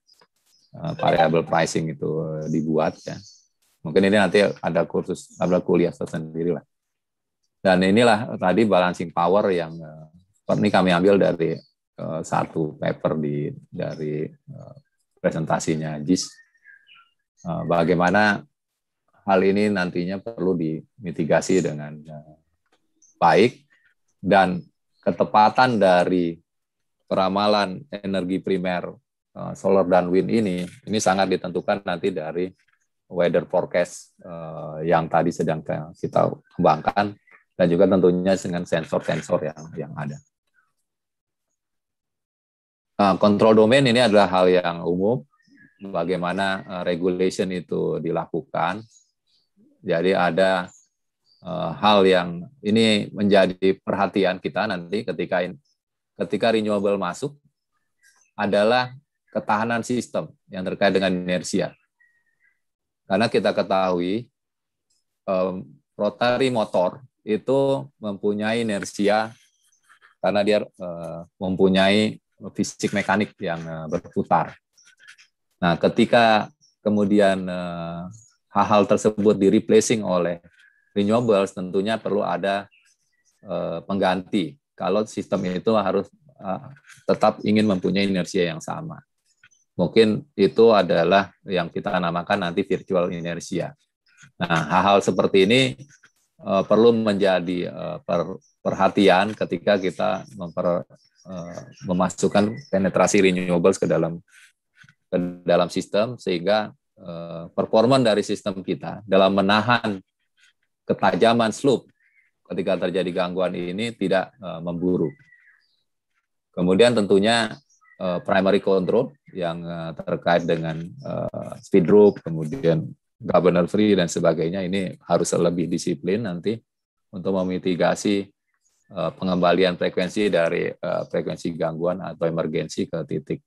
uh, variable pricing itu dibuat ya. Mungkin ini nanti ada kursus, ada kuliah tersendiri lah. Dan inilah tadi balancing power yang eh, ini kami ambil dari uh, satu paper di dari uh, presentasinya JIS. Uh, bagaimana hal ini nantinya perlu dimitigasi dengan baik dan ketepatan dari peramalan energi primer solar dan wind ini ini sangat ditentukan nanti dari weather forecast uh, yang tadi sedang kita kembangkan dan juga tentunya dengan sensor-sensor yang yang ada. Nah, eh, kontrol domain ini adalah hal yang umum bagaimana uh, regulation itu dilakukan. Jadi ada uh, hal yang ini menjadi perhatian kita nanti ketika ketika renewable masuk adalah ketahanan sistem yang terkait dengan inersia. Karena kita ketahui um, rotari motor itu mempunyai inersia karena dia uh, mempunyai fisik mekanik yang uh, berputar. Nah, ketika kemudian hal eh, hal-hal tersebut di replacing oleh renewables tentunya perlu ada uh, pengganti kalau sistem itu harus uh, tetap ingin mempunyai inersia yang sama. Mungkin itu adalah yang kita namakan nanti virtual inersia. Nah, hal-hal seperti ini uh, perlu menjadi uh, per, perhatian ketika kita memper, uh, memasukkan penetrasi renewables ke dalam ke dalam sistem sehingga uh, performa dari sistem kita dalam menahan ketajaman slope ketika terjadi gangguan ini tidak uh, memburuk. Kemudian tentunya Eh, primary control yang uh, terkait dengan uh, speed rope, kemudian governor free dan sebagainya ini harus lebih disiplin nanti untuk memitigasi uh, pengembalian frekuensi dari uh, frekuensi gangguan atau emergensi ke titik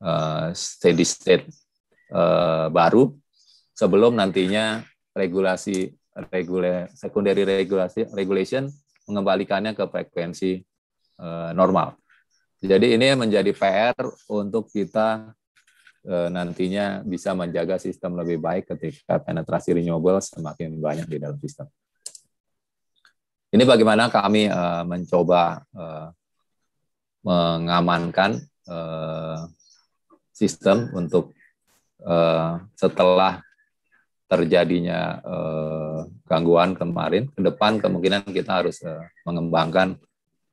uh, steady state uh, baru sebelum nantinya regulasi regula secondary regulasi regulation mengembalikannya ke frekuensi uh, normal. Jadi ini menjadi PR untuk kita eh, nantinya bisa menjaga sistem lebih baik ketika penetrasi renewable semakin banyak di dalam sistem. Ini bagaimana kami eh, mencoba eh, mengamankan sistem untuk setelah terjadinya gangguan kemarin, ke depan kemungkinan kita harus mengembangkan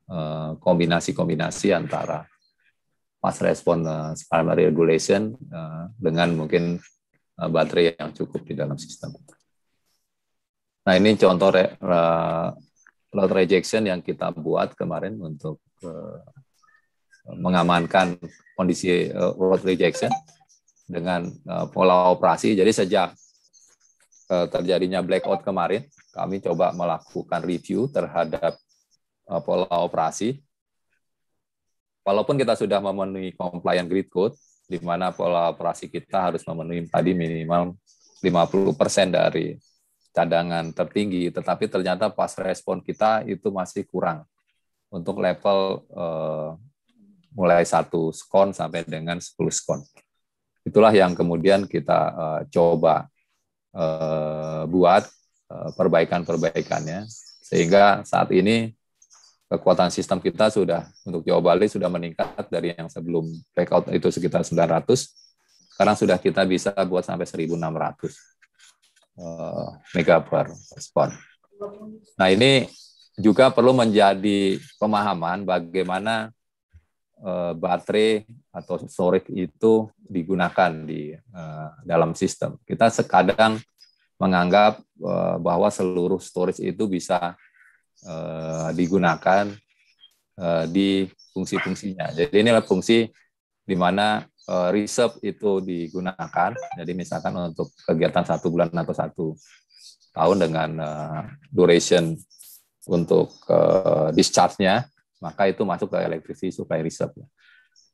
Eh, kombinasi-kombinasi antara fast response eh, primary regulation eh, dengan mungkin baterai yang cukup di dalam sistem. Nah ini contoh re, load rejection yang kita buat kemarin untuk mengamankan kondisi load rejection dengan pola operasi. Jadi sejak terjadinya blackout kemarin, kami coba melakukan review terhadap Eh, pola operasi. Walaupun kita sudah memenuhi compliant grid code, di mana pola operasi kita harus memenuhi tadi minimal 50% dari cadangan tertinggi, tetapi ternyata pas respon kita itu masih kurang untuk level eh, mulai satu skon sampai dengan 10 skon. Itulah yang kemudian kita eh, coba eh, buat eh, perbaikan-perbaikannya, sehingga saat ini kekuatan sistem kita sudah untuk Jawa Bali sudah meningkat dari yang sebelum breakout itu sekitar 900 sekarang sudah kita bisa buat sampai 1600 uh, mega per spot. Nah, ini juga perlu menjadi pemahaman bagaimana eh, baterai atau storage itu digunakan di eh, dalam sistem. Kita sekadang menganggap eh, bahwa seluruh storage itu bisa uh, digunakan uh, di fungsi-fungsinya. Jadi inilah fungsi di mana uh, reserve itu digunakan. Jadi misalkan untuk kegiatan satu bulan atau satu tahun dengan uh, duration untuk uh, discharge-nya, maka itu masuk ke electricity supply reserve.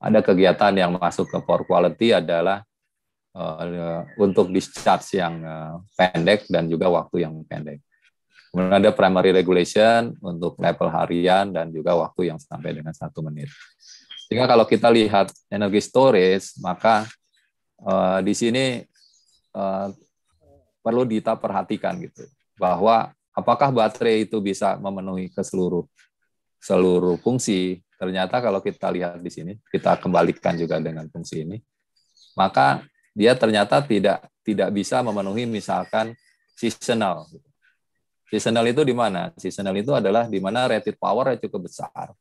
Ada kegiatan yang masuk ke power quality adalah uh, untuk discharge yang uh, pendek dan juga waktu yang pendek. Kemudian ada primary regulation untuk level harian dan juga waktu yang sampai dengan satu menit. Sehingga kalau kita lihat energi storage, maka uh, di sini uh, perlu kita perhatikan gitu bahwa apakah baterai itu bisa memenuhi ke seluruh seluruh fungsi. Ternyata kalau kita lihat di sini, kita kembalikan juga dengan fungsi ini, maka dia ternyata tidak tidak bisa memenuhi misalkan seasonal. Gitu Seasonal itu di mana? Seasonal itu adalah di mana rated power cukup besar.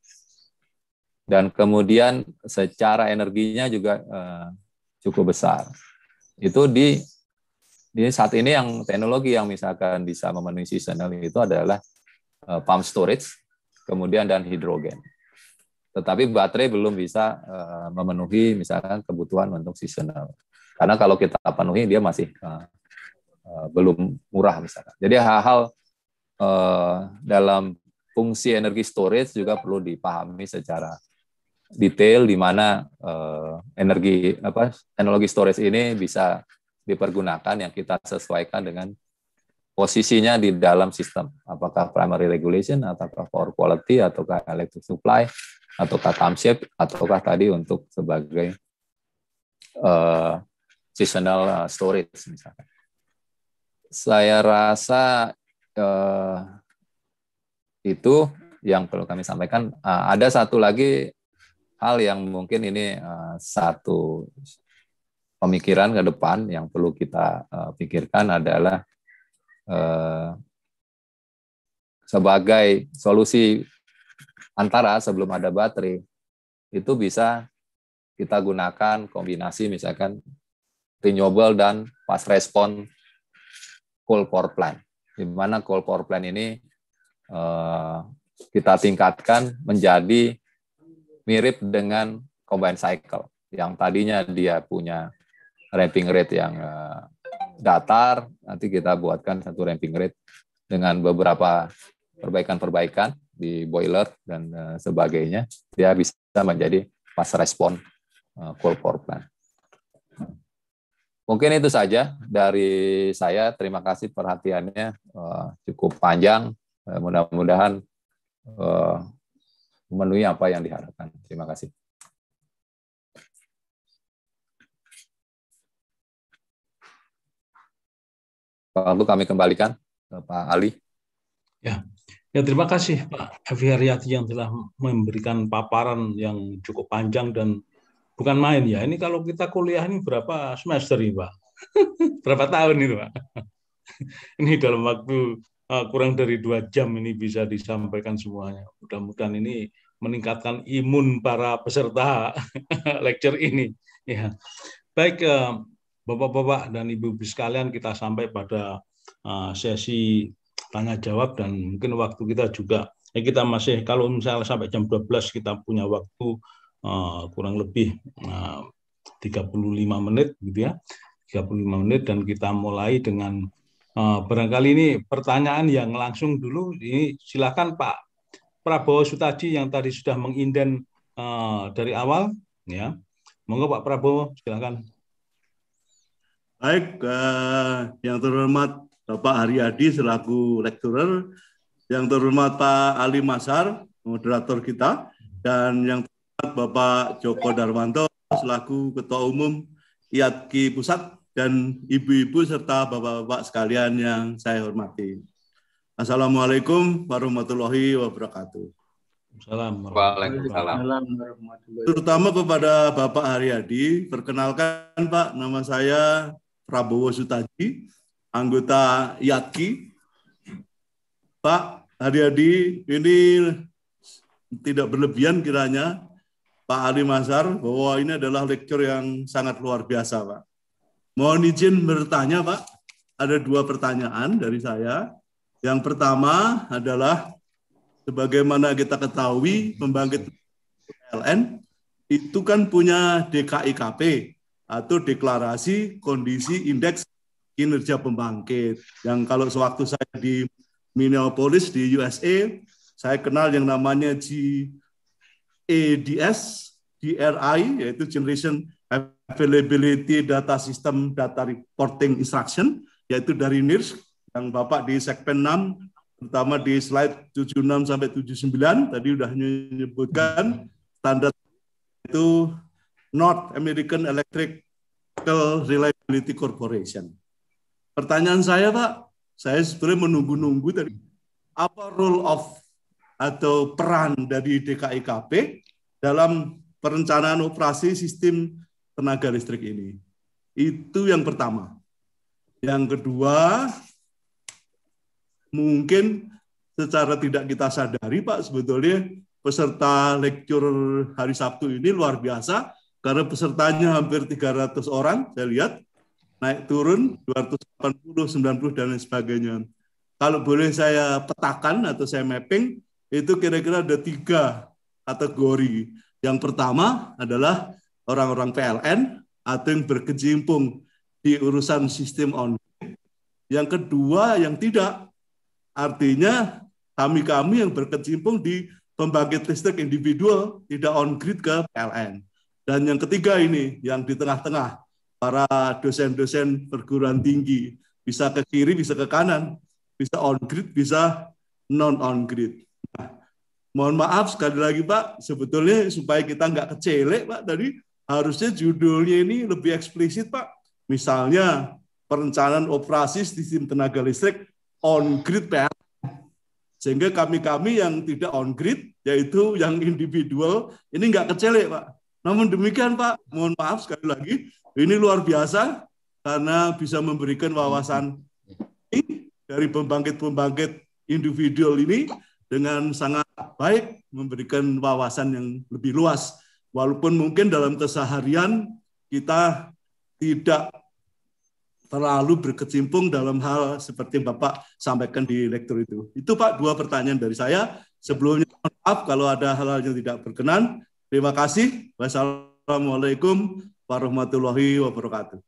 Dan kemudian secara energinya juga eh, cukup besar. Itu di di saat ini yang teknologi yang misalkan bisa memenuhi seasonal itu adalah eh, pump storage, kemudian dan hidrogen tetapi baterai belum bisa uh, memenuhi misalkan kebutuhan untuk seasonal. Karena kalau kita penuhi dia masih uh, belum murah misalkan. Jadi hal-hal Eh, dalam fungsi energi storage juga perlu dipahami secara detail di mana eh, energi apa teknologi storage ini bisa dipergunakan yang kita sesuaikan dengan posisinya di dalam sistem apakah primary regulation ataukah power quality ataukah electric supply ataukah timeshift ataukah tadi untuk sebagai uh, seasonal storage misalkan saya rasa eh, itu yang perlu kami sampaikan. Eh, ada satu lagi hal yang mungkin ini eh, satu pemikiran ke depan yang perlu kita eh, pikirkan adalah eh, sebagai solusi antara sebelum ada baterai itu bisa kita gunakan kombinasi misalkan renewable dan fast respon coal power plant di mana coal power plan ini eh, kita tingkatkan menjadi mirip dengan combined cycle yang tadinya dia punya ramping rate yang eh, datar nanti kita buatkan satu ramping rate dengan beberapa perbaikan-perbaikan di boiler dan eh, sebagainya dia bisa menjadi pas respon uh, cool power plant. Mungkin itu saja dari saya. Terima kasih perhatiannya eh, cukup panjang. Eh, mudah-mudahan eh, memenuhi apa yang diharapkan. Terima kasih. Perlu kami kembalikan ke Pak Ali. Ya, ya terima kasih Pak Evi yang telah memberikan paparan yang cukup panjang dan bukan main ya. Ini kalau kita kuliah ini berapa semester ini, Pak? berapa tahun itu, Pak? ini dalam waktu uh, kurang dari dua jam ini bisa disampaikan semuanya. Mudah-mudahan ini meningkatkan imun para peserta lecture ini. Ya, baik uh, bapak-bapak dan ibu-ibu sekalian kita sampai pada uh, sesi tanya jawab dan mungkin waktu kita juga ya kita masih kalau misalnya sampai jam 12 kita punya waktu Eh, kurang lebih eh, uh, 35 menit gitu ya 35 menit dan kita mulai dengan uh, barangkali ini pertanyaan yang langsung dulu ini silakan Pak Prabowo Sutaji yang tadi sudah menginden uh, dari awal ya monggo Pak Prabowo silakan baik uh, yang terhormat Bapak Haryadi selaku lecturer yang terhormat Pak Ali Masar moderator kita dan yang Bapak Joko Darwanto selaku Ketua Umum IATKI Pusat dan ibu-ibu serta bapak-bapak sekalian yang saya hormati. Assalamualaikum warahmatullahi wabarakatuh. Salam. Waalaikumsalam. Terutama kepada Bapak Haryadi, perkenalkan Pak, nama saya Prabowo Sutaji, anggota YATKI. Pak Haryadi, ini tidak berlebihan kiranya Pak Ali Mazhar bahwa ini adalah lecture yang sangat luar biasa, Pak. Mohon izin bertanya, Pak. Ada dua pertanyaan dari saya. Yang pertama adalah sebagaimana kita ketahui pembangkit PLN itu kan punya DKIKP atau deklarasi kondisi indeks kinerja pembangkit. Yang kalau sewaktu saya di Minneapolis di USA, saya kenal yang namanya G EDS DRI, yaitu Generation Availability Data System Data Reporting Instruction, yaitu dari NIRS yang Bapak di segmen 6, terutama di slide 76 sampai 79 tadi sudah menyebutkan standar itu North American Electric Reliability Corporation. Pertanyaan saya, Pak, saya sebetulnya menunggu-nunggu tadi apa role of atau peran dari DKIKP dalam perencanaan operasi sistem tenaga listrik ini. Itu yang pertama. Yang kedua, mungkin secara tidak kita sadari Pak sebetulnya peserta lecture hari Sabtu ini luar biasa karena pesertanya hampir 300 orang saya lihat naik turun 280 90 dan lain sebagainya. Kalau boleh saya petakan atau saya mapping itu kira-kira ada tiga kategori. Yang pertama adalah orang-orang PLN atau yang berkecimpung di urusan sistem online. Yang kedua yang tidak, artinya kami-kami yang berkecimpung di pembangkit listrik individual tidak on grid ke PLN. Dan yang ketiga ini yang di tengah-tengah para dosen-dosen perguruan tinggi bisa ke kiri, bisa ke kanan, bisa on grid, bisa non on grid. Mohon maaf sekali lagi Pak, sebetulnya supaya kita nggak kecelek Pak tadi, harusnya judulnya ini lebih eksplisit Pak. Misalnya perencanaan operasi sistem tenaga listrik on grid PLN. Sehingga kami-kami yang tidak on grid, yaitu yang individual, ini nggak kecelek Pak. Namun demikian Pak, mohon maaf sekali lagi, ini luar biasa karena bisa memberikan wawasan dari pembangkit-pembangkit individual ini dengan sangat baik memberikan wawasan yang lebih luas walaupun mungkin dalam keseharian kita tidak terlalu berkecimpung dalam hal seperti Bapak sampaikan di lektur itu. Itu Pak dua pertanyaan dari saya. Sebelumnya maaf kalau ada hal-hal yang tidak berkenan. Terima kasih. Wassalamualaikum warahmatullahi wabarakatuh.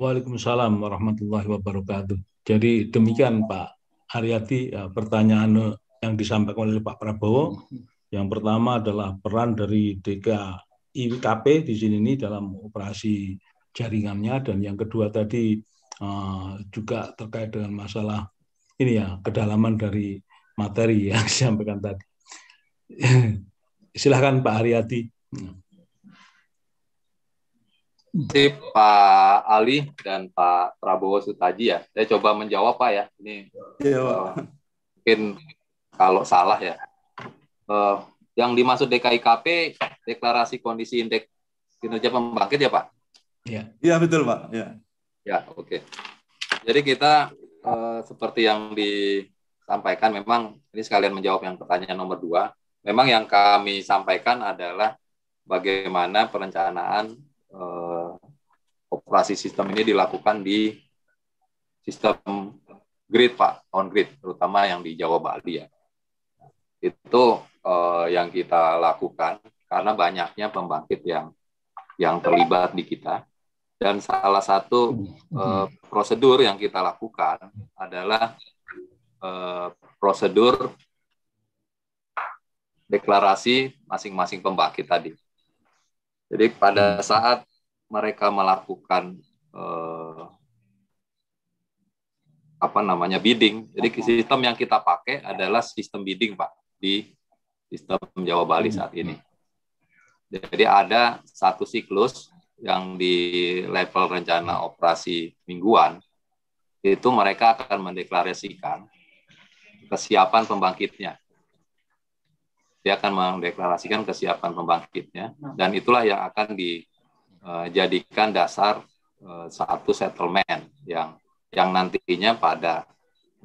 Waalaikumsalam warahmatullahi wabarakatuh. Jadi demikian Pak Aryati eh, pertanyaan eh, yang disampaikan oleh Pak Prabowo. Hmm. Yang pertama adalah peran dari DKIKP di sini ini dalam operasi jaringannya dan yang kedua tadi eh, juga terkait dengan masalah ini ya kedalaman dari materi yang disampaikan tadi. Silahkan Pak Haryati. Si hmm. Pak Ali dan Pak Prabowo Sutaji ya. Saya coba menjawab Pak ya. Ini ya, Pak. Eh, mungkin kalau salah ya uh, yang dimaksud DKIKP deklarasi kondisi indeks kinerja pembangkit ya Pak? Iya. Iya betul Pak. Ya. Ya oke. Okay. Jadi kita uh, seperti yang disampaikan memang ini sekalian menjawab yang pertanyaan nomor dua. Memang yang kami sampaikan adalah bagaimana perencanaan uh, operasi sistem ini dilakukan di sistem grid Pak, on grid, terutama yang di Jawa Bali ya itu uh, yang kita lakukan karena banyaknya pembangkit yang yang terlibat di kita dan salah satu uh, prosedur yang kita lakukan adalah uh, prosedur deklarasi masing-masing pembangkit tadi. Jadi pada hmm. saat mereka melakukan eh, apa namanya bidding, jadi sistem yang kita pakai adalah sistem bidding, Pak di sistem Jawa Bali hmm. saat ini. Jadi ada satu siklus yang di level rencana operasi mingguan itu mereka akan mendeklarasikan kesiapan pembangkitnya. Dia akan mendeklarasikan kesiapan pembangkitnya dan itulah yang akan dijadikan eh, dasar eh, satu settlement yang yang nantinya pada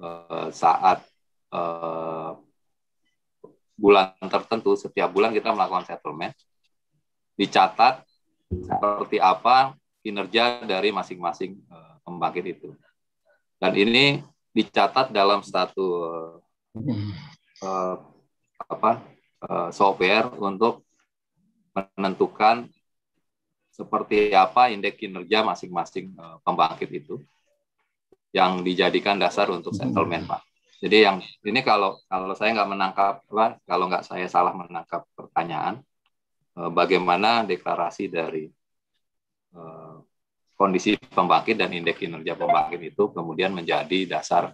eh, saat bulan tertentu, setiap bulan kita melakukan settlement, dicatat seperti apa kinerja dari masing-masing eh, pembangkit itu. Dan ini dicatat dalam satu uh, apa uh, software untuk menentukan seperti apa indeks kinerja masing-masing pembangkit itu yang dijadikan dasar untuk settlement, Pak. Jadi yang ini kalau kalau saya nggak menangkap kalau nggak saya salah menangkap pertanyaan eh, bagaimana deklarasi dari eh, kondisi pembangkit dan indeks kinerja pembangkit itu kemudian menjadi dasar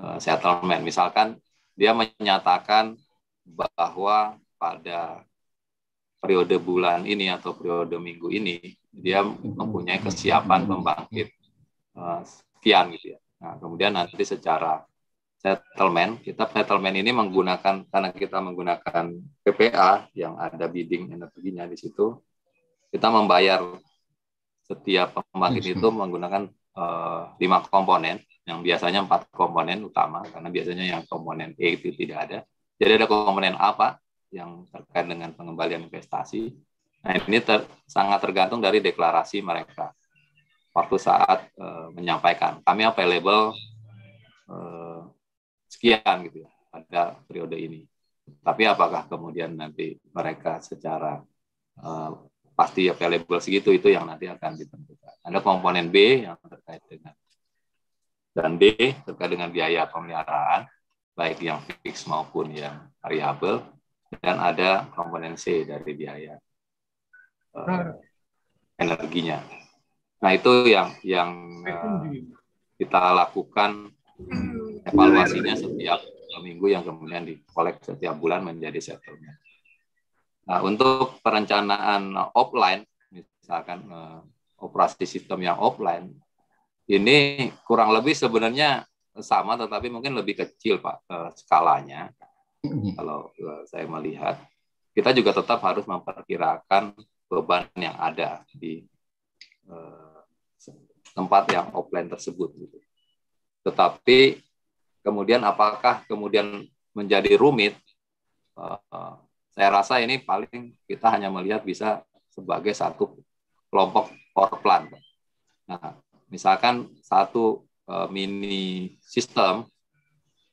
eh, settlement. Misalkan dia menyatakan bahwa pada periode bulan ini atau periode minggu ini dia mempunyai kesiapan pembangkit sekian gitu ya. Nah, kemudian nanti secara settlement. Kita settlement ini menggunakan karena kita menggunakan PPA yang ada bidding energinya di situ. Kita membayar setiap pembangkit itu mm-hmm. menggunakan eh, lima uh, komponen yang biasanya empat komponen utama karena biasanya yang komponen A itu tidak ada. Jadi ada komponen apa yang terkait dengan pengembalian investasi. Nah ini ter, sangat tergantung dari deklarasi mereka waktu saat uh, menyampaikan. Kami available uh, sekian gitu ya pada periode ini. Tapi apakah kemudian nanti mereka secara uh, pasti available segitu itu yang nanti akan ditentukan. Ada komponen B yang terkait dengan dan D terkait dengan biaya pemeliharaan baik yang fix maupun yang variabel dan ada komponen C dari biaya uh, energinya. Nah itu yang yang uh, kita lakukan hmm evaluasinya setiap minggu yang kemudian dikolek setiap bulan menjadi settlement. Nah, untuk perencanaan offline, misalkan eh, operasi sistem yang offline, ini kurang lebih sebenarnya sama, tetapi mungkin lebih kecil pak eh, skalanya. Mm-hmm. Kalau eh, saya melihat, kita juga tetap harus memperkirakan beban yang ada di eh, tempat yang offline tersebut. Gitu. Tetapi kemudian apakah kemudian menjadi rumit eh, saya rasa ini paling kita hanya melihat bisa sebagai satu kelompok power plant. nah misalkan satu eh, mini sistem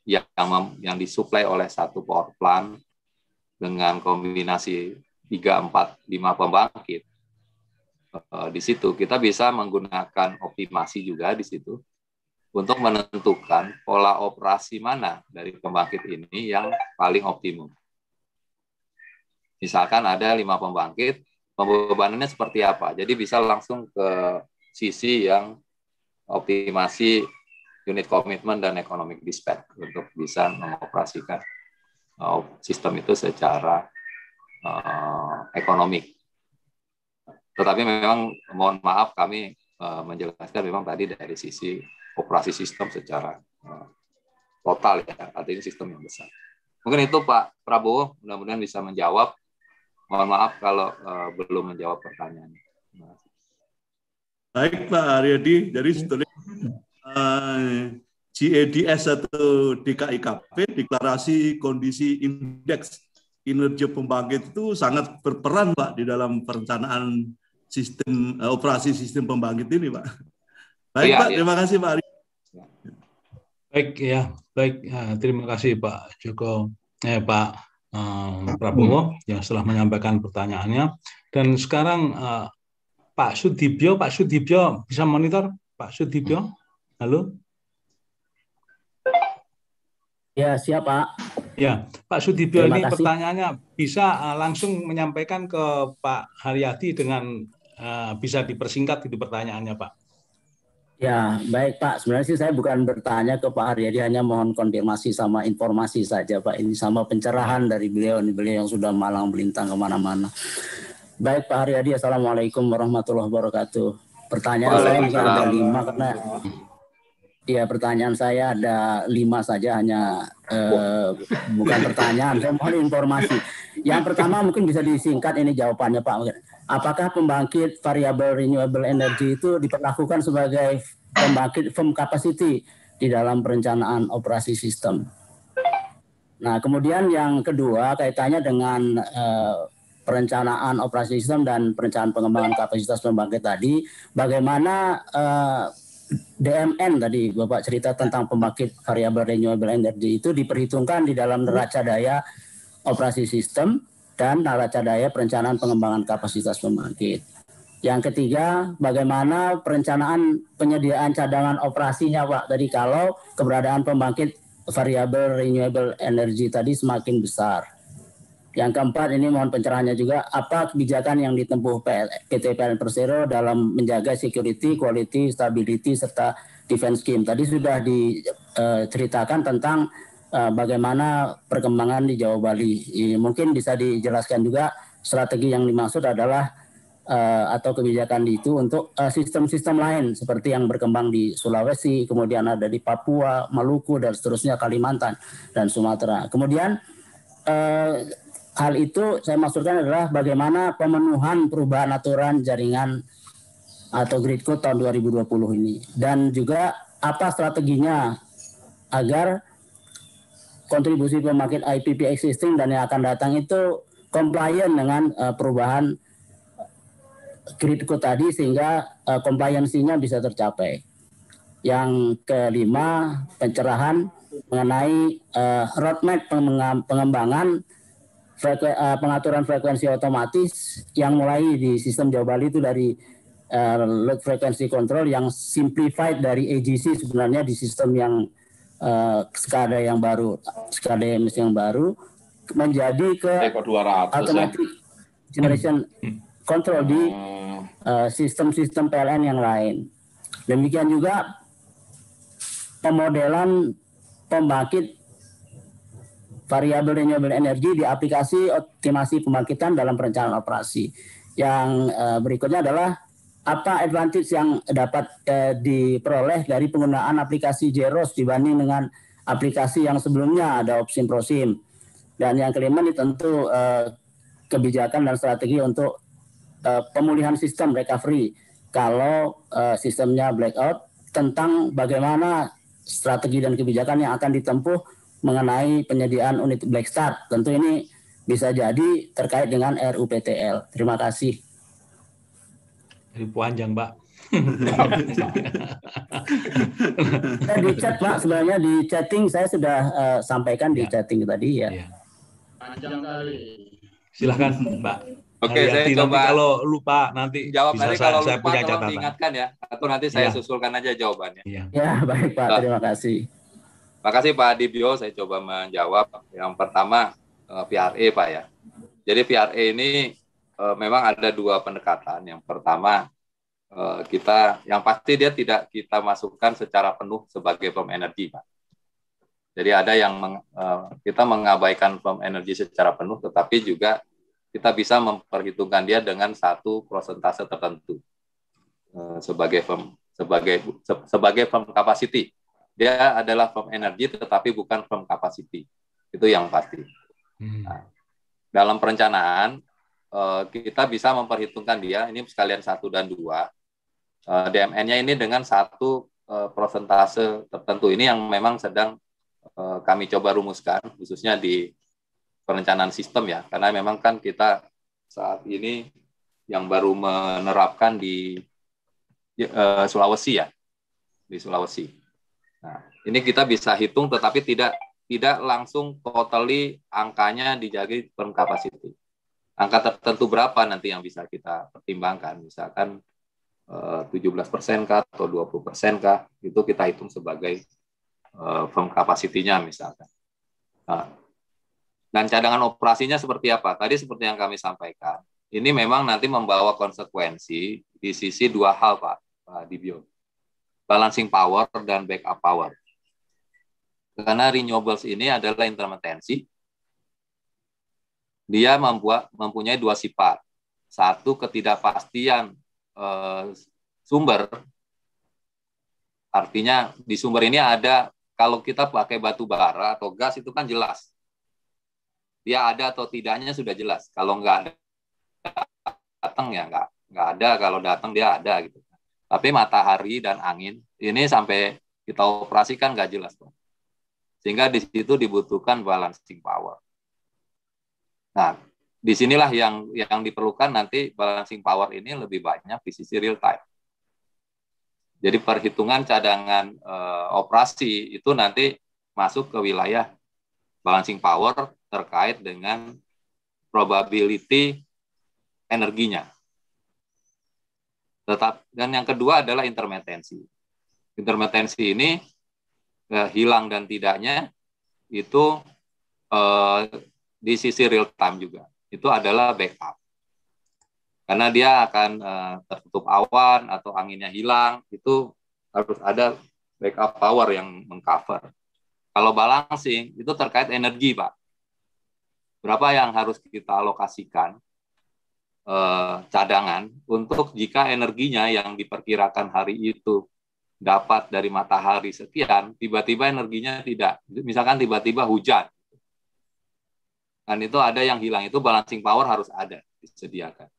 yang yang disuplai oleh satu power plant dengan kombinasi 3, 4, 5 pembangkit. Eh, di situ kita bisa menggunakan optimasi juga di situ untuk menentukan pola operasi mana dari pembangkit ini yang paling optimum. Misalkan ada lima pembangkit, pembebanannya seperti apa. Jadi bisa langsung ke sisi yang optimasi unit komitmen dan economic dispatch untuk bisa mengoperasikan uh, sistem itu secara uh, ekonomik. Tetapi memang mohon maaf kami uh, menjelaskan memang tadi dari sisi operasi sistem secara eh, total ya, artinya sistem yang besar. Mungkin itu Pak Prabowo, mudah-mudahan bisa menjawab. Mohon maaf kalau uh, belum menjawab pertanyaan. Baik Pak Aryadi, jadi setelah uh, GEDS atau DKIKP, Deklarasi Kondisi Indeks Kinerja Pembangkit itu sangat berperan Pak di dalam perencanaan sistem uh, operasi sistem pembangkit ini Pak. Baik ya, Pak, ya. terima kasih Pak Ari. Baik ya, baik. Ya. terima kasih Pak Joko, eh Pak eh, Prabowo hmm. yang telah menyampaikan pertanyaannya. Dan sekarang eh, Pak Sudibyo, Pak Sudibyo bisa monitor Pak Sudibyo? Halo. Ya siap Pak. Ya Pak Sudibyo ini pertanyaannya bisa eh, langsung menyampaikan ke Pak Haryati dengan eh, bisa dipersingkat itu pertanyaannya Pak. Ya, baik Pak. Sebenarnya sih saya bukan bertanya ke Pak Haryadi, hanya mohon konfirmasi sama informasi saja Pak. Ini sama pencerahan dari beliau, ini beliau yang sudah malang melintang kemana-mana. Baik Pak Haryadi, Assalamualaikum warahmatullahi wabarakatuh. Pertanyaan saya ada lima karena ya pertanyaan saya ada lima saja, hanya eh, bukan pertanyaan. Saya mohon informasi. Yang pertama mungkin bisa disingkat ini jawabannya Pak. Apakah pembangkit variable renewable energy itu diperlakukan sebagai pembangkit firm capacity di dalam perencanaan operasi sistem? Nah, kemudian yang kedua kaitannya dengan uh, perencanaan operasi sistem dan perencanaan pengembangan kapasitas pembangkit tadi, bagaimana uh, eh, DMN tadi Bapak cerita tentang pembangkit variabel renewable energy itu diperhitungkan di dalam neraca daya operasi sistem, dan daya perencanaan pengembangan kapasitas pembangkit. Yang ketiga, bagaimana perencanaan penyediaan cadangan operasinya, Pak. Tadi kalau keberadaan pembangkit variabel renewable energy tadi semakin besar. Yang keempat, ini mohon pencerahannya juga, apa kebijakan yang ditempuh PT PLN Persero dalam menjaga security, quality, stability, serta defense scheme. Tadi sudah diceritakan eh, tentang Eh, bagaimana perkembangan di Jawa Bali. Mungkin bisa dijelaskan juga strategi yang dimaksud adalah eh, atau kebijakan itu untuk eh, sistem-sistem lain seperti yang berkembang di Sulawesi, kemudian ada di Papua, Maluku dan seterusnya Kalimantan dan Sumatera. Kemudian hal itu saya maksudkan adalah bagaimana pemenuhan perubahan aturan jaringan atau grid code tahun 2020 ini dan juga apa strateginya agar kontribusi pembangkit IPP existing dan yang akan datang itu compliant dengan uh, perubahan eh, gridku tadi sehingga uh, compliance-nya bisa tercapai. Yang kelima, pencerahan mengenai uh, roadmap pengembangan freku uh, pengaturan frekuensi otomatis yang mulai di sistem Jawa Bali itu dari uh, load frequency control yang simplified dari AGC sebenarnya di sistem yang uh, eh, skade yang baru, skade emisi yang baru menjadi ke otomatis ya? generation hmm. control di hmm. Eh, sistem-sistem uh, PLN yang lain. Demikian juga pemodelan pembangkit variabel renewable energy di aplikasi optimasi pembangkitan dalam perencanaan operasi. Yang uh, berikutnya adalah apa advantage yang dapat eh, diperoleh dari penggunaan aplikasi Jeros dibanding dengan aplikasi yang sebelumnya ada opsi Prosim. Dan yang kelima ini tentu eh, kebijakan dan strategi untuk eh, pemulihan sistem recovery kalau eh, sistemnya blackout tentang bagaimana strategi dan kebijakan yang akan ditempuh mengenai penyediaan unit black start. Tentu ini bisa jadi terkait dengan RUPTL. Terima kasih panjang, Mbak. nah, di chat Pak sebenarnya di chatting saya sudah uh, sampaikan ya. di chatting tadi ya. ya. Panjang kali. Silahkan Mbak. Oke, okay, saya coba kalau lupa nanti jawab saya, kalau saya, lupa punya catatan. Ingatkan ya atau nanti saya ya. susulkan aja jawabannya. Iya. Ya, baik Pak, terima kasih. Terima kasih Pak Dibio, saya coba menjawab yang pertama eh, PRE Pak ya. Jadi PRE ini Eh, memang ada dua pendekatan. Yang pertama eh, kita yang pasti dia tidak kita masukkan secara penuh sebagai pom energi, Pak. Jadi ada yang meng, eh, kita mengabaikan pom energi secara penuh, tetapi juga kita bisa memperhitungkan dia dengan satu prosentase tertentu sebagai firm sebagai sebagai firm capacity. Dia adalah firm energi tetapi bukan firm capacity. Itu yang pasti. Hmm. Nah, dalam perencanaan Eh, kita bisa memperhitungkan dia ini sekalian satu dan dua eh, DMN-nya ini dengan satu eh, prosentase persentase tertentu ini yang memang sedang kami coba rumuskan khususnya di perencanaan sistem ya karena memang kan kita saat ini yang baru menerapkan di Sulawesi ya di Sulawesi. Nah, ini kita bisa hitung tetapi tidak tidak langsung totally angkanya dijagi per capacity angka tertentu berapa nanti yang bisa kita pertimbangkan. Misalkan 17 eh, persen kah atau 20 persen kah, itu kita hitung sebagai eh, firm capacity-nya misalkan. Nah, dan cadangan operasinya seperti apa? Tadi seperti yang kami sampaikan, ini memang nanti membawa konsekuensi di sisi dua hal Pak, Pak Dibio. Balancing power dan backup power. Karena renewables ini adalah intermitensi, dia membuat mempunyai dua sifat. Satu ketidakpastian eh, sumber, artinya di sumber ini ada kalau kita pakai batu bara atau gas itu kan jelas dia ada atau tidaknya sudah jelas. Kalau nggak datang ya nggak nggak ada. Kalau datang dia ada gitu. Tapi matahari dan angin ini sampai kita operasikan nggak jelas, tuh. sehingga di situ dibutuhkan balancing power. Nah, disinilah yang yang diperlukan nanti balancing power ini lebih banyak di sisi real time. Jadi perhitungan cadangan e, operasi itu nanti masuk ke wilayah balancing power terkait dengan probability energinya. Tetap dan yang kedua adalah intermitensi. Intermitensi ini eh, hilang dan tidaknya itu eh, di sisi real time juga itu adalah backup karena dia akan uh, tertutup awan atau anginnya hilang itu harus ada backup power yang mengcover kalau balancing itu terkait energi pak berapa yang harus kita alokasikan eh, cadangan untuk jika energinya yang diperkirakan hari itu dapat dari matahari sekian, tiba-tiba energinya tidak. Misalkan tiba-tiba hujan, dan itu ada yang hilang itu balancing power harus ada disediakan.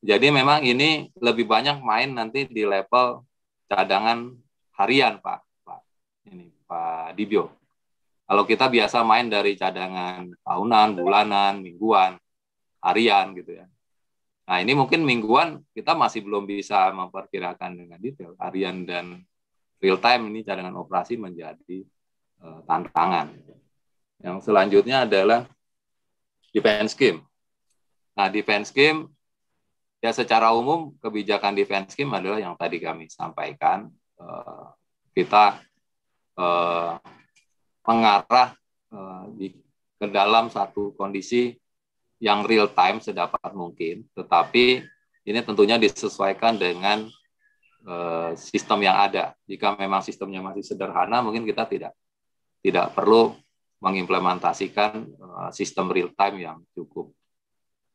Jadi memang ini lebih banyak main nanti di level cadangan harian Pak, Pak ini Pak Dibio. Kalau kita biasa main dari cadangan tahunan, bulanan, mingguan, harian gitu ya. Nah ini mungkin mingguan kita masih belum bisa memperkirakan dengan detail. Harian dan real time ini cadangan operasi menjadi eh, tantangan. Yang selanjutnya adalah defense scheme. Nah, defense scheme ya secara umum kebijakan defense scheme adalah yang tadi kami sampaikan eh, kita eh, mengarah eh, ke dalam satu kondisi yang real time sedapat mungkin, tetapi ini tentunya disesuaikan dengan sistem yang ada. Jika memang sistemnya masih sederhana, mungkin kita tidak tidak perlu mengimplementasikan eh, sistem real time yang cukup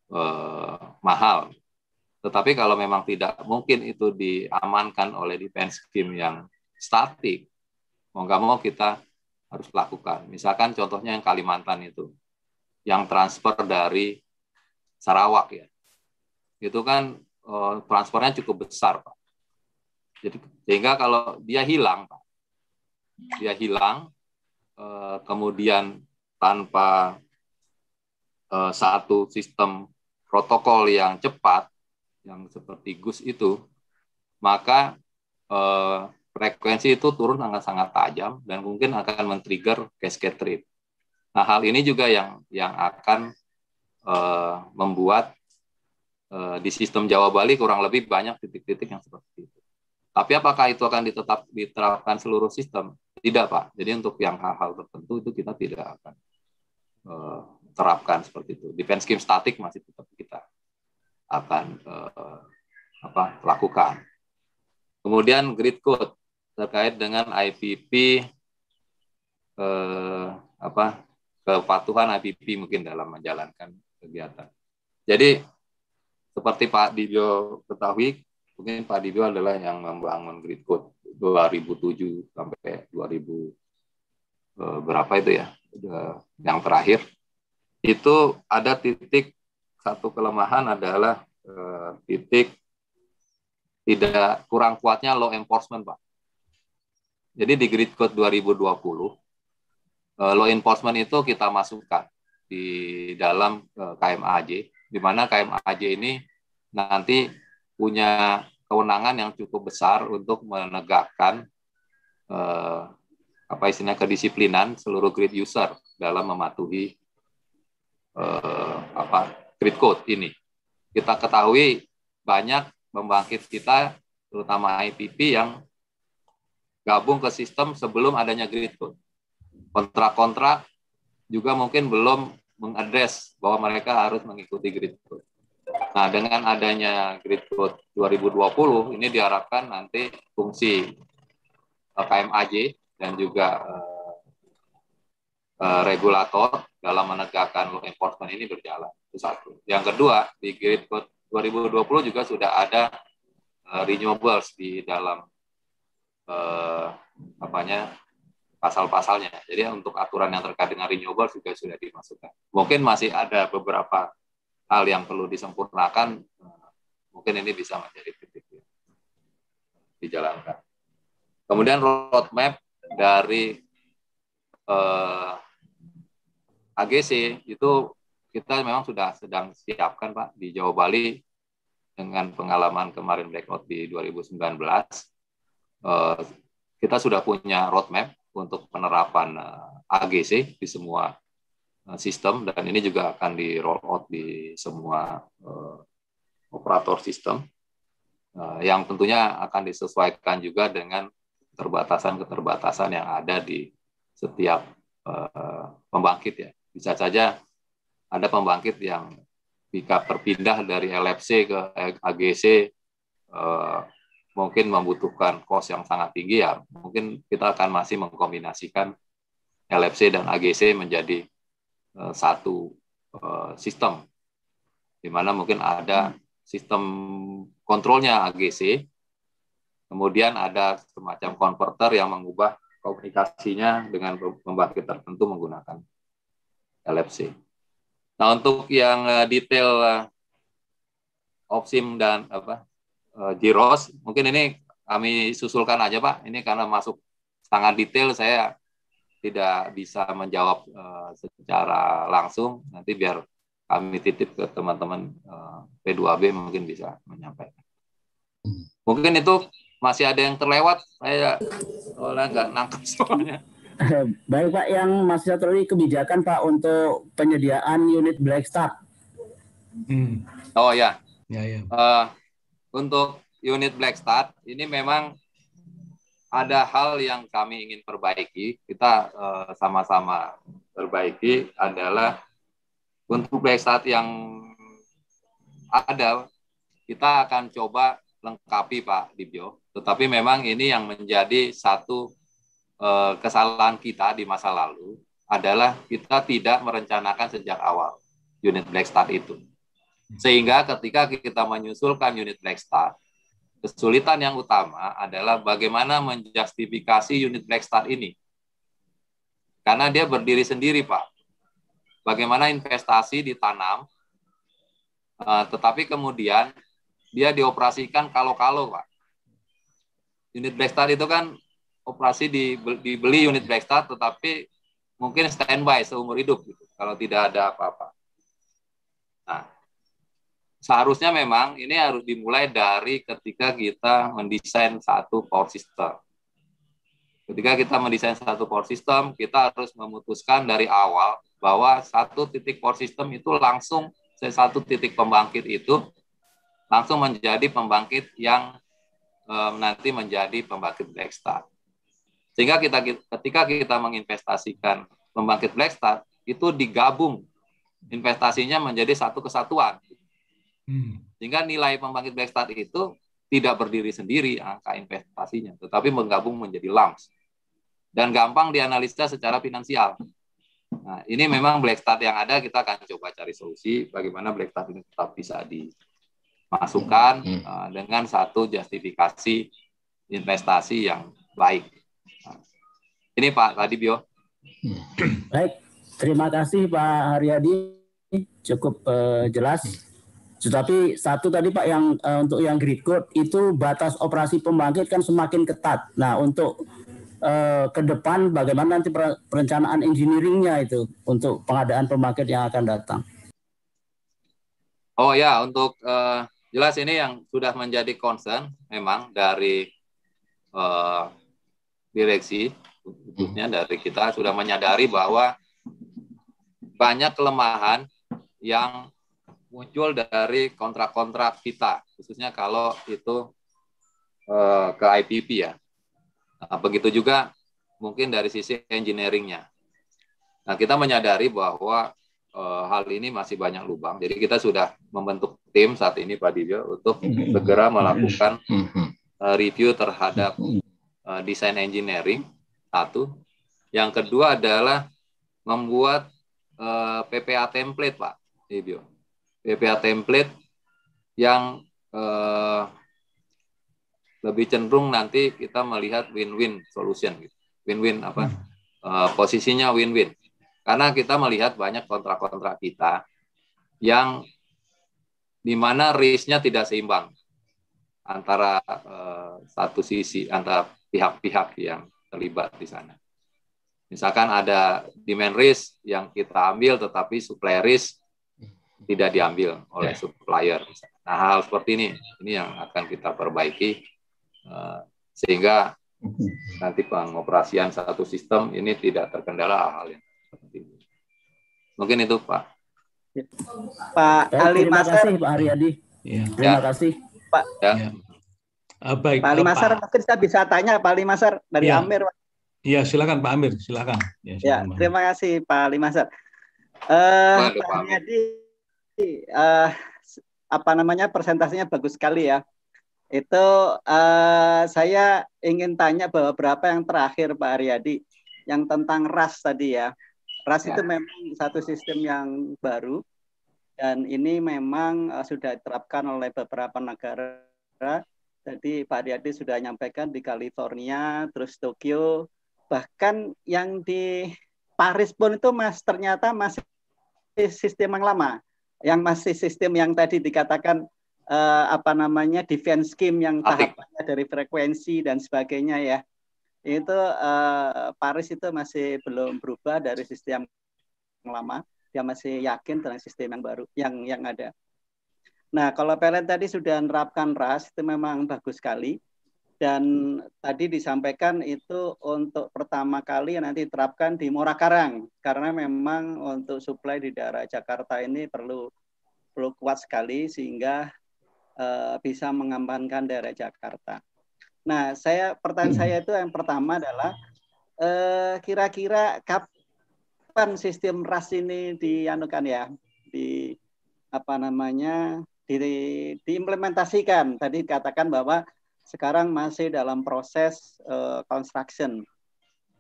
uh, mahal. Tetapi kalau memang tidak mungkin itu diamankan oleh defense scheme yang statik, mau nggak mau kita harus lakukan. Misalkan contohnya yang Kalimantan itu, yang transfer dari Sarawak ya, itu kan uh, transfernya cukup besar, Pak. Jadi sehingga kalau dia hilang, Pak, dia hilang, Eh, kemudian tanpa eh, satu sistem protokol yang cepat, yang seperti Gus itu, maka eh, frekuensi itu turun sangat-sangat tajam dan mungkin akan men-trigger cascade trip. Nah, hal ini juga yang yang akan eh, membuat eh, di sistem Jawa Bali kurang lebih banyak titik-titik yang seperti itu. Tapi apakah itu akan ditetap diterapkan seluruh sistem? Tidak, Pak. Jadi untuk yang hal-hal tertentu itu kita tidak akan uh, terapkan seperti itu. Defense scheme statik masih tetap kita akan uh, apa lakukan. Kemudian grid code terkait dengan IPP uh, eh, apa kepatuhan IPP mungkin dalam menjalankan kegiatan. Jadi seperti Pak Dibio ketahui, mungkin Pak Dibio adalah yang membangun grid code. 2007 sampai 2000 eh, berapa itu ya yang terakhir itu ada titik satu kelemahan adalah eh, titik tidak kurang kuatnya law enforcement pak. Jadi di grid code 2020 eh, law enforcement itu kita masukkan di dalam KMAJ di mana KMAJ ini nanti punya kewenangan yang cukup besar untuk menegakkan eh, apa istilahnya kedisiplinan seluruh grid user dalam mematuhi eh, apa grid code ini. Kita ketahui banyak pembangkit kita terutama IPP yang gabung ke sistem sebelum adanya grid code. Kontrak-kontrak juga mungkin belum mengadres bahwa mereka harus mengikuti grid code. Nah, dengan adanya code 2020 ini diharapkan nanti fungsi eh, KMAJ dan juga uh, uh, regulator dalam menegakkan law enforcement ini berjalan. Itu satu. Yang kedua, di code 2020 juga sudah ada uh, renewables di dalam uh, apanya pasal-pasalnya. Jadi untuk aturan yang terkait dengan renewables juga sudah dimasukkan. Mungkin masih ada beberapa hal yang perlu disempurnakan eh, mungkin ini bisa menjadi titik ya, dijalankan. Kemudian roadmap dari eh, AGC itu kita memang sudah sedang siapkan Pak di Jawa Bali dengan pengalaman kemarin blackout di 2019 eh, kita sudah punya roadmap untuk penerapan eh, AGC di semua Eh, sistem dan ini juga akan di roll out di semua uh, operator sistem uh, yang tentunya akan disesuaikan juga dengan keterbatasan-keterbatasan yang ada di setiap uh, pembangkit ya bisa saja ada pembangkit yang jika berpindah dari LFC ke AGC uh, mungkin membutuhkan kos yang sangat tinggi ya mungkin kita akan masih mengkombinasikan LFC dan AGC menjadi Eh, satu eh, sistem di mana mungkin ada hmm. sistem kontrolnya AGC kemudian ada semacam konverter yang mengubah komunikasinya dengan pembangkit tertentu menggunakan LFC. Nah untuk yang eh, detail opsim dan apa Jiros mungkin ini kami susulkan aja Pak ini karena masuk sangat detail saya tidak bisa menjawab uh, secara langsung, nanti biar kami titip ke teman-teman uh, eh, P2B mungkin bisa menyampaikan. Hmm. Mungkin itu masih ada yang terlewat, saya olah nggak nangkep semuanya. Baik Pak, yang masih satu kebijakan Pak untuk penyediaan unit Black Star. Hmm. Oh ya. Ya, ya. Uh, untuk unit Black Start ini memang ada hal yang kami ingin perbaiki, kita eh, sama-sama uh, perbaiki adalah untuk saat yang ada, kita akan coba lengkapi Pak Dibyo. Tetapi memang ini yang menjadi satu uh, kesalahan kita di masa lalu adalah kita tidak merencanakan sejak awal unit Black Start itu. Sehingga ketika kita menyusulkan unit Black Start, Kesulitan yang utama adalah bagaimana menjustifikasi unit black start ini. Karena dia berdiri sendiri, Pak. Bagaimana investasi ditanam, eh, tetapi kemudian dia dioperasikan kalau-kalau, Pak. Unit black start itu kan operasi dibeli unit black start, tetapi mungkin standby seumur hidup gitu, kalau tidak ada apa-apa. Nah, seharusnya memang ini harus dimulai dari ketika kita mendesain satu power system. Ketika kita mendesain satu power system, kita harus memutuskan dari awal bahwa satu titik power system itu langsung satu titik pembangkit itu langsung menjadi pembangkit yang e, nanti menjadi pembangkit black star. Sehingga kita ketika kita menginvestasikan pembangkit black star itu digabung investasinya menjadi satu kesatuan Hmm. Sehingga nilai pembangkit start itu tidak berdiri sendiri angka investasinya, tetapi menggabung menjadi lumps dan gampang dianalisa secara finansial. Nah, ini memang black start yang ada kita akan coba cari solusi bagaimana black start ini tetap bisa dimasukkan hmm. uh, dengan satu justifikasi investasi yang baik. Nah, ini Pak tadi Bio. Hmm. Baik, terima kasih Pak Haryadi cukup uh, jelas. Tetapi satu tadi Pak yang uh, untuk yang grid code itu batas operasi pembangkit kan semakin ketat. Nah untuk uh, ke depan bagaimana nanti perencanaan engineeringnya itu untuk pengadaan pembangkit yang akan datang? Oh ya untuk uh, jelas ini yang sudah menjadi concern memang dari uh, direksi khususnya hmm. dari kita sudah menyadari bahwa banyak kelemahan yang muncul dari kontrak-kontrak kita, khususnya kalau itu eh, ke IPP ya. Nah, begitu juga mungkin dari sisi engineeringnya. Nah, kita menyadari bahwa eh, hal ini masih banyak lubang. Jadi kita sudah membentuk tim saat ini Pak Dibyo untuk segera melakukan eh, review terhadap eh, desain engineering satu. Yang kedua adalah membuat eh, PPA template Pak Dibyo. PPA template yang eh, lebih cenderung nanti kita melihat win-win solution, gitu. win-win apa hmm. eh, posisinya win-win. Karena kita melihat banyak kontrak-kontrak kita yang di mana risknya tidak seimbang antara eh, satu sisi antara pihak-pihak yang terlibat di sana. Misalkan ada demand risk yang kita ambil, tetapi supply risk tidak diambil oleh ya. supplier. Nah hal seperti ini ini yang akan kita perbaiki eh, sehingga nanti pengoperasian satu sistem ini tidak terkendala hal yang seperti ini. Mungkin itu Pak. Ya. Pak Ali terima Masar. kasih Pak Ariadi. Ya. Terima ya. kasih Pak. Ya. Ah, baik, Pak Ali Pak. mungkin saya bisa tanya Pak Ali Masar, dari ya. Amir. Iya, silakan Pak Amir, silakan. Ya, silakan, ya terima kasih Pak Ali Masar. Uh, Pak Ariadi uh, apa namanya persentasenya bagus sekali ya. Itu uh, saya ingin tanya bahwa berapa yang terakhir Pak Aryadi yang tentang ras tadi ya. Ras ya. itu memang satu sistem yang baru dan ini memang uh, sudah diterapkan oleh beberapa negara. jadi Pak Aryadi sudah nyampaikan di California, terus Tokyo, bahkan yang di Paris pun itu mas ternyata masih sistem yang lama yang masih sistem yang tadi dikatakan uh, apa namanya defense scheme yang tahapannya dari frekuensi dan sebagainya ya itu uh, Paris itu masih belum berubah dari sistem yang lama dia masih yakin tentang sistem yang baru yang yang ada nah kalau Peret tadi sudah menerapkan ras itu memang bagus sekali dan tadi disampaikan itu untuk pertama kali nanti diterapkan di Morakarang karena memang untuk suplai di daerah Jakarta ini perlu perlu kuat sekali sehingga uh, bisa mengembangkan daerah Jakarta. Nah, saya pertanyaan hmm. saya itu yang pertama adalah eh, kira-kira kapan sistem ras ini dianukan ya di apa namanya di, diimplementasikan. Tadi katakan bahwa sekarang masih dalam proses uh, construction.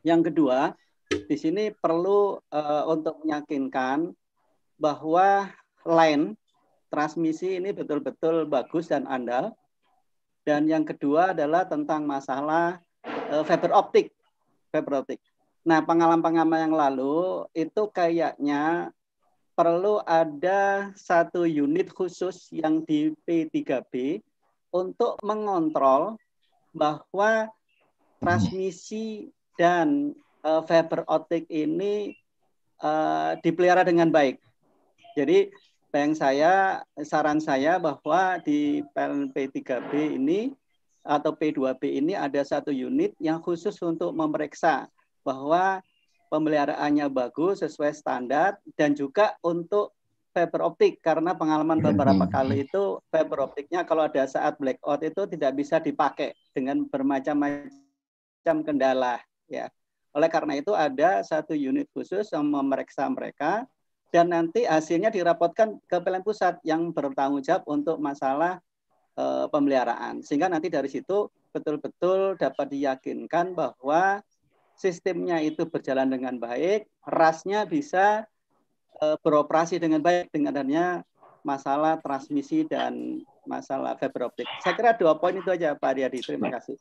Yang kedua, di sini perlu uh, untuk meyakinkan bahwa line transmisi ini betul-betul bagus dan andal. Dan yang kedua adalah tentang masalah uh, fiber optik, fiber optik. Nah, pengalaman-pengalaman yang lalu itu kayaknya perlu ada satu unit khusus yang di P3B untuk mengontrol bahwa transmisi dan uh, fiber optik ini uh, dipelihara dengan baik. Jadi bayang saya, saran saya bahwa di PLNP3B ini atau P2B ini ada satu unit yang khusus untuk memeriksa bahwa pemeliharaannya bagus sesuai standar dan juga untuk fiber optik karena pengalaman hmm, beberapa hmm, kali hmm. itu fiber optiknya kalau ada saat blackout itu tidak bisa dipakai dengan bermacam-macam kendala ya. Oleh karena itu ada satu unit khusus yang memeriksa mereka dan nanti hasilnya dirapotkan ke PLN pusat yang bertanggung jawab untuk masalah e, pemeliharaan. Sehingga nanti dari situ betul-betul dapat diyakinkan bahwa sistemnya itu berjalan dengan baik, rasnya bisa Eh, beroperasi dengan baik dengan adanya masalah transmisi dan masalah fiber optik. Saya kira dua poin itu aja Pak Ariadi. Terima ya. kasih.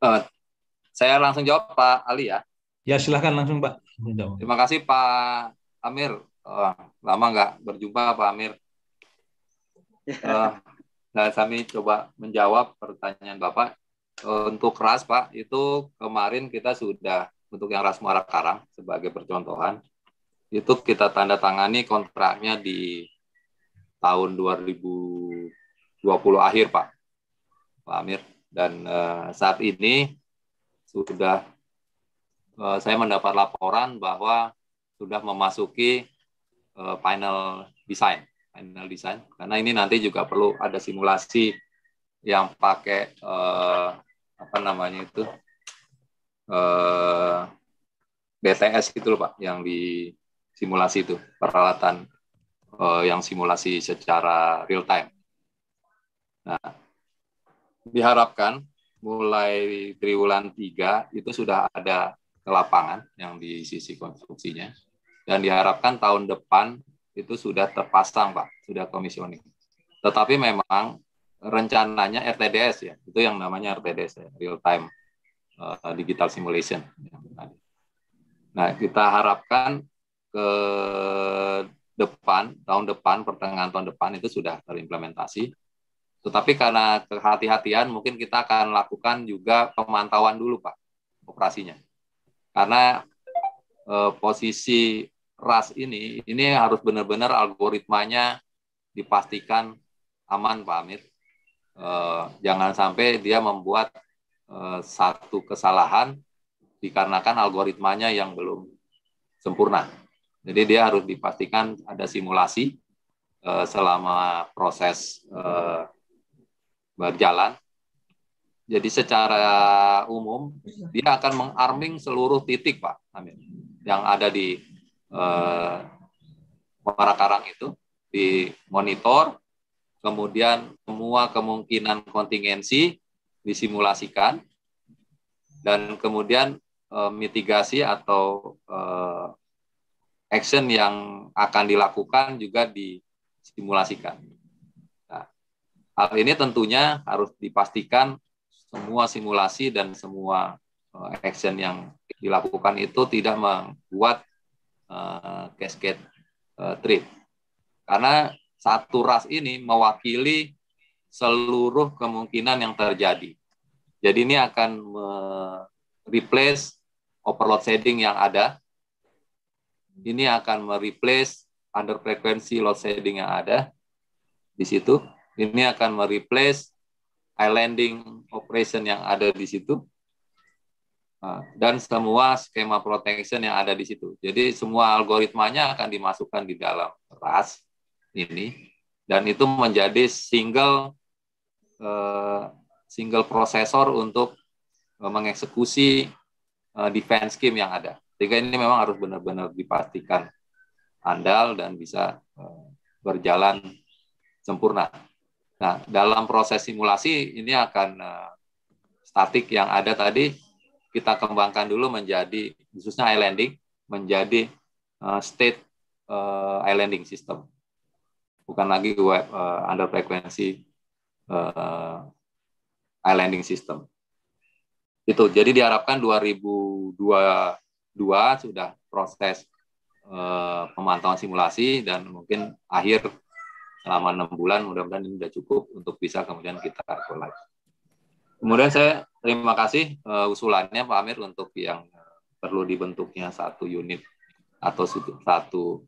Uh, saya langsung jawab Pak Ali ya. Ya silahkan langsung Pak. Terima kasih Pak Amir. Uh, lama nggak berjumpa Pak Amir. Uh, nah, kami coba menjawab pertanyaan Bapak. Untuk ras Pak, itu kemarin kita sudah untuk yang ras muara karang sebagai percontohan itu kita tanda tangani kontraknya di tahun 2020 akhir Pak Pak Amir dan uh, saat ini sudah uh, saya mendapat laporan bahwa sudah memasuki uh, final design final design karena ini nanti juga perlu ada simulasi yang pakai uh, apa namanya itu uh, BTS gitu loh Pak yang di simulasi itu peralatan uh, yang simulasi secara real time. Nah, diharapkan mulai triwulan 3 itu sudah ada lapangan yang di sisi konstruksinya dan diharapkan tahun depan itu sudah terpasang Pak, sudah komisioning. Tetapi memang rencananya RTDS ya, itu yang namanya RTDS ya, real time uh, digital simulation. Nah, kita harapkan ke depan, tahun depan, pertengahan tahun depan itu sudah terimplementasi. Tetapi karena kehati-hatian mungkin kita akan lakukan juga pemantauan dulu Pak operasinya. Karena e, posisi ras ini ini harus benar-benar algoritmanya dipastikan aman Pak Amir. E, jangan sampai dia membuat e, satu kesalahan dikarenakan algoritmanya yang belum sempurna. Jadi dia harus dipastikan ada simulasi uh, selama proses uh, berjalan. Jadi secara umum dia akan mengarming seluruh titik Pak Amin yang ada di uh, eh, para karang itu di monitor, kemudian semua kemungkinan kontingensi disimulasikan dan kemudian uh, mitigasi atau uh, action yang akan dilakukan juga disimulasikan. Nah, hal ini tentunya harus dipastikan semua simulasi dan semua eh, action yang dilakukan itu tidak membuat uh, cascade uh, trip. Karena satu ras ini mewakili seluruh kemungkinan yang terjadi. Jadi ini akan replace overload shading yang ada ini akan mereplace under frequency load shading yang ada di situ. Ini akan mereplace islanding operation yang ada di situ nah, dan semua skema protection yang ada di situ. Jadi semua algoritmanya akan dimasukkan di dalam RAS ini dan itu menjadi single uh, single prosesor untuk eh, mengeksekusi eh, defense scheme yang ada. Sehingga ini memang harus benar-benar dipastikan andal dan bisa eh, berjalan sempurna. Nah, dalam proses simulasi ini akan eh, statik yang ada tadi kita kembangkan dulu menjadi khususnya islanding menjadi eh, state islanding system. Bukan lagi web under frequency islanding system. Itu. Jadi diharapkan 2022 dua sudah proses eh, pemantauan simulasi dan mungkin akhir selama enam bulan mudah-mudahan ini sudah cukup untuk bisa kemudian kita go Kemudian saya terima kasih uh, usulannya Pak Amir untuk yang perlu dibentuknya satu unit atau satu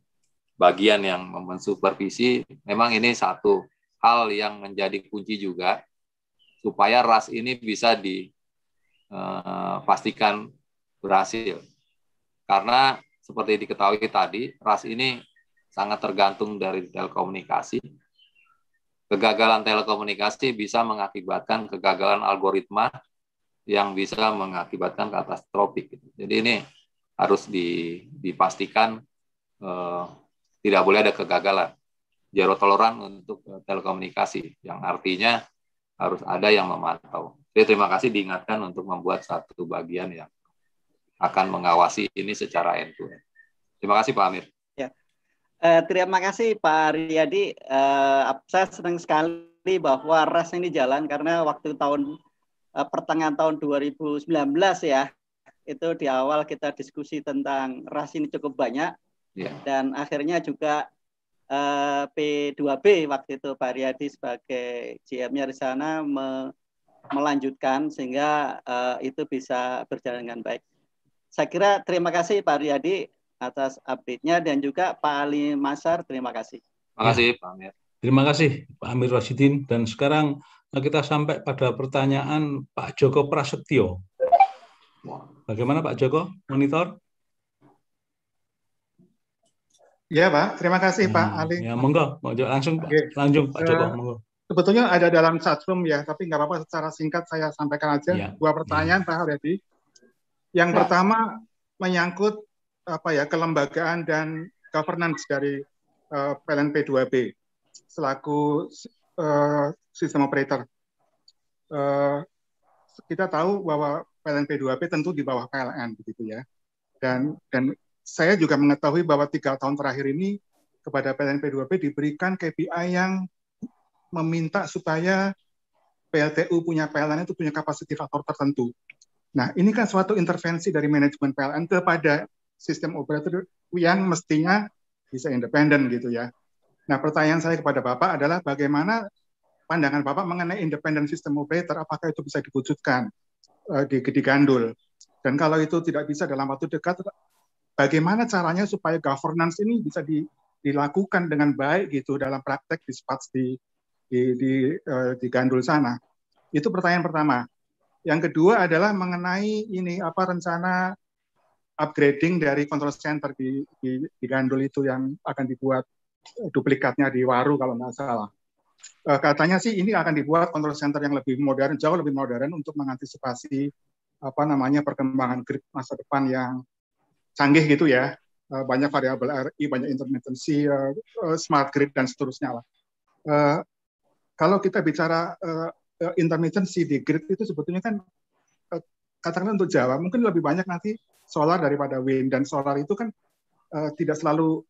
bagian yang mensupervisi. Memang ini satu hal yang menjadi kunci juga supaya ras ini bisa dipastikan eh, berhasil. Karena seperti diketahui tadi, ras ini sangat tergantung dari telekomunikasi. Kegagalan telekomunikasi bisa mengakibatkan kegagalan algoritma yang bisa mengakibatkan katastrofik. Jadi ini harus dipastikan eh, tidak boleh ada kegagalan. Zero toleran untuk eh, telekomunikasi, yang artinya harus ada yang memantau. Jadi terima kasih diingatkan untuk membuat satu bagian yang akan mengawasi ini secara end to end. Terima kasih Pak Amir. Ya. Eh, terima kasih Pak Riyadi. Eh, saya senang sekali bahwa RAS ini jalan karena waktu tahun eh, pertengahan tahun 2019 ya itu di awal kita diskusi tentang RAS ini cukup banyak ya. dan akhirnya juga eh, P2B waktu itu Pak Riyadi sebagai GM-nya di sana me melanjutkan sehingga uh, itu bisa berjalan dengan baik. Saya kira terima kasih Pak Riyadi atas update-nya dan juga Pak Ali Masar terima kasih. Terima kasih Pak Amir. Terima kasih Pak Amir Rasidin dan sekarang eh, kita sampai pada pertanyaan Pak Joko Prasetyo. Bagaimana Pak Joko monitor? Ya Pak, terima kasih nah, Pak hmm, Ali. Ya monggo, monggo langsung Oke. langsung Pak Joko eh, monggo. Sebetulnya ada dalam chatroom ya, tapi nggak apa-apa secara singkat saya sampaikan aja ya, dua pertanyaan ya. Pak Haryadi. Yang nah. pertama menyangkut apa ya kelembagaan dan governance dari uh, p 2 b selaku uh, sistem operator. Uh, kita tahu bahwa PLN p 2 b tentu di bawah PLN begitu ya. Dan dan saya juga mengetahui bahwa tiga tahun terakhir ini kepada PLN p 2 b diberikan KPI yang meminta supaya PLTU punya PLN itu punya kapasitas faktor tertentu. Nah, ini kan suatu intervensi dari manajemen PLN kepada sistem operator yang mestinya bisa independen gitu ya. Nah, pertanyaan saya kepada Bapak adalah bagaimana pandangan Bapak mengenai independen sistem operator, apakah itu bisa diwujudkan uh, di di Gandul? Dan kalau itu tidak bisa dalam waktu dekat, bagaimana caranya supaya governance ini bisa di, dilakukan dengan baik gitu dalam praktek di spats di di di, uh, di Gandul sana? Itu pertanyaan pertama. Yang kedua adalah mengenai ini apa rencana upgrading dari control center di, di, di Gandul itu yang akan dibuat eh, duplikatnya di Waru kalau nggak salah. E, katanya sih ini akan dibuat control center yang lebih modern, jauh lebih modern untuk mengantisipasi apa namanya perkembangan grid masa depan yang canggih gitu ya. Eh, banyak variabel RI, banyak intermittency, e, smart grid dan seterusnya lah. Kalau kita bicara Eh, intermittent di grid itu sebetulnya kan eh, katakanlah untuk Jawa mungkin lebih banyak nanti solar daripada wind dan solar itu kan uh, tidak selalu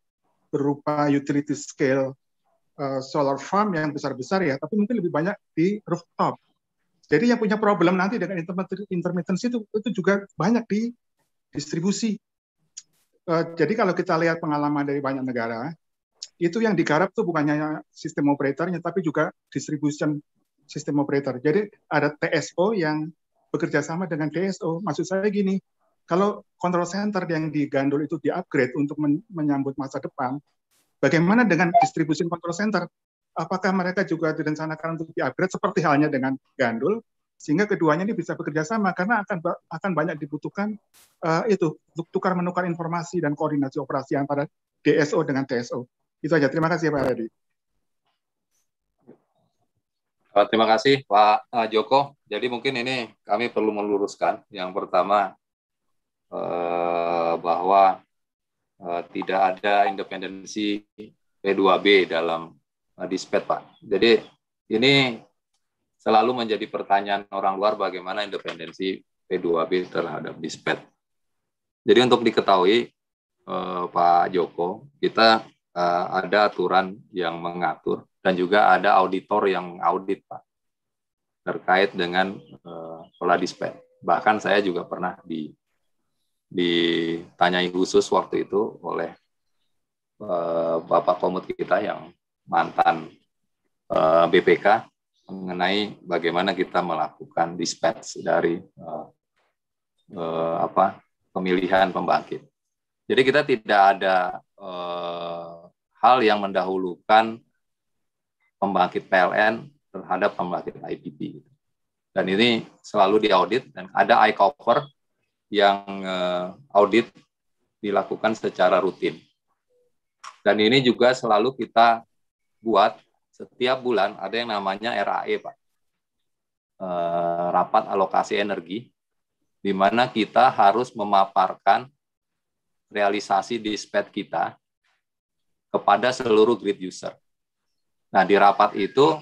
berupa utility scale uh, solar farm yang besar-besar ya, tapi mungkin lebih banyak di rooftop. Jadi yang punya problem nanti dengan intermittency itu, itu juga banyak di distribusi. Uh, jadi kalau kita lihat pengalaman dari banyak negara, itu yang digarap tuh bukannya sistem operatornya, tapi juga distribution sistem operator. Jadi ada TSO yang bekerja sama dengan DSO. Maksud saya gini, kalau control center yang digandul itu diupgrade untuk men menyambut masa depan, bagaimana dengan distribution control center? Apakah mereka juga direncanakan untuk diupgrade? seperti halnya dengan gandul sehingga keduanya ini bisa bekerja sama karena akan akan banyak dibutuhkan uh, itu tukar menukar informasi dan koordinasi operasi antara DSO dengan TSO. Itu aja. Terima kasih Pak Radit. Eh, terima kasih Pak eh, Joko. Jadi mungkin ini kami perlu meluruskan. Yang pertama eh, bahwa tidak ada independensi P2B dalam eh, dispet Pak. Jadi ini selalu menjadi pertanyaan orang luar bagaimana independensi P2B terhadap dispet. Jadi untuk diketahui Pak Joko, kita ada aturan yang mengatur dan juga ada auditor yang audit Pak terkait dengan uh, pola dispen. Bahkan saya juga pernah di ditanyai khusus waktu itu oleh uh, Bapak Komut kita yang mantan uh, eh, BPK mengenai bagaimana kita melakukan dispatch dari uh, uh, apa pemilihan pembangkit. Jadi kita tidak ada uh, hal yang mendahulukan pembangkit PLN terhadap pembangkit IPP. Gitu. Dan ini selalu diaudit dan ada cover yang eh, audit dilakukan secara rutin. Dan ini juga selalu kita buat setiap bulan ada yang namanya RAE, Pak. Eh, rapat alokasi energi di mana kita harus memaparkan realisasi dispatch kita kepada seluruh grid user Nah, di rapat itu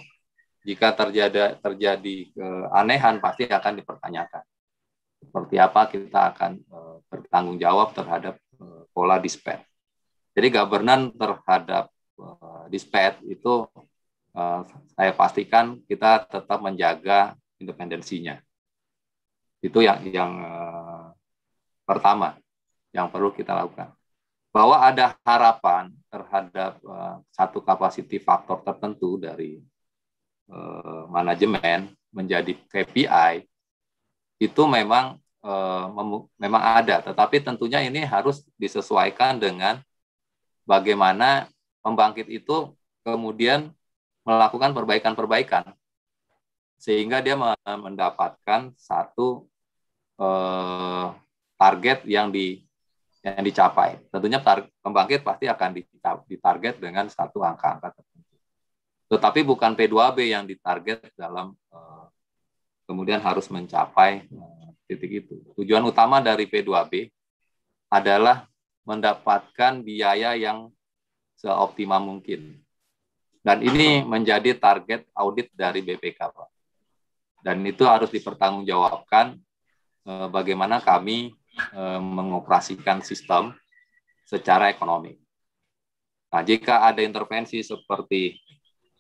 jika terjadi terjadi keanehan pasti akan dipertanyakan. Seperti apa kita akan e, bertanggung jawab terhadap e, pola dispatch. Jadi governance terhadap e, dispatch itu saya pastikan kita tetap menjaga independensinya. Itu yang yang pertama yang perlu kita lakukan bahwa ada harapan terhadap uh, satu kapasiti faktor tertentu dari uh, manajemen menjadi KPI itu memang uh, memang ada tetapi tentunya ini harus disesuaikan dengan bagaimana pembangkit itu kemudian melakukan perbaikan-perbaikan sehingga dia mendapatkan satu uh, target yang di yang dicapai. Tentunya pembangkit pasti akan ditarget dengan satu angka-angka tertentu. Tetapi bukan P2B yang ditarget dalam eh, kemudian harus mencapai eh, titik itu. Tujuan utama dari P2B adalah mendapatkan biaya yang seoptimal mungkin. Dan ini menjadi target audit dari BPK, Dan itu harus dipertanggungjawabkan eh, bagaimana kami Eh, mengoperasikan sistem secara ekonomi. Nah, jika ada intervensi seperti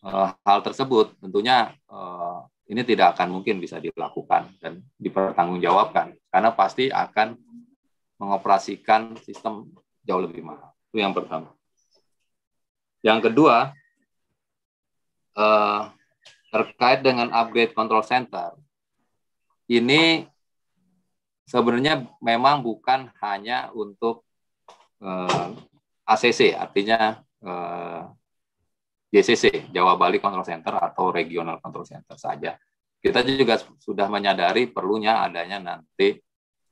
eh, hal tersebut, tentunya eh, ini tidak akan mungkin bisa dilakukan dan dipertanggungjawabkan karena pasti akan mengoperasikan sistem jauh lebih mahal. Itu yang pertama. Yang kedua, terkait dengan upgrade control center, ini sebenarnya memang bukan hanya untuk uh, eh, ACC, artinya uh, eh, JCC, Jawa Bali Control Center atau Regional Control Center saja. Kita juga sudah menyadari perlunya adanya nanti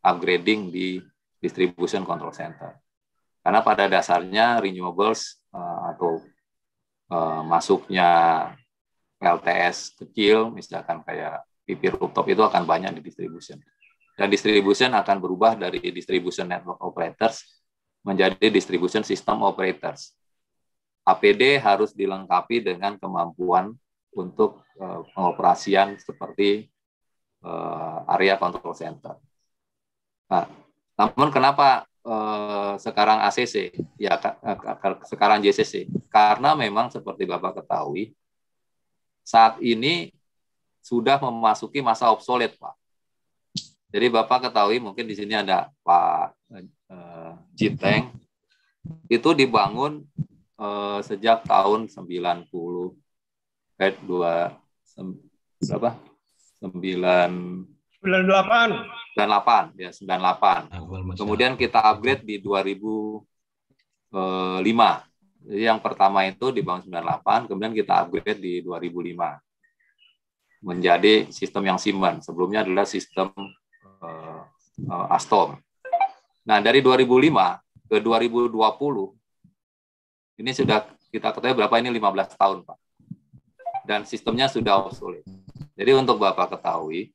upgrading di Distribution Control Center. Karena pada dasarnya renewables uh, atau uh, masuknya LTS kecil, misalkan kayak pipir rooftop itu akan banyak di distribution. Dan distribution akan berubah dari distribution network operators menjadi distribution system operators. APD harus dilengkapi dengan kemampuan untuk eh, pengoperasian seperti eh, area control center. Nah, namun kenapa eh, sekarang ACC? Ya, sekarang JCC. Karena memang seperti Bapak ketahui, saat ini sudah memasuki masa obsolete, Pak. Jadi Bapak ketahui mungkin di sini ada Pak eh, Jiteng itu dibangun eh, sejak tahun 90 eh 2 berapa? 9 98 98 ya 98. Nah, kemudian kita upgrade di 2005. Eh, Jadi yang pertama itu dibangun 98, kemudian kita upgrade di 2005 menjadi sistem yang simen. Sebelumnya adalah sistem uh, Nah, dari 2005 ke 2020 ini sudah kita ketahui berapa ini 15 tahun, Pak. Dan sistemnya sudah obsolete. Jadi untuk Bapak ketahui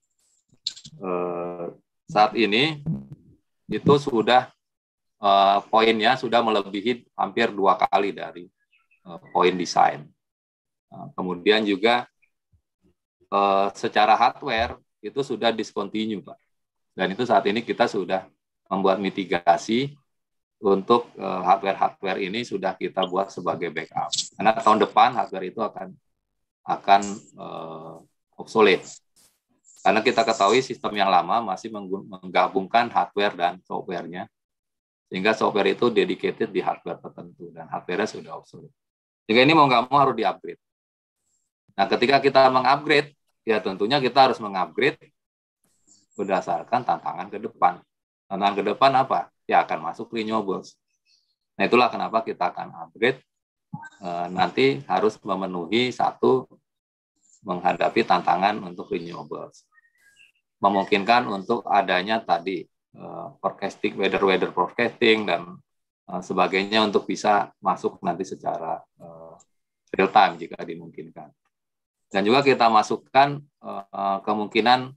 eh, saat ini itu sudah eh, poinnya sudah melebihi hampir dua kali dari eh, poin desain. Nah, kemudian juga eh, secara hardware itu sudah discontinue, Pak. Dan itu saat ini kita sudah membuat mitigasi untuk eh, hardware-hardware ini sudah kita buat sebagai backup. Karena tahun depan hardware itu akan akan uh, obsolete. Karena kita ketahui sistem yang lama masih menggabungkan hardware dan softwarenya, sehingga software itu dedicated di hardware tertentu dan hardware-nya sudah obsolete. Sehingga ini mau nggak mau harus di-upgrade. Nah, ketika kita mengupgrade, ya tentunya kita harus mengupgrade berdasarkan tantangan ke depan. Tantangan ke depan apa? Ya akan masuk renewables. Nah itulah kenapa kita akan upgrade e, nanti harus memenuhi satu menghadapi tantangan untuk renewables. Memungkinkan untuk adanya tadi e, forecasting, weather-weather forecasting dan e, sebagainya untuk bisa masuk nanti secara e, real time jika dimungkinkan. Dan juga kita masukkan kemungkinan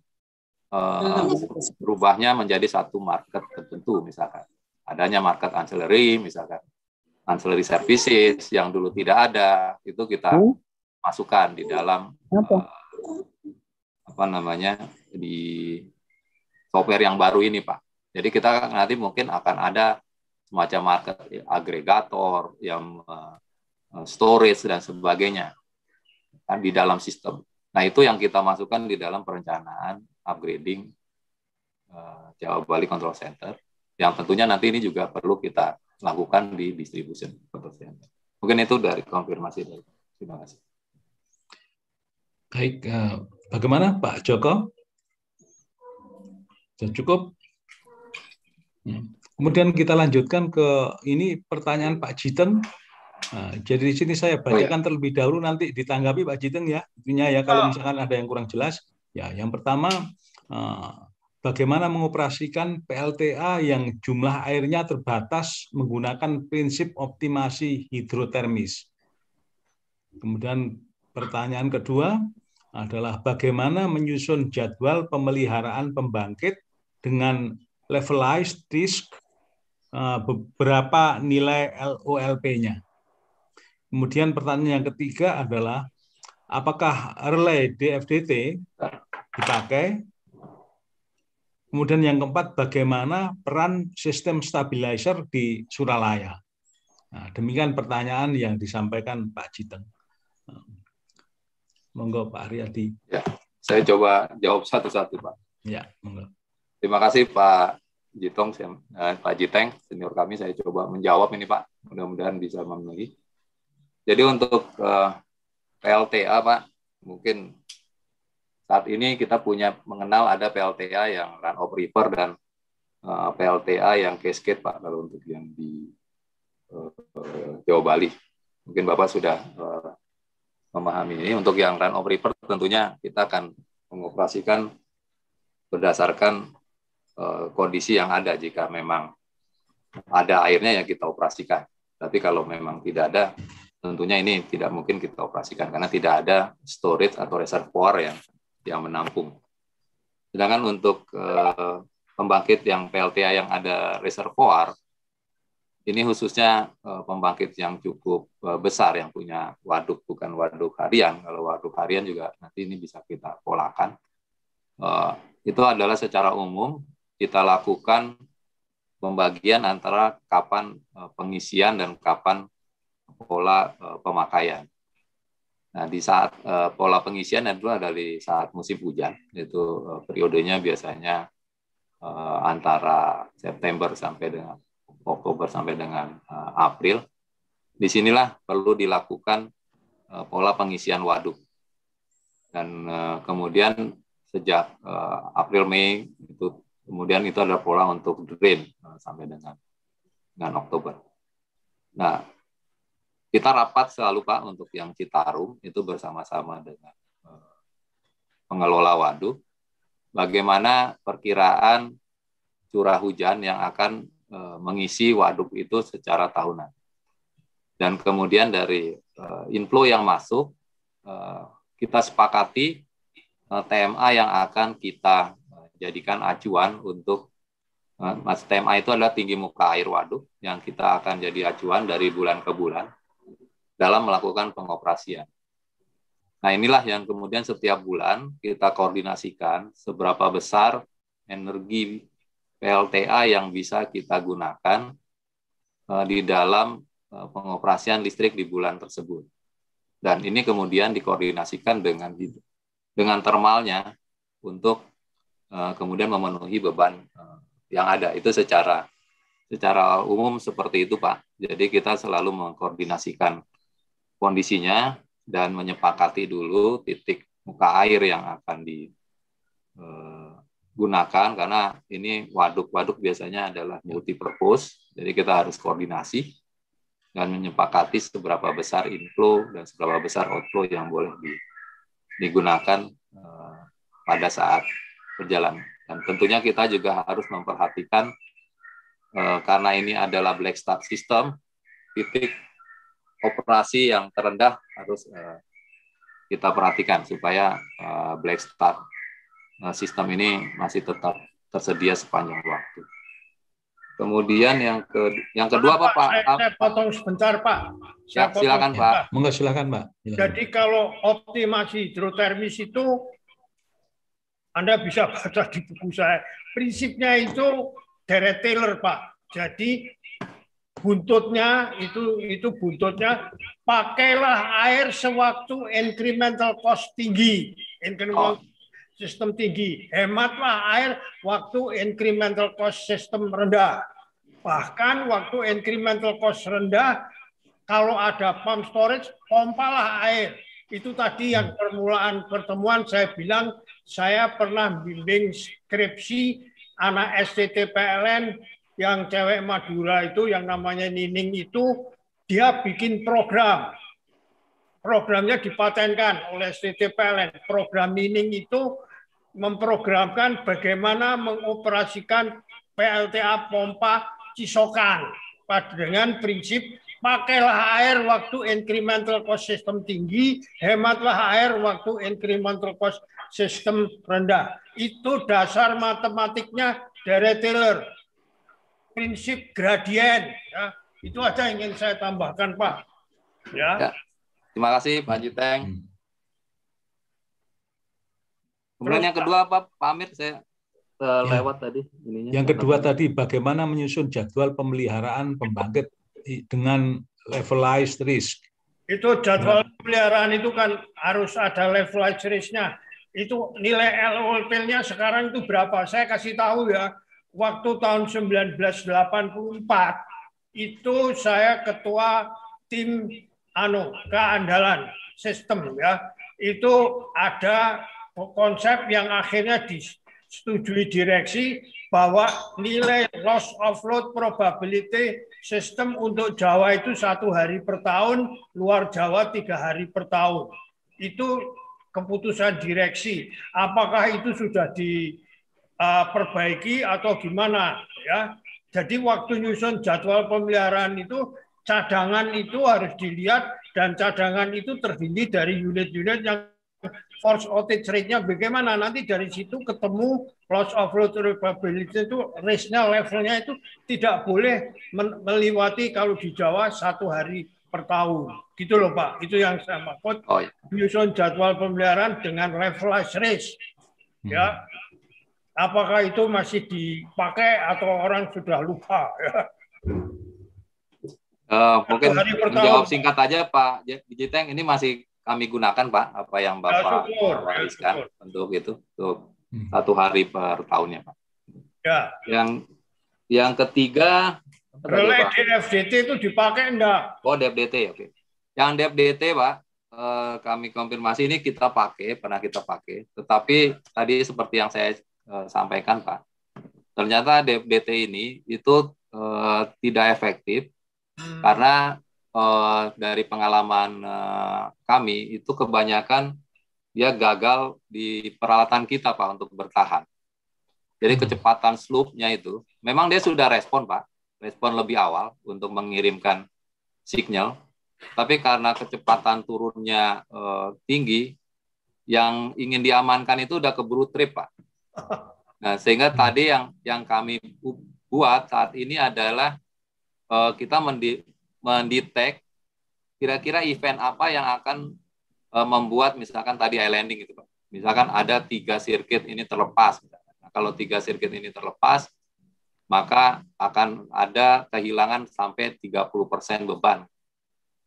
Eh, hmm. berubahnya menjadi satu market tertentu misalkan adanya market ancillary misalkan ancillary services yang dulu tidak ada itu kita hmm. masukkan di dalam eh, apa, namanya di software yang baru ini pak jadi kita nanti mungkin akan ada semacam market agregator yang eh, storage dan sebagainya kan di dalam sistem Nah, itu yang kita masukkan di dalam perencanaan upgrading uh, Jawa Bali Control Center, yang tentunya nanti ini juga perlu kita lakukan di distribution control Mungkin itu dari konfirmasi dari. Terima kasih. Baik, uh, bagaimana Pak Joko? Sudah cukup? Hmm. Kemudian kita lanjutkan ke ini pertanyaan Pak Jiten. Nah, jadi di sini saya oh, iya. bacakan oh, ya. terlebih dahulu nanti ditanggapi Pak Jiteng ya. Intinya ya kalau oh. misalkan ada yang kurang jelas, ya yang pertama eh, bagaimana mengoperasikan PLTA yang jumlah airnya terbatas menggunakan prinsip optimasi hidrotermis. Kemudian pertanyaan kedua adalah bagaimana menyusun jadwal pemeliharaan pembangkit dengan levelized disk eh, berapa nilai LOLP-nya. Kemudian pertanyaan yang ketiga adalah apakah relay DFDT dipakai? Kemudian yang keempat, bagaimana peran sistem stabilizer di Suralaya? Nah, demikian pertanyaan yang disampaikan Pak Jiteng. Monggo Pak Ariadi. Ya, saya coba jawab satu-satu Pak. Ya, monggo. Terima kasih Pak Jitong, eh, Pak Jiteng, senior kami. Saya coba menjawab ini Pak. Mudah-mudahan bisa memenuhi. Jadi untuk uh, eh, PLTA Pak, mungkin saat ini kita punya mengenal ada PLTA yang run over river dan uh, eh, PLTA yang cascade Pak kalau untuk yang di uh, Jawa Bali. Mungkin Bapak sudah uh, memahami ini. Untuk yang run over river tentunya kita akan mengoperasikan berdasarkan uh, kondisi yang ada jika memang ada airnya yang kita operasikan. Tapi kalau memang tidak ada, tentunya ini tidak mungkin kita operasikan karena tidak ada storage atau reservoir yang yang menampung. Sedangkan untuk uh, pembangkit yang PLTA yang ada reservoir ini khususnya uh, pembangkit yang cukup uh, besar yang punya waduk bukan waduk harian. Kalau waduk harian juga nanti ini bisa kita polakan. Uh, itu adalah secara umum kita lakukan pembagian antara kapan pengisian dan kapan pola uh, pemakaian. Nah, di saat uh, pola pengisian itu ada di saat musim hujan, itu uh, eh, periodenya biasanya uh, antara September sampai dengan Oktober sampai dengan uh, April. Disinilah perlu dilakukan uh, pola pengisian waduk. Dan uh, kemudian sejak uh, April Mei itu kemudian itu ada pola untuk drain uh, sampai dengan dengan Oktober. Nah, kita rapat selalu Pak untuk yang Citarum itu bersama-sama dengan eh, pengelola waduk. Bagaimana perkiraan curah hujan yang akan eh, mengisi waduk itu secara tahunan. Dan kemudian dari eh, inflow yang masuk, kita sepakati TMA yang akan kita jadikan acuan untuk Mas TMA itu adalah tinggi muka air waduk yang kita akan jadi acuan dari bulan ke bulan dalam melakukan pengoperasian. Nah, inilah yang kemudian setiap bulan kita koordinasikan seberapa besar energi PLTA yang bisa kita gunakan eh, di dalam eh, pengoperasian listrik di bulan tersebut. Dan ini kemudian dikoordinasikan dengan dengan termalnya untuk eh, kemudian memenuhi beban yang ada. Itu secara secara umum seperti itu, Pak. Jadi kita selalu mengkoordinasikan kondisinya dan menyepakati dulu titik muka air yang akan digunakan eh, karena ini waduk-waduk biasanya adalah ya. multi purpose jadi kita harus koordinasi dan menyepakati seberapa besar inflow dan seberapa besar outflow yang boleh digunakan eh, pada saat berjalan dan tentunya kita juga harus memperhatikan eh, karena ini adalah black start system titik operasi yang terendah harus eh, kita perhatikan supaya eh, Black Start eh, sistem ini masih tetap tersedia sepanjang waktu. Kemudian yang ke yang kedua apa Pak? Saya, saya potong sebentar Pak. ya, silakan Pak. Monggo silakan Pak. Silakan. Jadi kalau optimasi hidrotermis itu Anda bisa baca di buku saya. Prinsipnya itu deret Taylor Pak. Jadi buntutnya itu itu buntutnya pakailah air sewaktu incremental cost tinggi incremental oh. sistem tinggi hematlah air waktu incremental cost sistem rendah bahkan waktu incremental cost rendah kalau ada pump storage pompalah air itu tadi yang hmm. permulaan pertemuan saya bilang saya pernah bimbing skripsi anak STT PLN yang cewek Madura itu yang namanya Nining itu dia bikin program. Programnya dipatenkan oleh CT PLN. Program Nining itu memprogramkan bagaimana mengoperasikan PLTA pompa Cisokan dengan prinsip pakailah air waktu incremental cost system tinggi, hematlah air waktu incremental cost system rendah. Itu dasar matematiknya dari Taylor prinsip gradien. Ya. Itu aja yang ingin saya tambahkan, Pak. Ya. ya. Terima kasih, Pak Juteng. Hmm. Kemudian yang kedua, Pak, Pak Amir, saya eh, ya. lewat ya. tadi. Ininya. Yang kedua tadi, bagaimana menyusun jadwal pemeliharaan pembangkit dengan levelized risk. Itu jadwal ya. pemeliharaan itu kan harus ada levelized risk-nya. Itu nilai LOLP-nya sekarang itu berapa? Saya kasih tahu ya, waktu tahun 1984 itu saya ketua tim anu keandalan sistem ya. Itu ada konsep yang akhirnya disetujui direksi bahwa nilai loss of load probability sistem untuk Jawa itu satu hari per tahun, luar Jawa tiga hari per tahun. Itu keputusan direksi. Apakah itu sudah di uh, perbaiki atau gimana ya. Jadi waktu nyusun jadwal pemeliharaan itu cadangan itu harus dilihat dan cadangan itu terdiri dari unit-unit yang force outage rate-nya bagaimana nanti dari situ ketemu loss of load probability itu risk-nya levelnya itu tidak boleh melewati kalau di Jawa satu hari per tahun gitu loh Pak itu yang saya maksud oh, iya. jadwal pemeliharaan dengan level risk ya. hmm. ya apakah itu masih dipakai atau orang sudah lupa? uh, mungkin jawab singkat aja Pak Jiteng, ini masih kami gunakan Pak, apa yang ya, Bapak ya, wariskan ya, untuk itu, untuk hmm. satu hari per tahunnya Pak. Ya. Yang yang ketiga, relay DFDT itu dipakai enggak? Oh DFDT, oke. Okay. Yang DFDT Pak, eh, kami konfirmasi ini kita pakai, pernah kita pakai. Tetapi tadi seperti yang saya Eh, sampaikan Pak. Ternyata DBT ini itu e, tidak efektif hmm. karena e, dari pengalaman e, kami itu kebanyakan dia gagal di peralatan kita Pak untuk bertahan. Jadi hmm. kecepatan slope-nya itu memang dia sudah respon Pak, respon lebih awal untuk mengirimkan signal, tapi karena kecepatan turunnya e, tinggi, yang ingin diamankan itu udah keburu trip Pak. Nah, sehingga hmm. tadi yang yang kami buat saat ini adalah uh, kita mendetek kira-kira event apa yang akan uh, membuat misalkan tadi high landing gitu Pak. Misalkan ada tiga sirkuit ini terlepas. Nah, kalau tiga sirkuit ini terlepas, maka akan ada kehilangan sampai 30% beban.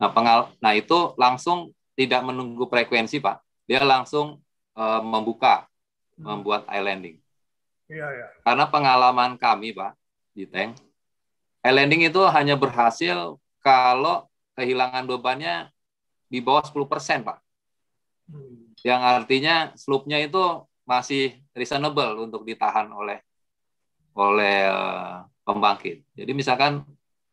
Nah, pengal nah itu langsung tidak menunggu frekuensi, Pak. Dia langsung uh, membuka Hmm. membuat islanding. Iya, iya. Karena pengalaman kami, Pak, di tank, islanding itu hanya berhasil kalau kehilangan bebannya di bawah 10%, Pak. Hmm. Yang artinya slope-nya itu masih reasonable untuk ditahan oleh oleh eh, pembangkit. Jadi misalkan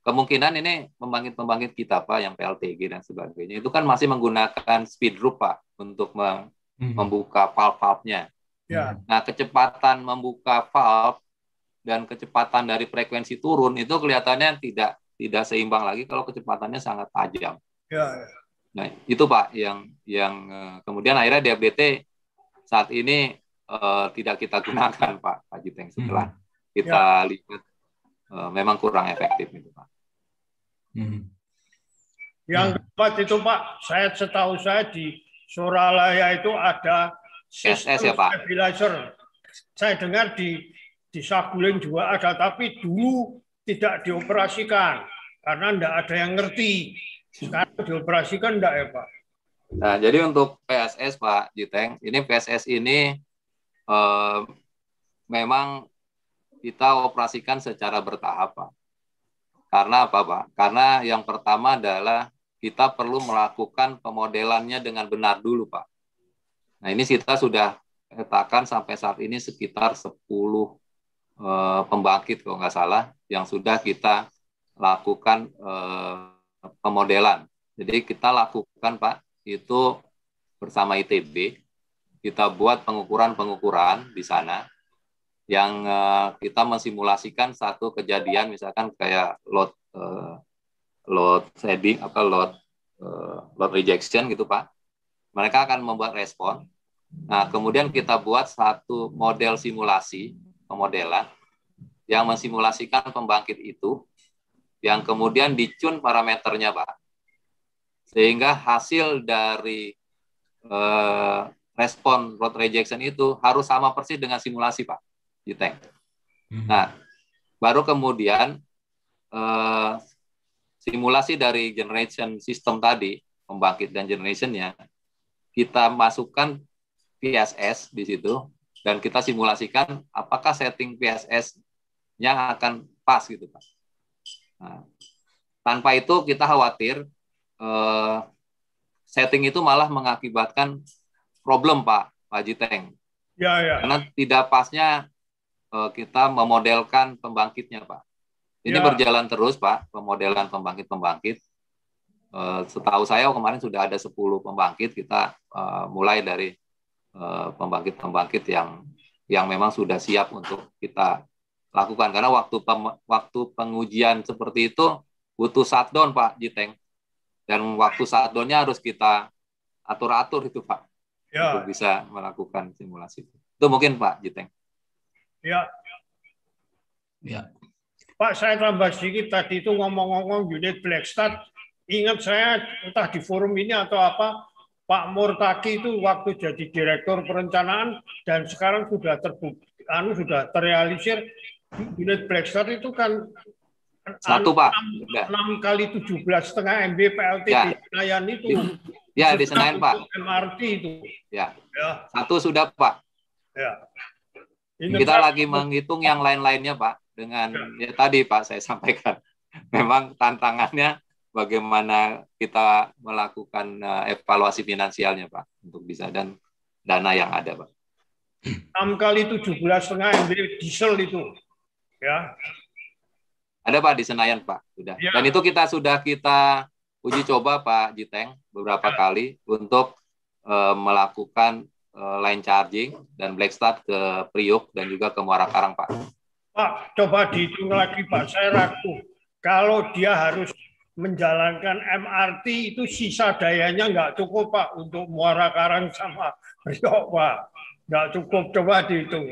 kemungkinan ini pembangkit-pembangkit kita Pak yang PLTG dan sebagainya itu kan masih menggunakan speed rupa Pak untuk hmm. membuka valve-valve-nya. Ya. Hmm. Nah, kecepatan membuka valve dan kecepatan dari frekuensi turun itu kelihatannya tidak tidak seimbang lagi kalau kecepatannya sangat tajam. Ya, ya. Nah, itu Pak yang yang eh, kemudian akhirnya DFDT saat ini uh, tidak kita gunakan Pak Pak Teng setelah hmm. kita ya. lihat uh, memang kurang efektif itu Pak. Hmm. Yang nah. keempat itu Pak, saya setahu saya di Suralaya itu ada CSS ya Pak. Stabilizer. Saya dengar di di Saguling juga ada, tapi dulu tidak dioperasikan karena tidak ada yang ngerti. Sekarang dioperasikan tidak ya Pak? Nah, jadi untuk PSS Pak Jiteng, ini PSS ini eh, memang kita operasikan secara bertahap Pak. Karena apa Pak? Karena yang pertama adalah kita perlu melakukan pemodelannya dengan benar dulu Pak. Nah, ini kita sudah letakkan sampai saat ini sekitar 10 e, eh, pembangkit kalau nggak salah yang sudah kita lakukan e, pemodelan. Jadi kita lakukan Pak itu bersama ITB kita buat pengukuran-pengukuran di sana yang e, kita mensimulasikan satu kejadian misalkan kayak load e, load shedding apa load load rejection gitu Pak. Mereka akan membuat respon Nah, kemudian kita buat satu model simulasi pemodelan yang mensimulasikan pembangkit itu yang kemudian dicun parameternya, Pak. Sehingga hasil dari eh, respon road rejection itu harus sama persis dengan simulasi, Pak, di tank. Hmm. Nah, baru kemudian eh, simulasi dari generation system tadi, pembangkit dan generationnya, kita masukkan PSS di situ dan kita simulasikan apakah setting PSS yang akan pas gitu Pak. Nah, tanpa itu kita khawatir eh, setting itu malah mengakibatkan problem Pak Pak Jiteng. Ya, ya. Karena tidak pasnya eh, kita memodelkan pembangkitnya Pak. Ini ya. berjalan terus Pak, pemodelan pembangkit-pembangkit. Eh, setahu saya kemarin sudah ada 10 pembangkit kita eh, mulai dari Eh, pembangkit-pembangkit yang yang memang sudah siap untuk kita lakukan karena waktu pem, waktu pengujian seperti itu butuh shutdown Pak Jiteng dan waktu shutdownnya harus kita atur-atur itu Pak ya. untuk bisa melakukan simulasi itu itu mungkin Pak Jiteng ya ya Pak saya tambah sedikit tadi itu ngomong-ngomong unit Black ingat saya entah di forum ini atau apa Pak Murtaki itu waktu jadi direktur perencanaan dan sekarang sudah terbukti, anu sudah terrealisir unit Blackstar itu kan satu pak enam kali tujuh belas setengah MB PLT ya. di Senayan itu ya di Senayan pak MRT itu ya. ya satu sudah pak ya. Ini kita lagi menghitung yang lain-lainnya pak dengan ya. ya tadi pak saya sampaikan memang tantangannya bagaimana kita melakukan eh, evaluasi finansialnya Pak untuk bisa dan dana yang ada Pak. 6 kali 17 setengah MB diesel itu ya. Ada Pak di Senayan Pak sudah. Ya. Dan itu kita sudah kita uji coba Pak Jiteng beberapa ya. kali untuk uh, melakukan uh, line charging dan black start ke Priok dan juga ke Muara Karang Pak. Pak, coba dihitung lagi Pak, saya ragu. Kalau dia harus menjalankan MRT itu sisa dayanya nggak cukup Pak untuk Muara Karang sama Riau Pak. Nggak cukup, coba dihitung.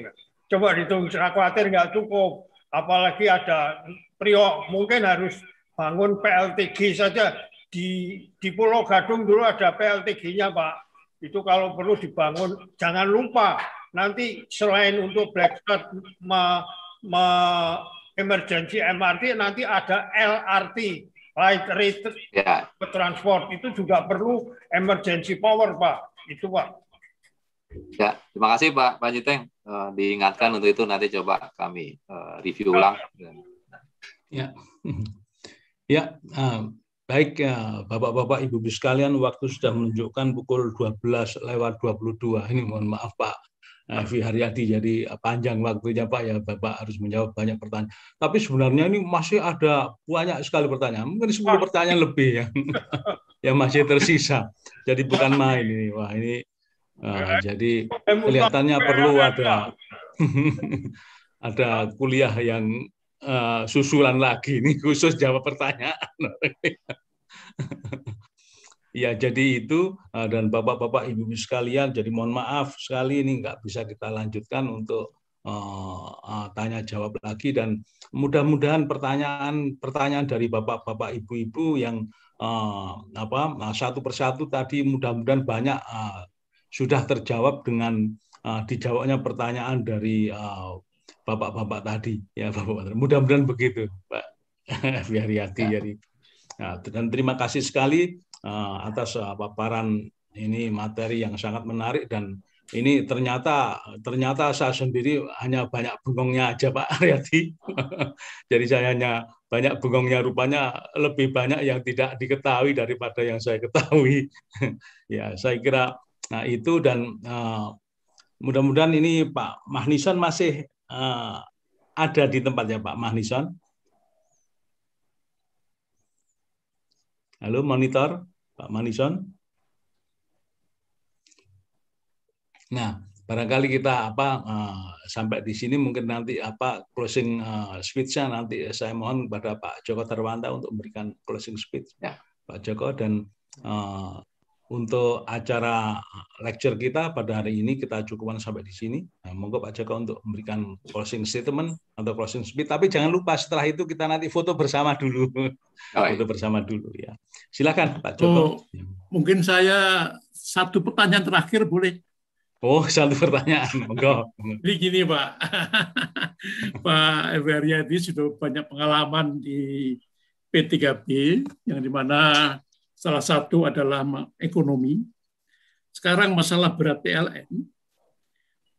Coba dihitung, saya khawatir nggak cukup. Apalagi ada Priok, mungkin harus bangun PLTG saja. Di, di Pulau Gadung dulu ada PLTG-nya Pak. Itu kalau perlu dibangun, jangan lupa nanti selain untuk Black card ma emergency MRT, nanti ada LRT light rate ya. transport itu juga perlu emergency power pak itu pak ya terima kasih pak pak Jiteng uh, diingatkan untuk itu nanti coba kami uh, review ulang ya ya uh, baik uh, bapak-bapak ibu-ibu sekalian waktu sudah menunjukkan pukul 12 lewat 22 ini mohon maaf pak Fi nah, hmm. Haryadi jadi eh, panjang waktunya Pak ya Bapak harus menjawab banyak pertanyaan. Tapi sebenarnya ini masih ada banyak sekali pertanyaan, mungkin 10 pertanyaan lebih yang yang masih tersisa. Jadi bukan main ini. Wah, ini uh, jadi kelihatannya perlu ada ada kuliah yang uh, susulan lagi ini khusus jawab pertanyaan. Ya, jadi itu eh, dan Bapak-bapak Ibu-ibu sekalian, jadi mohon maaf sekali ini nggak bisa kita lanjutkan untuk uh, tanya jawab lagi dan mudah-mudahan pertanyaan pertanyaan dari Bapak-bapak Ibu-ibu yang uh, apa satu persatu tadi mudah-mudahan banyak uh, sudah terjawab dengan uh, dijawabnya pertanyaan dari uh, bapak-bapak tadi ya bapak, -bapak. mudah-mudahan begitu pak Biar Yati ya. nah, dan terima kasih sekali Eh, atas eh, paparan ini materi yang sangat menarik dan ini ternyata ternyata saya sendiri hanya banyak bengongnya aja Pak Aryati. Jadi saya hanya banyak bengongnya rupanya lebih banyak yang tidak diketahui daripada yang saya ketahui. ya, saya kira nah itu dan uh, mudah-mudahan ini Pak Mahnison masih uh, ada di tempatnya Pak Mahnison. Halo monitor. Pak Manison. Nah, barangkali kita apa uh, sampai di sini mungkin nanti apa closing uh, speech-nya nanti saya mohon kepada Pak Joko Tarwanta untuk memberikan closing speech ya. Pak Joko dan uh, untuk acara lecture kita pada hari ini kita cukupkan sampai di sini. Nah, monggo Pak Joko untuk memberikan closing statement atau closing speech. Tapi jangan lupa setelah itu kita nanti foto bersama dulu, oh, iya. foto bersama dulu ya. Silakan Pak oh, Joko. Oh, mungkin saya satu pertanyaan terakhir boleh? Oh satu pertanyaan, monggo. Jadi gini Pak, Pak Ebriyadi sudah banyak pengalaman di P3B yang dimana Salah satu adalah ekonomi. Sekarang masalah berat PLN.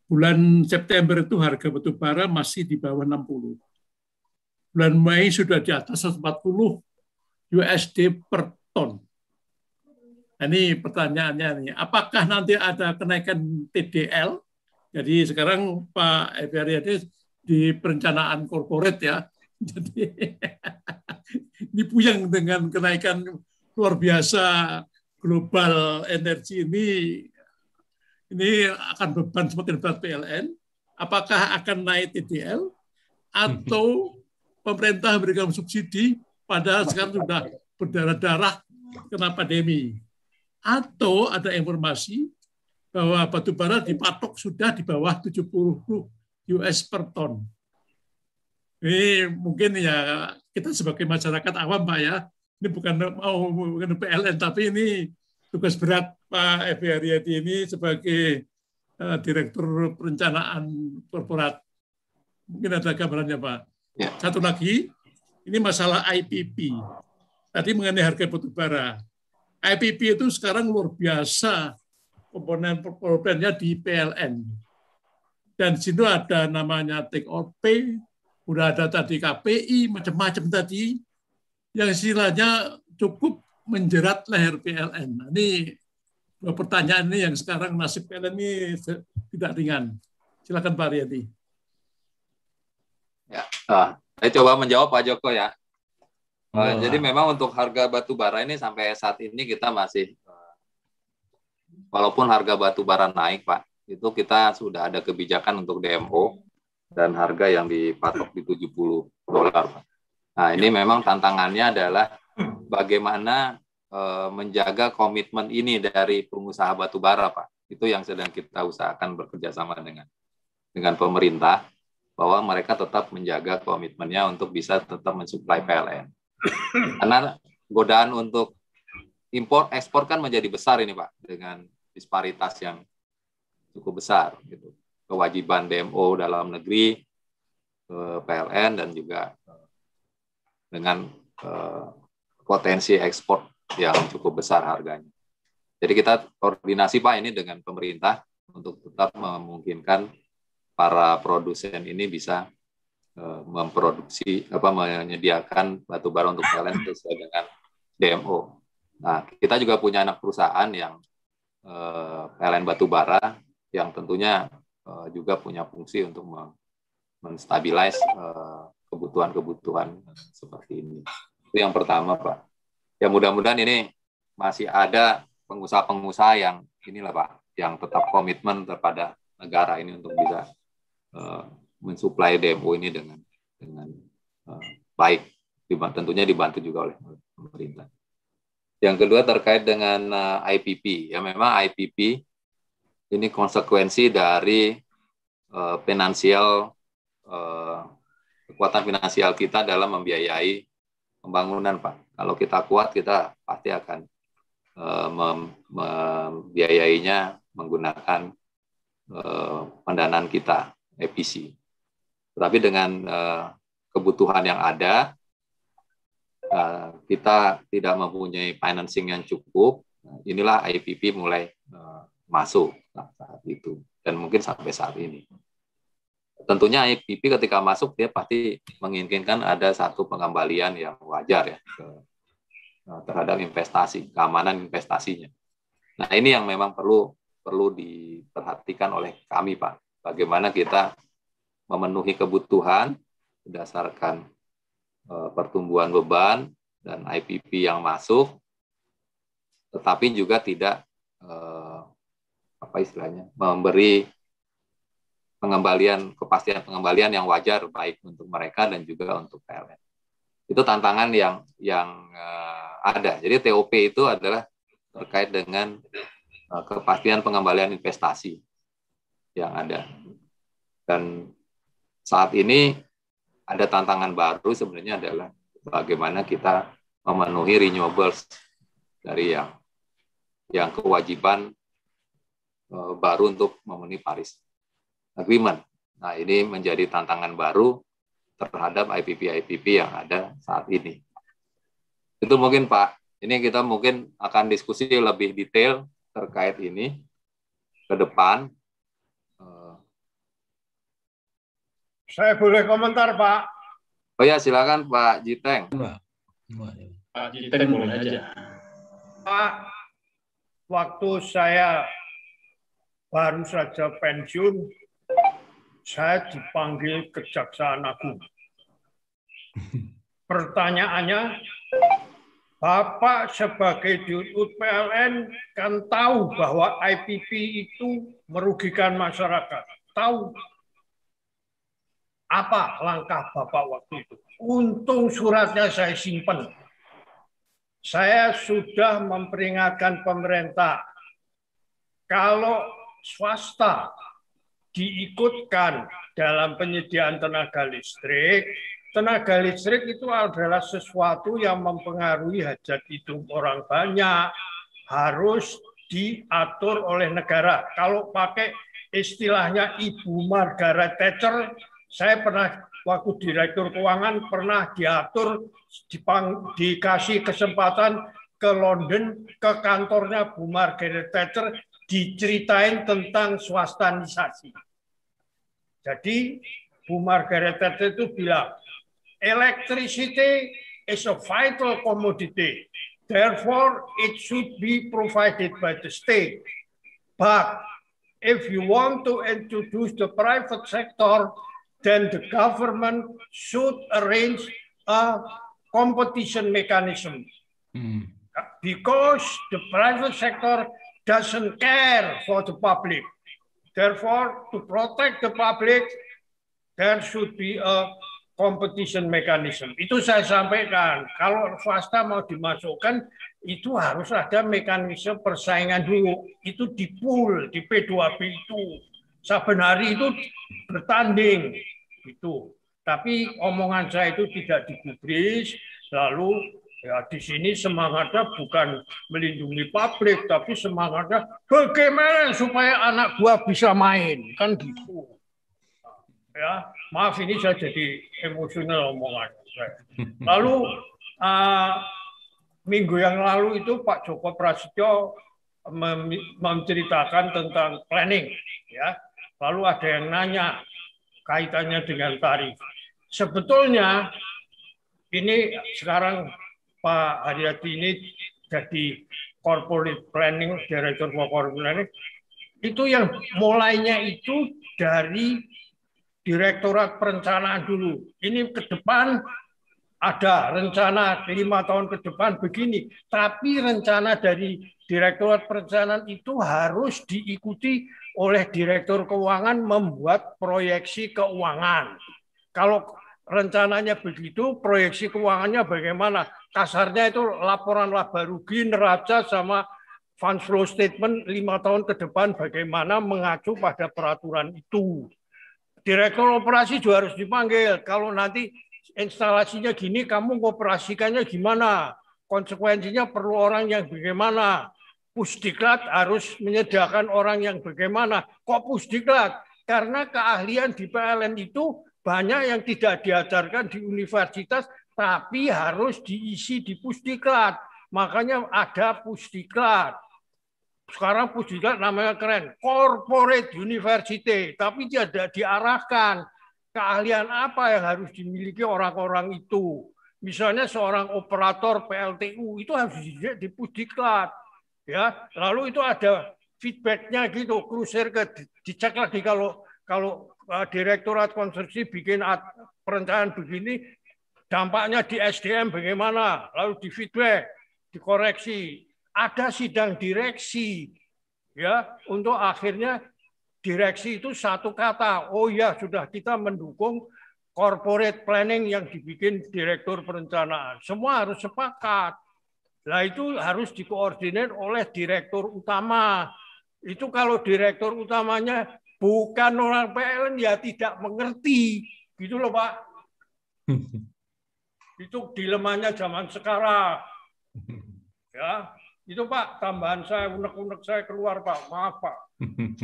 Bulan September itu harga batubara masih di bawah 60. Bulan Mei sudah di atas 140 USD per ton. Nah, ini pertanyaannya nih, apakah nanti ada kenaikan TDL? Jadi sekarang Pak Ebriyadi di perencanaan korporat ya. Jadi ini dengan kenaikan luar biasa global energi ini ini akan beban semakin berat PLN. Apakah akan naik TDL atau mm-hmm. pemerintah memberikan subsidi padahal sekarang sudah berdarah-darah kena pandemi. Atau ada informasi bahwa batu bara dipatok sudah di bawah 70 US per ton. Ini mungkin ya kita sebagai masyarakat awam Pak ya, ini bukan mau oh, bukan PLN tapi ini tugas berat Pak Evi Haryadi ini sebagai uh, Direktur Perencanaan Korporat. Mungkin ada gambarannya Pak. Ya. Satu lagi, ini masalah IPP. Tadi mengenai harga batu bara. IPP itu sekarang luar biasa komponen-komponennya di PLN. Dan situ ada namanya take or pay, udah ada tadi KPI, macam-macam tadi yang silanya cukup menjerat leher PLN. Nah, ini pertanyaan ini yang sekarang nasib PLN ini tidak ringan. Silakan Pak Riyadi. Ya, ah, saya coba menjawab Pak Joko ya. Oh. Jadi memang untuk harga batu bara ini sampai saat ini kita masih ah, walaupun harga batu bara naik Pak, itu kita sudah ada kebijakan untuk DMO dan harga yang dipatok di 70 dolar Pak. Nah, ini ya. memang tantangannya adalah hmm. bagaimana eh, menjaga komitmen ini dari pengusaha batubara, Pak. Itu yang sedang kita usahakan bekerja sama dengan dengan pemerintah bahwa mereka tetap menjaga komitmennya untuk bisa tetap mensuplai PLN. Karena godaan untuk impor ekspor kan menjadi besar ini, Pak, dengan disparitas yang cukup besar gitu. Kewajiban DMO dalam negeri eh, PLN dan juga dengan eh, potensi ekspor yang cukup besar harganya. Jadi kita koordinasi Pak ini dengan pemerintah untuk tetap memungkinkan para produsen ini bisa eh, memproduksi apa menyediakan batu bara untuk PLN sesuai dengan DMO. Nah, kita juga punya anak perusahaan yang PLN eh, batu bara yang tentunya juga punya fungsi untuk menstabilize kebutuhan-kebutuhan seperti ini. Itu yang pertama, Pak. Ya mudah-mudahan ini masih ada pengusaha-pengusaha yang inilah Pak, yang tetap komitmen kepada negara ini untuk bisa uh, mensuplai DMO ini dengan dengan uh, baik, tentunya dibantu juga oleh pemerintah. Yang kedua terkait dengan uh, eh, IPP, ya memang IPP ini konsekuensi dari uh, finansial kekuatan finansial kita dalam membiayai pembangunan, Pak. Kalau kita kuat, kita pasti akan uh, membiayainya menggunakan uh, pendanaan kita, EPC. Tetapi dengan uh, kebutuhan yang ada, uh, kita tidak mempunyai financing yang cukup, inilah IPP mulai uh, masuk saat itu dan mungkin sampai saat ini tentunya IPP ketika masuk dia pasti menginginkan ada satu pengembalian yang wajar ya eh, terhadap investasi keamanan investasinya. Nah ini yang memang perlu perlu diperhatikan oleh kami pak. Bagaimana kita memenuhi kebutuhan berdasarkan eh, pertumbuhan beban dan IPP yang masuk, tetapi juga tidak eh, apa istilahnya memberi pengembalian kepastian pengembalian yang wajar baik untuk mereka dan juga untuk PLN. Itu tantangan yang yang uh, ada. Jadi TOP itu adalah terkait dengan uh, kepastian pengembalian investasi yang ada. Dan saat ini ada tantangan baru sebenarnya adalah bagaimana kita memenuhi renewables dari yang yang kewajiban eh, baru untuk memenuhi Paris agreement. Nah, ini menjadi tantangan baru terhadap IPP-IPP yang ada saat ini. Itu mungkin Pak, ini kita mungkin akan diskusi lebih detail terkait ini ke depan. Eh, saya boleh komentar Pak. Oh ya silakan Pak Jiteng. Ya. Pak Jiteng boleh aja. Pak, waktu saya baru saja pensiun, saya dipanggil Kejaksaan Agung. Pertanyaannya, Bapak sebagai dirut PLN kan tahu bahwa IPP itu merugikan masyarakat. Tahu apa langkah Bapak waktu itu? Untung suratnya saya simpan. Saya sudah memperingatkan pemerintah kalau swasta diikutkan dalam penyediaan tenaga listrik, tenaga listrik itu adalah sesuatu yang mempengaruhi hajat hidup orang banyak, harus diatur oleh negara. Kalau pakai istilahnya Ibu Margaret Thatcher, saya pernah waktu direktur keuangan pernah diatur dipang, dikasih kesempatan ke London ke kantornya Bu Margaret Thatcher diceritain tentang swastanisasi. Jadi Bu Margaret Thatcher itu bilang, electricity is a vital commodity. Therefore, it should be provided by the state. But if you want to introduce the private sector, then the government should arrange a competition mechanism. Hmm. Because the private sector doesn't care for the public. Therefore, to protect the public, there should be a competition mechanism. Itu saya sampaikan. Kalau swasta mau dimasukkan, itu harus ada mekanisme persaingan dulu. Itu di pool, di P2P itu. Saben hari itu bertanding. Itu. Tapi omongan saya itu tidak digubris, lalu Ya, di sini semangatnya bukan melindungi publik tapi semangatnya bagaimana supaya anak gua bisa main, kan gitu. Ya, maaf ini saya jadi emosional omongan. Lalu uh, minggu yang lalu itu Pak Joko Prasetyo menceritakan tentang planning, ya. Lalu ada yang nanya kaitannya dengan tarif. Sebetulnya ini sekarang Pak Haryati ini jadi corporate planning, director for corporate planning, itu yang mulainya itu dari direktorat perencanaan dulu. Ini ke depan ada rencana lima tahun ke depan begini, tapi rencana dari direktorat perencanaan itu harus diikuti oleh direktur keuangan membuat proyeksi keuangan. Kalau rencananya begitu, proyeksi keuangannya bagaimana? kasarnya itu laporan laba rugi neraca sama funds flow statement lima tahun ke depan bagaimana mengacu pada peraturan itu. Direktur operasi juga harus dipanggil. Kalau nanti instalasinya gini, kamu operasikannya gimana? Konsekuensinya perlu orang yang bagaimana? Pusdiklat harus menyediakan orang yang bagaimana? Kok pusdiklat? Karena keahlian di PLN itu banyak yang tidak diajarkan di universitas tapi harus diisi di pusdiklat. Makanya ada pusdiklat. Sekarang pusdiklat namanya keren, corporate university, tapi dia tidak diarahkan keahlian apa yang harus dimiliki orang-orang itu. Misalnya seorang operator PLTU itu harus di pusdiklat, ya. Lalu itu ada feedbacknya gitu, kruser ke dicek lagi kalau kalau eh, direktorat konstruksi bikin perencanaan begini dampaknya di SDM bagaimana, lalu di feedback, dikoreksi, ada sidang direksi ya untuk akhirnya direksi itu satu kata. Oh ya sudah kita mendukung corporate planning yang dibikin direktur perencanaan. Semua harus sepakat. Nah itu harus dikoordinir oleh direktur utama. Itu kalau direktur utamanya bukan orang PLN ya tidak mengerti. Gitu loh Pak. Itu dilemanya zaman sekarang. Ya, itu Pak, tambahan saya, unek-unek saya keluar Pak. Maaf Pak.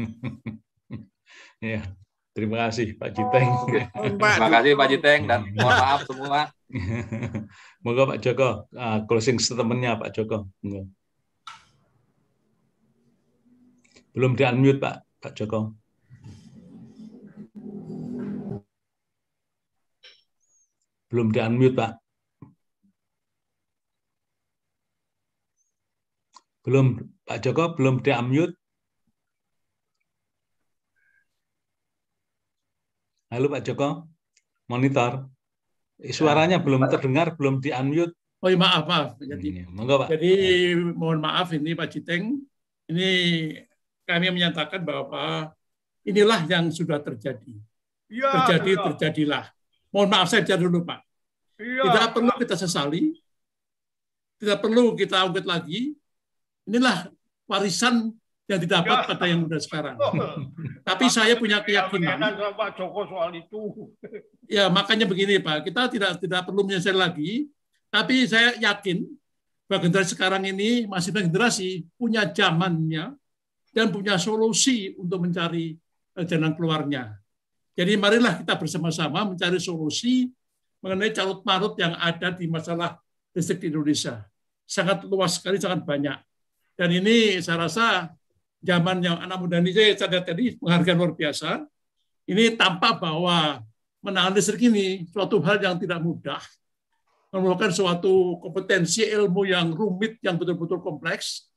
ya, terima kasih Pak oh, Jiteng. terima kasih Pak Jiteng dan mohon maaf semua. Moga Pak Joko, uh, closing statementnya Pak Joko. Belum di-unmute Pak, Pak Joko. Belum di-unmute, Pak. Belum, Pak Joko, belum di-unmute. Halo Pak Joko, monitor. Eh, suaranya ya. belum terdengar, belum di-unmute. Oh iya, maaf, maaf. Jadi, hmm, monggo, Pak. jadi mohon maaf ini Pak Citeng. Ini kami menyatakan bahwa inilah yang sudah terjadi. Ya, terjadi, terjadilah Mohon maaf saya jangan dulu Pak. Iya, Tidak perlu kita sesali, tidak perlu kita ungkit lagi. Inilah warisan yang didapat ya. pada yang muda sekarang. Oh. Tapi saya punya keyakinan. Pak Joko soal itu. ya makanya begini Pak, kita tidak tidak perlu menyesal lagi. Tapi saya yakin bahwa generasi sekarang ini masih generasi punya zamannya dan punya solusi untuk mencari eh, jalan keluarnya. Jadi marilah kita bersama-sama mencari solusi mengenai carut marut yang ada di masalah listrik di Indonesia. Sangat luas sekali, sangat banyak. Dan ini saya rasa zaman yang anak muda ini saya lihat tadi penghargaan luar biasa. Ini tanpa bahwa menahan listrik ini suatu hal yang tidak mudah, memerlukan suatu kompetensi ilmu yang rumit, yang betul-betul kompleks.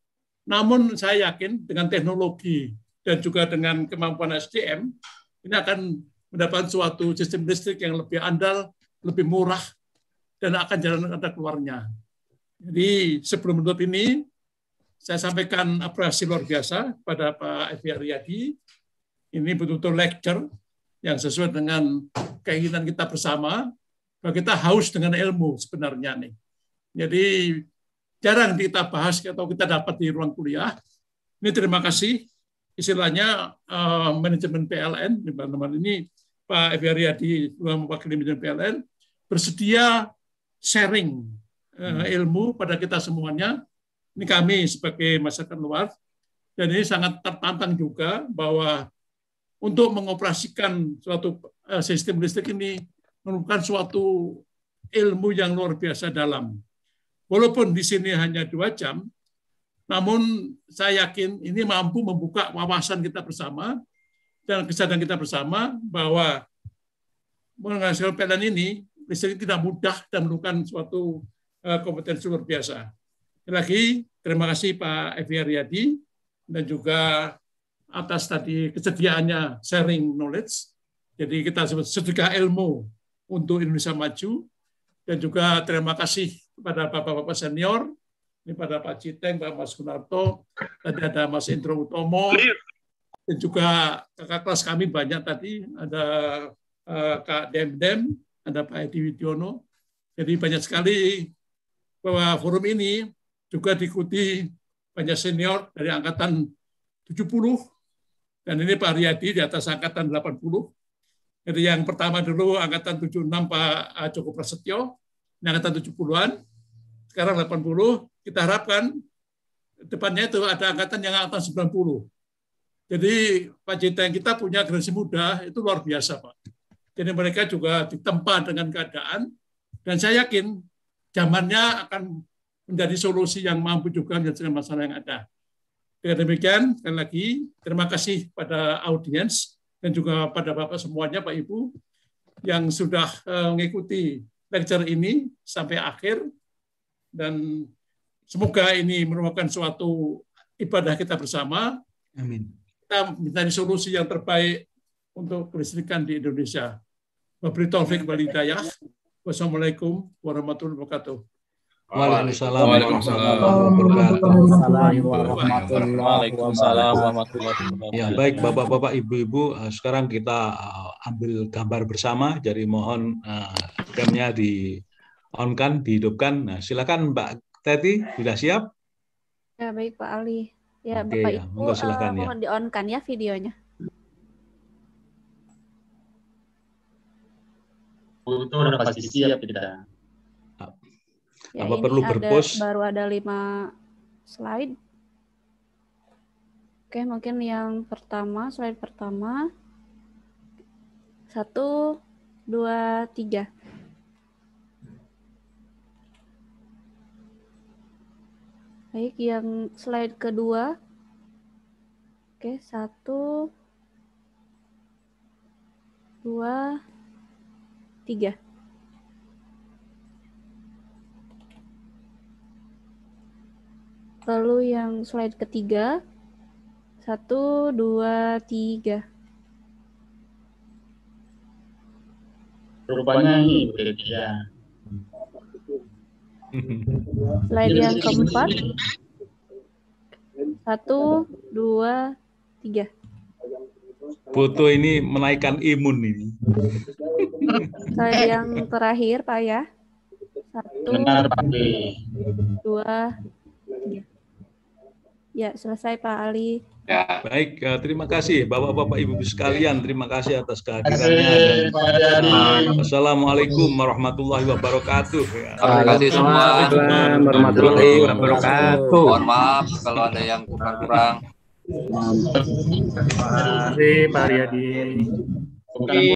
Namun saya yakin dengan teknologi dan juga dengan kemampuan SDM, ini akan mendapatkan suatu sistem listrik yang lebih andal, lebih murah, dan akan jalan ada keluarnya. Jadi sebelum menutup ini, saya sampaikan apresiasi luar biasa kepada Pak Evi Aryadi. Ini betul-betul lecture yang sesuai dengan keinginan kita bersama, bahwa kita haus dengan ilmu sebenarnya nih. Jadi jarang kita bahas atau kita dapat di ruang kuliah. Ini terima kasih istilahnya uh, manajemen PLN di teman-teman ini Pak Eberiyadi mewakili manajemen PLN bersedia sharing uh, ilmu pada kita semuanya. Ini kami sebagai masyarakat luar dan ini sangat tertantang juga bahwa untuk mengoperasikan suatu eh, sistem listrik ini merupakan suatu ilmu yang luar biasa dalam. Walaupun di sini hanya dua jam, namun saya yakin ini mampu membuka wawasan kita bersama dan kesadaran kita bersama bahwa menghasilkan PLN ini listrik tidak mudah dan memerlukan suatu eh, kompetensi luar biasa. Sekali lagi, terima kasih Pak Evi Aryadi dan juga atas tadi kesediaannya sharing knowledge. Jadi kita sebut sedekah ilmu untuk Indonesia maju dan juga terima kasih kepada bapak-bapak senior ini pada Pak Citeng, Pak Mas Gunarto, tadi ada Mas Indro Utomo, iya. dan juga kakak kelas kami banyak tadi, ada uh, Kak Demdem, ada Pak Edi Widiono. Jadi banyak sekali bahwa forum ini juga diikuti banyak senior dari angkatan 70, dan ini Pak Riyadi di atas angkatan 80. Jadi yang pertama dulu angkatan 76 Pak Joko Prasetyo, angkatan 70-an, sekarang 80, kita harapkan depannya itu ada angkatan yang angkatan 90. Jadi Pak yang kita punya generasi muda itu luar biasa Pak. Jadi mereka juga ditempa dengan keadaan dan saya yakin zamannya akan menjadi solusi yang mampu juga menyelesaikan masalah yang ada. Dengan demikian, sekali lagi, terima kasih pada audiens dan juga pada Bapak semuanya, Pak Ibu, yang sudah eh, mengikuti lecture ini sampai akhir dan semoga ini merupakan suatu ibadah kita bersama. Amin. Kita minta solusi yang terbaik untuk kelistrikan di Indonesia. Wabri taufik wal hidayah. Wassalamualaikum warahmatullahi wabarakatuh. Waalaikumsalam warahmatullahi wabarakatuh. Ya, baik Bapak-bapak, Ibu-ibu, eh, sekarang kita eh, ambil gambar bersama. Jadi mohon uh, eh, gamnya di on kan dihidupkan. Nah, silakan Mbak Teti sudah siap? Ya, baik Pak Ali. Ya, Oke, Bapak ya. Ibu Monggo, silakan, uh, ya. mohon di-on kan ya videonya. Itu udah pasti siap kita. Ya, Apa perlu berpos? Baru ada lima slide. Oke, mungkin yang pertama, slide pertama. Satu, dua, tiga. Baik, yang slide kedua. Oke, satu, dua, tiga. Lalu yang slide ketiga. Satu, dua, tiga. Rupanya ini berbeda. Slide yang keempat. Satu, dua, tiga. Foto ini menaikkan imun ini. Slide eh. yang terakhir, Pak ya. Satu, Benar, Pak. dua, tiga. Ya, selesai Pak Ali. Ya. Baik, eh, terima kasih Bapak-bapak Ibu ibu sekalian, terima kasih atas kehadirannya. Assalamualaikum warahmatullahi wabarakatuh. Ya. Terima kasih semua. warahmatullahi wabarakatuh. Mohon maaf kalau ada yang kurang-kurang. Terima kasih Pak Riyadi.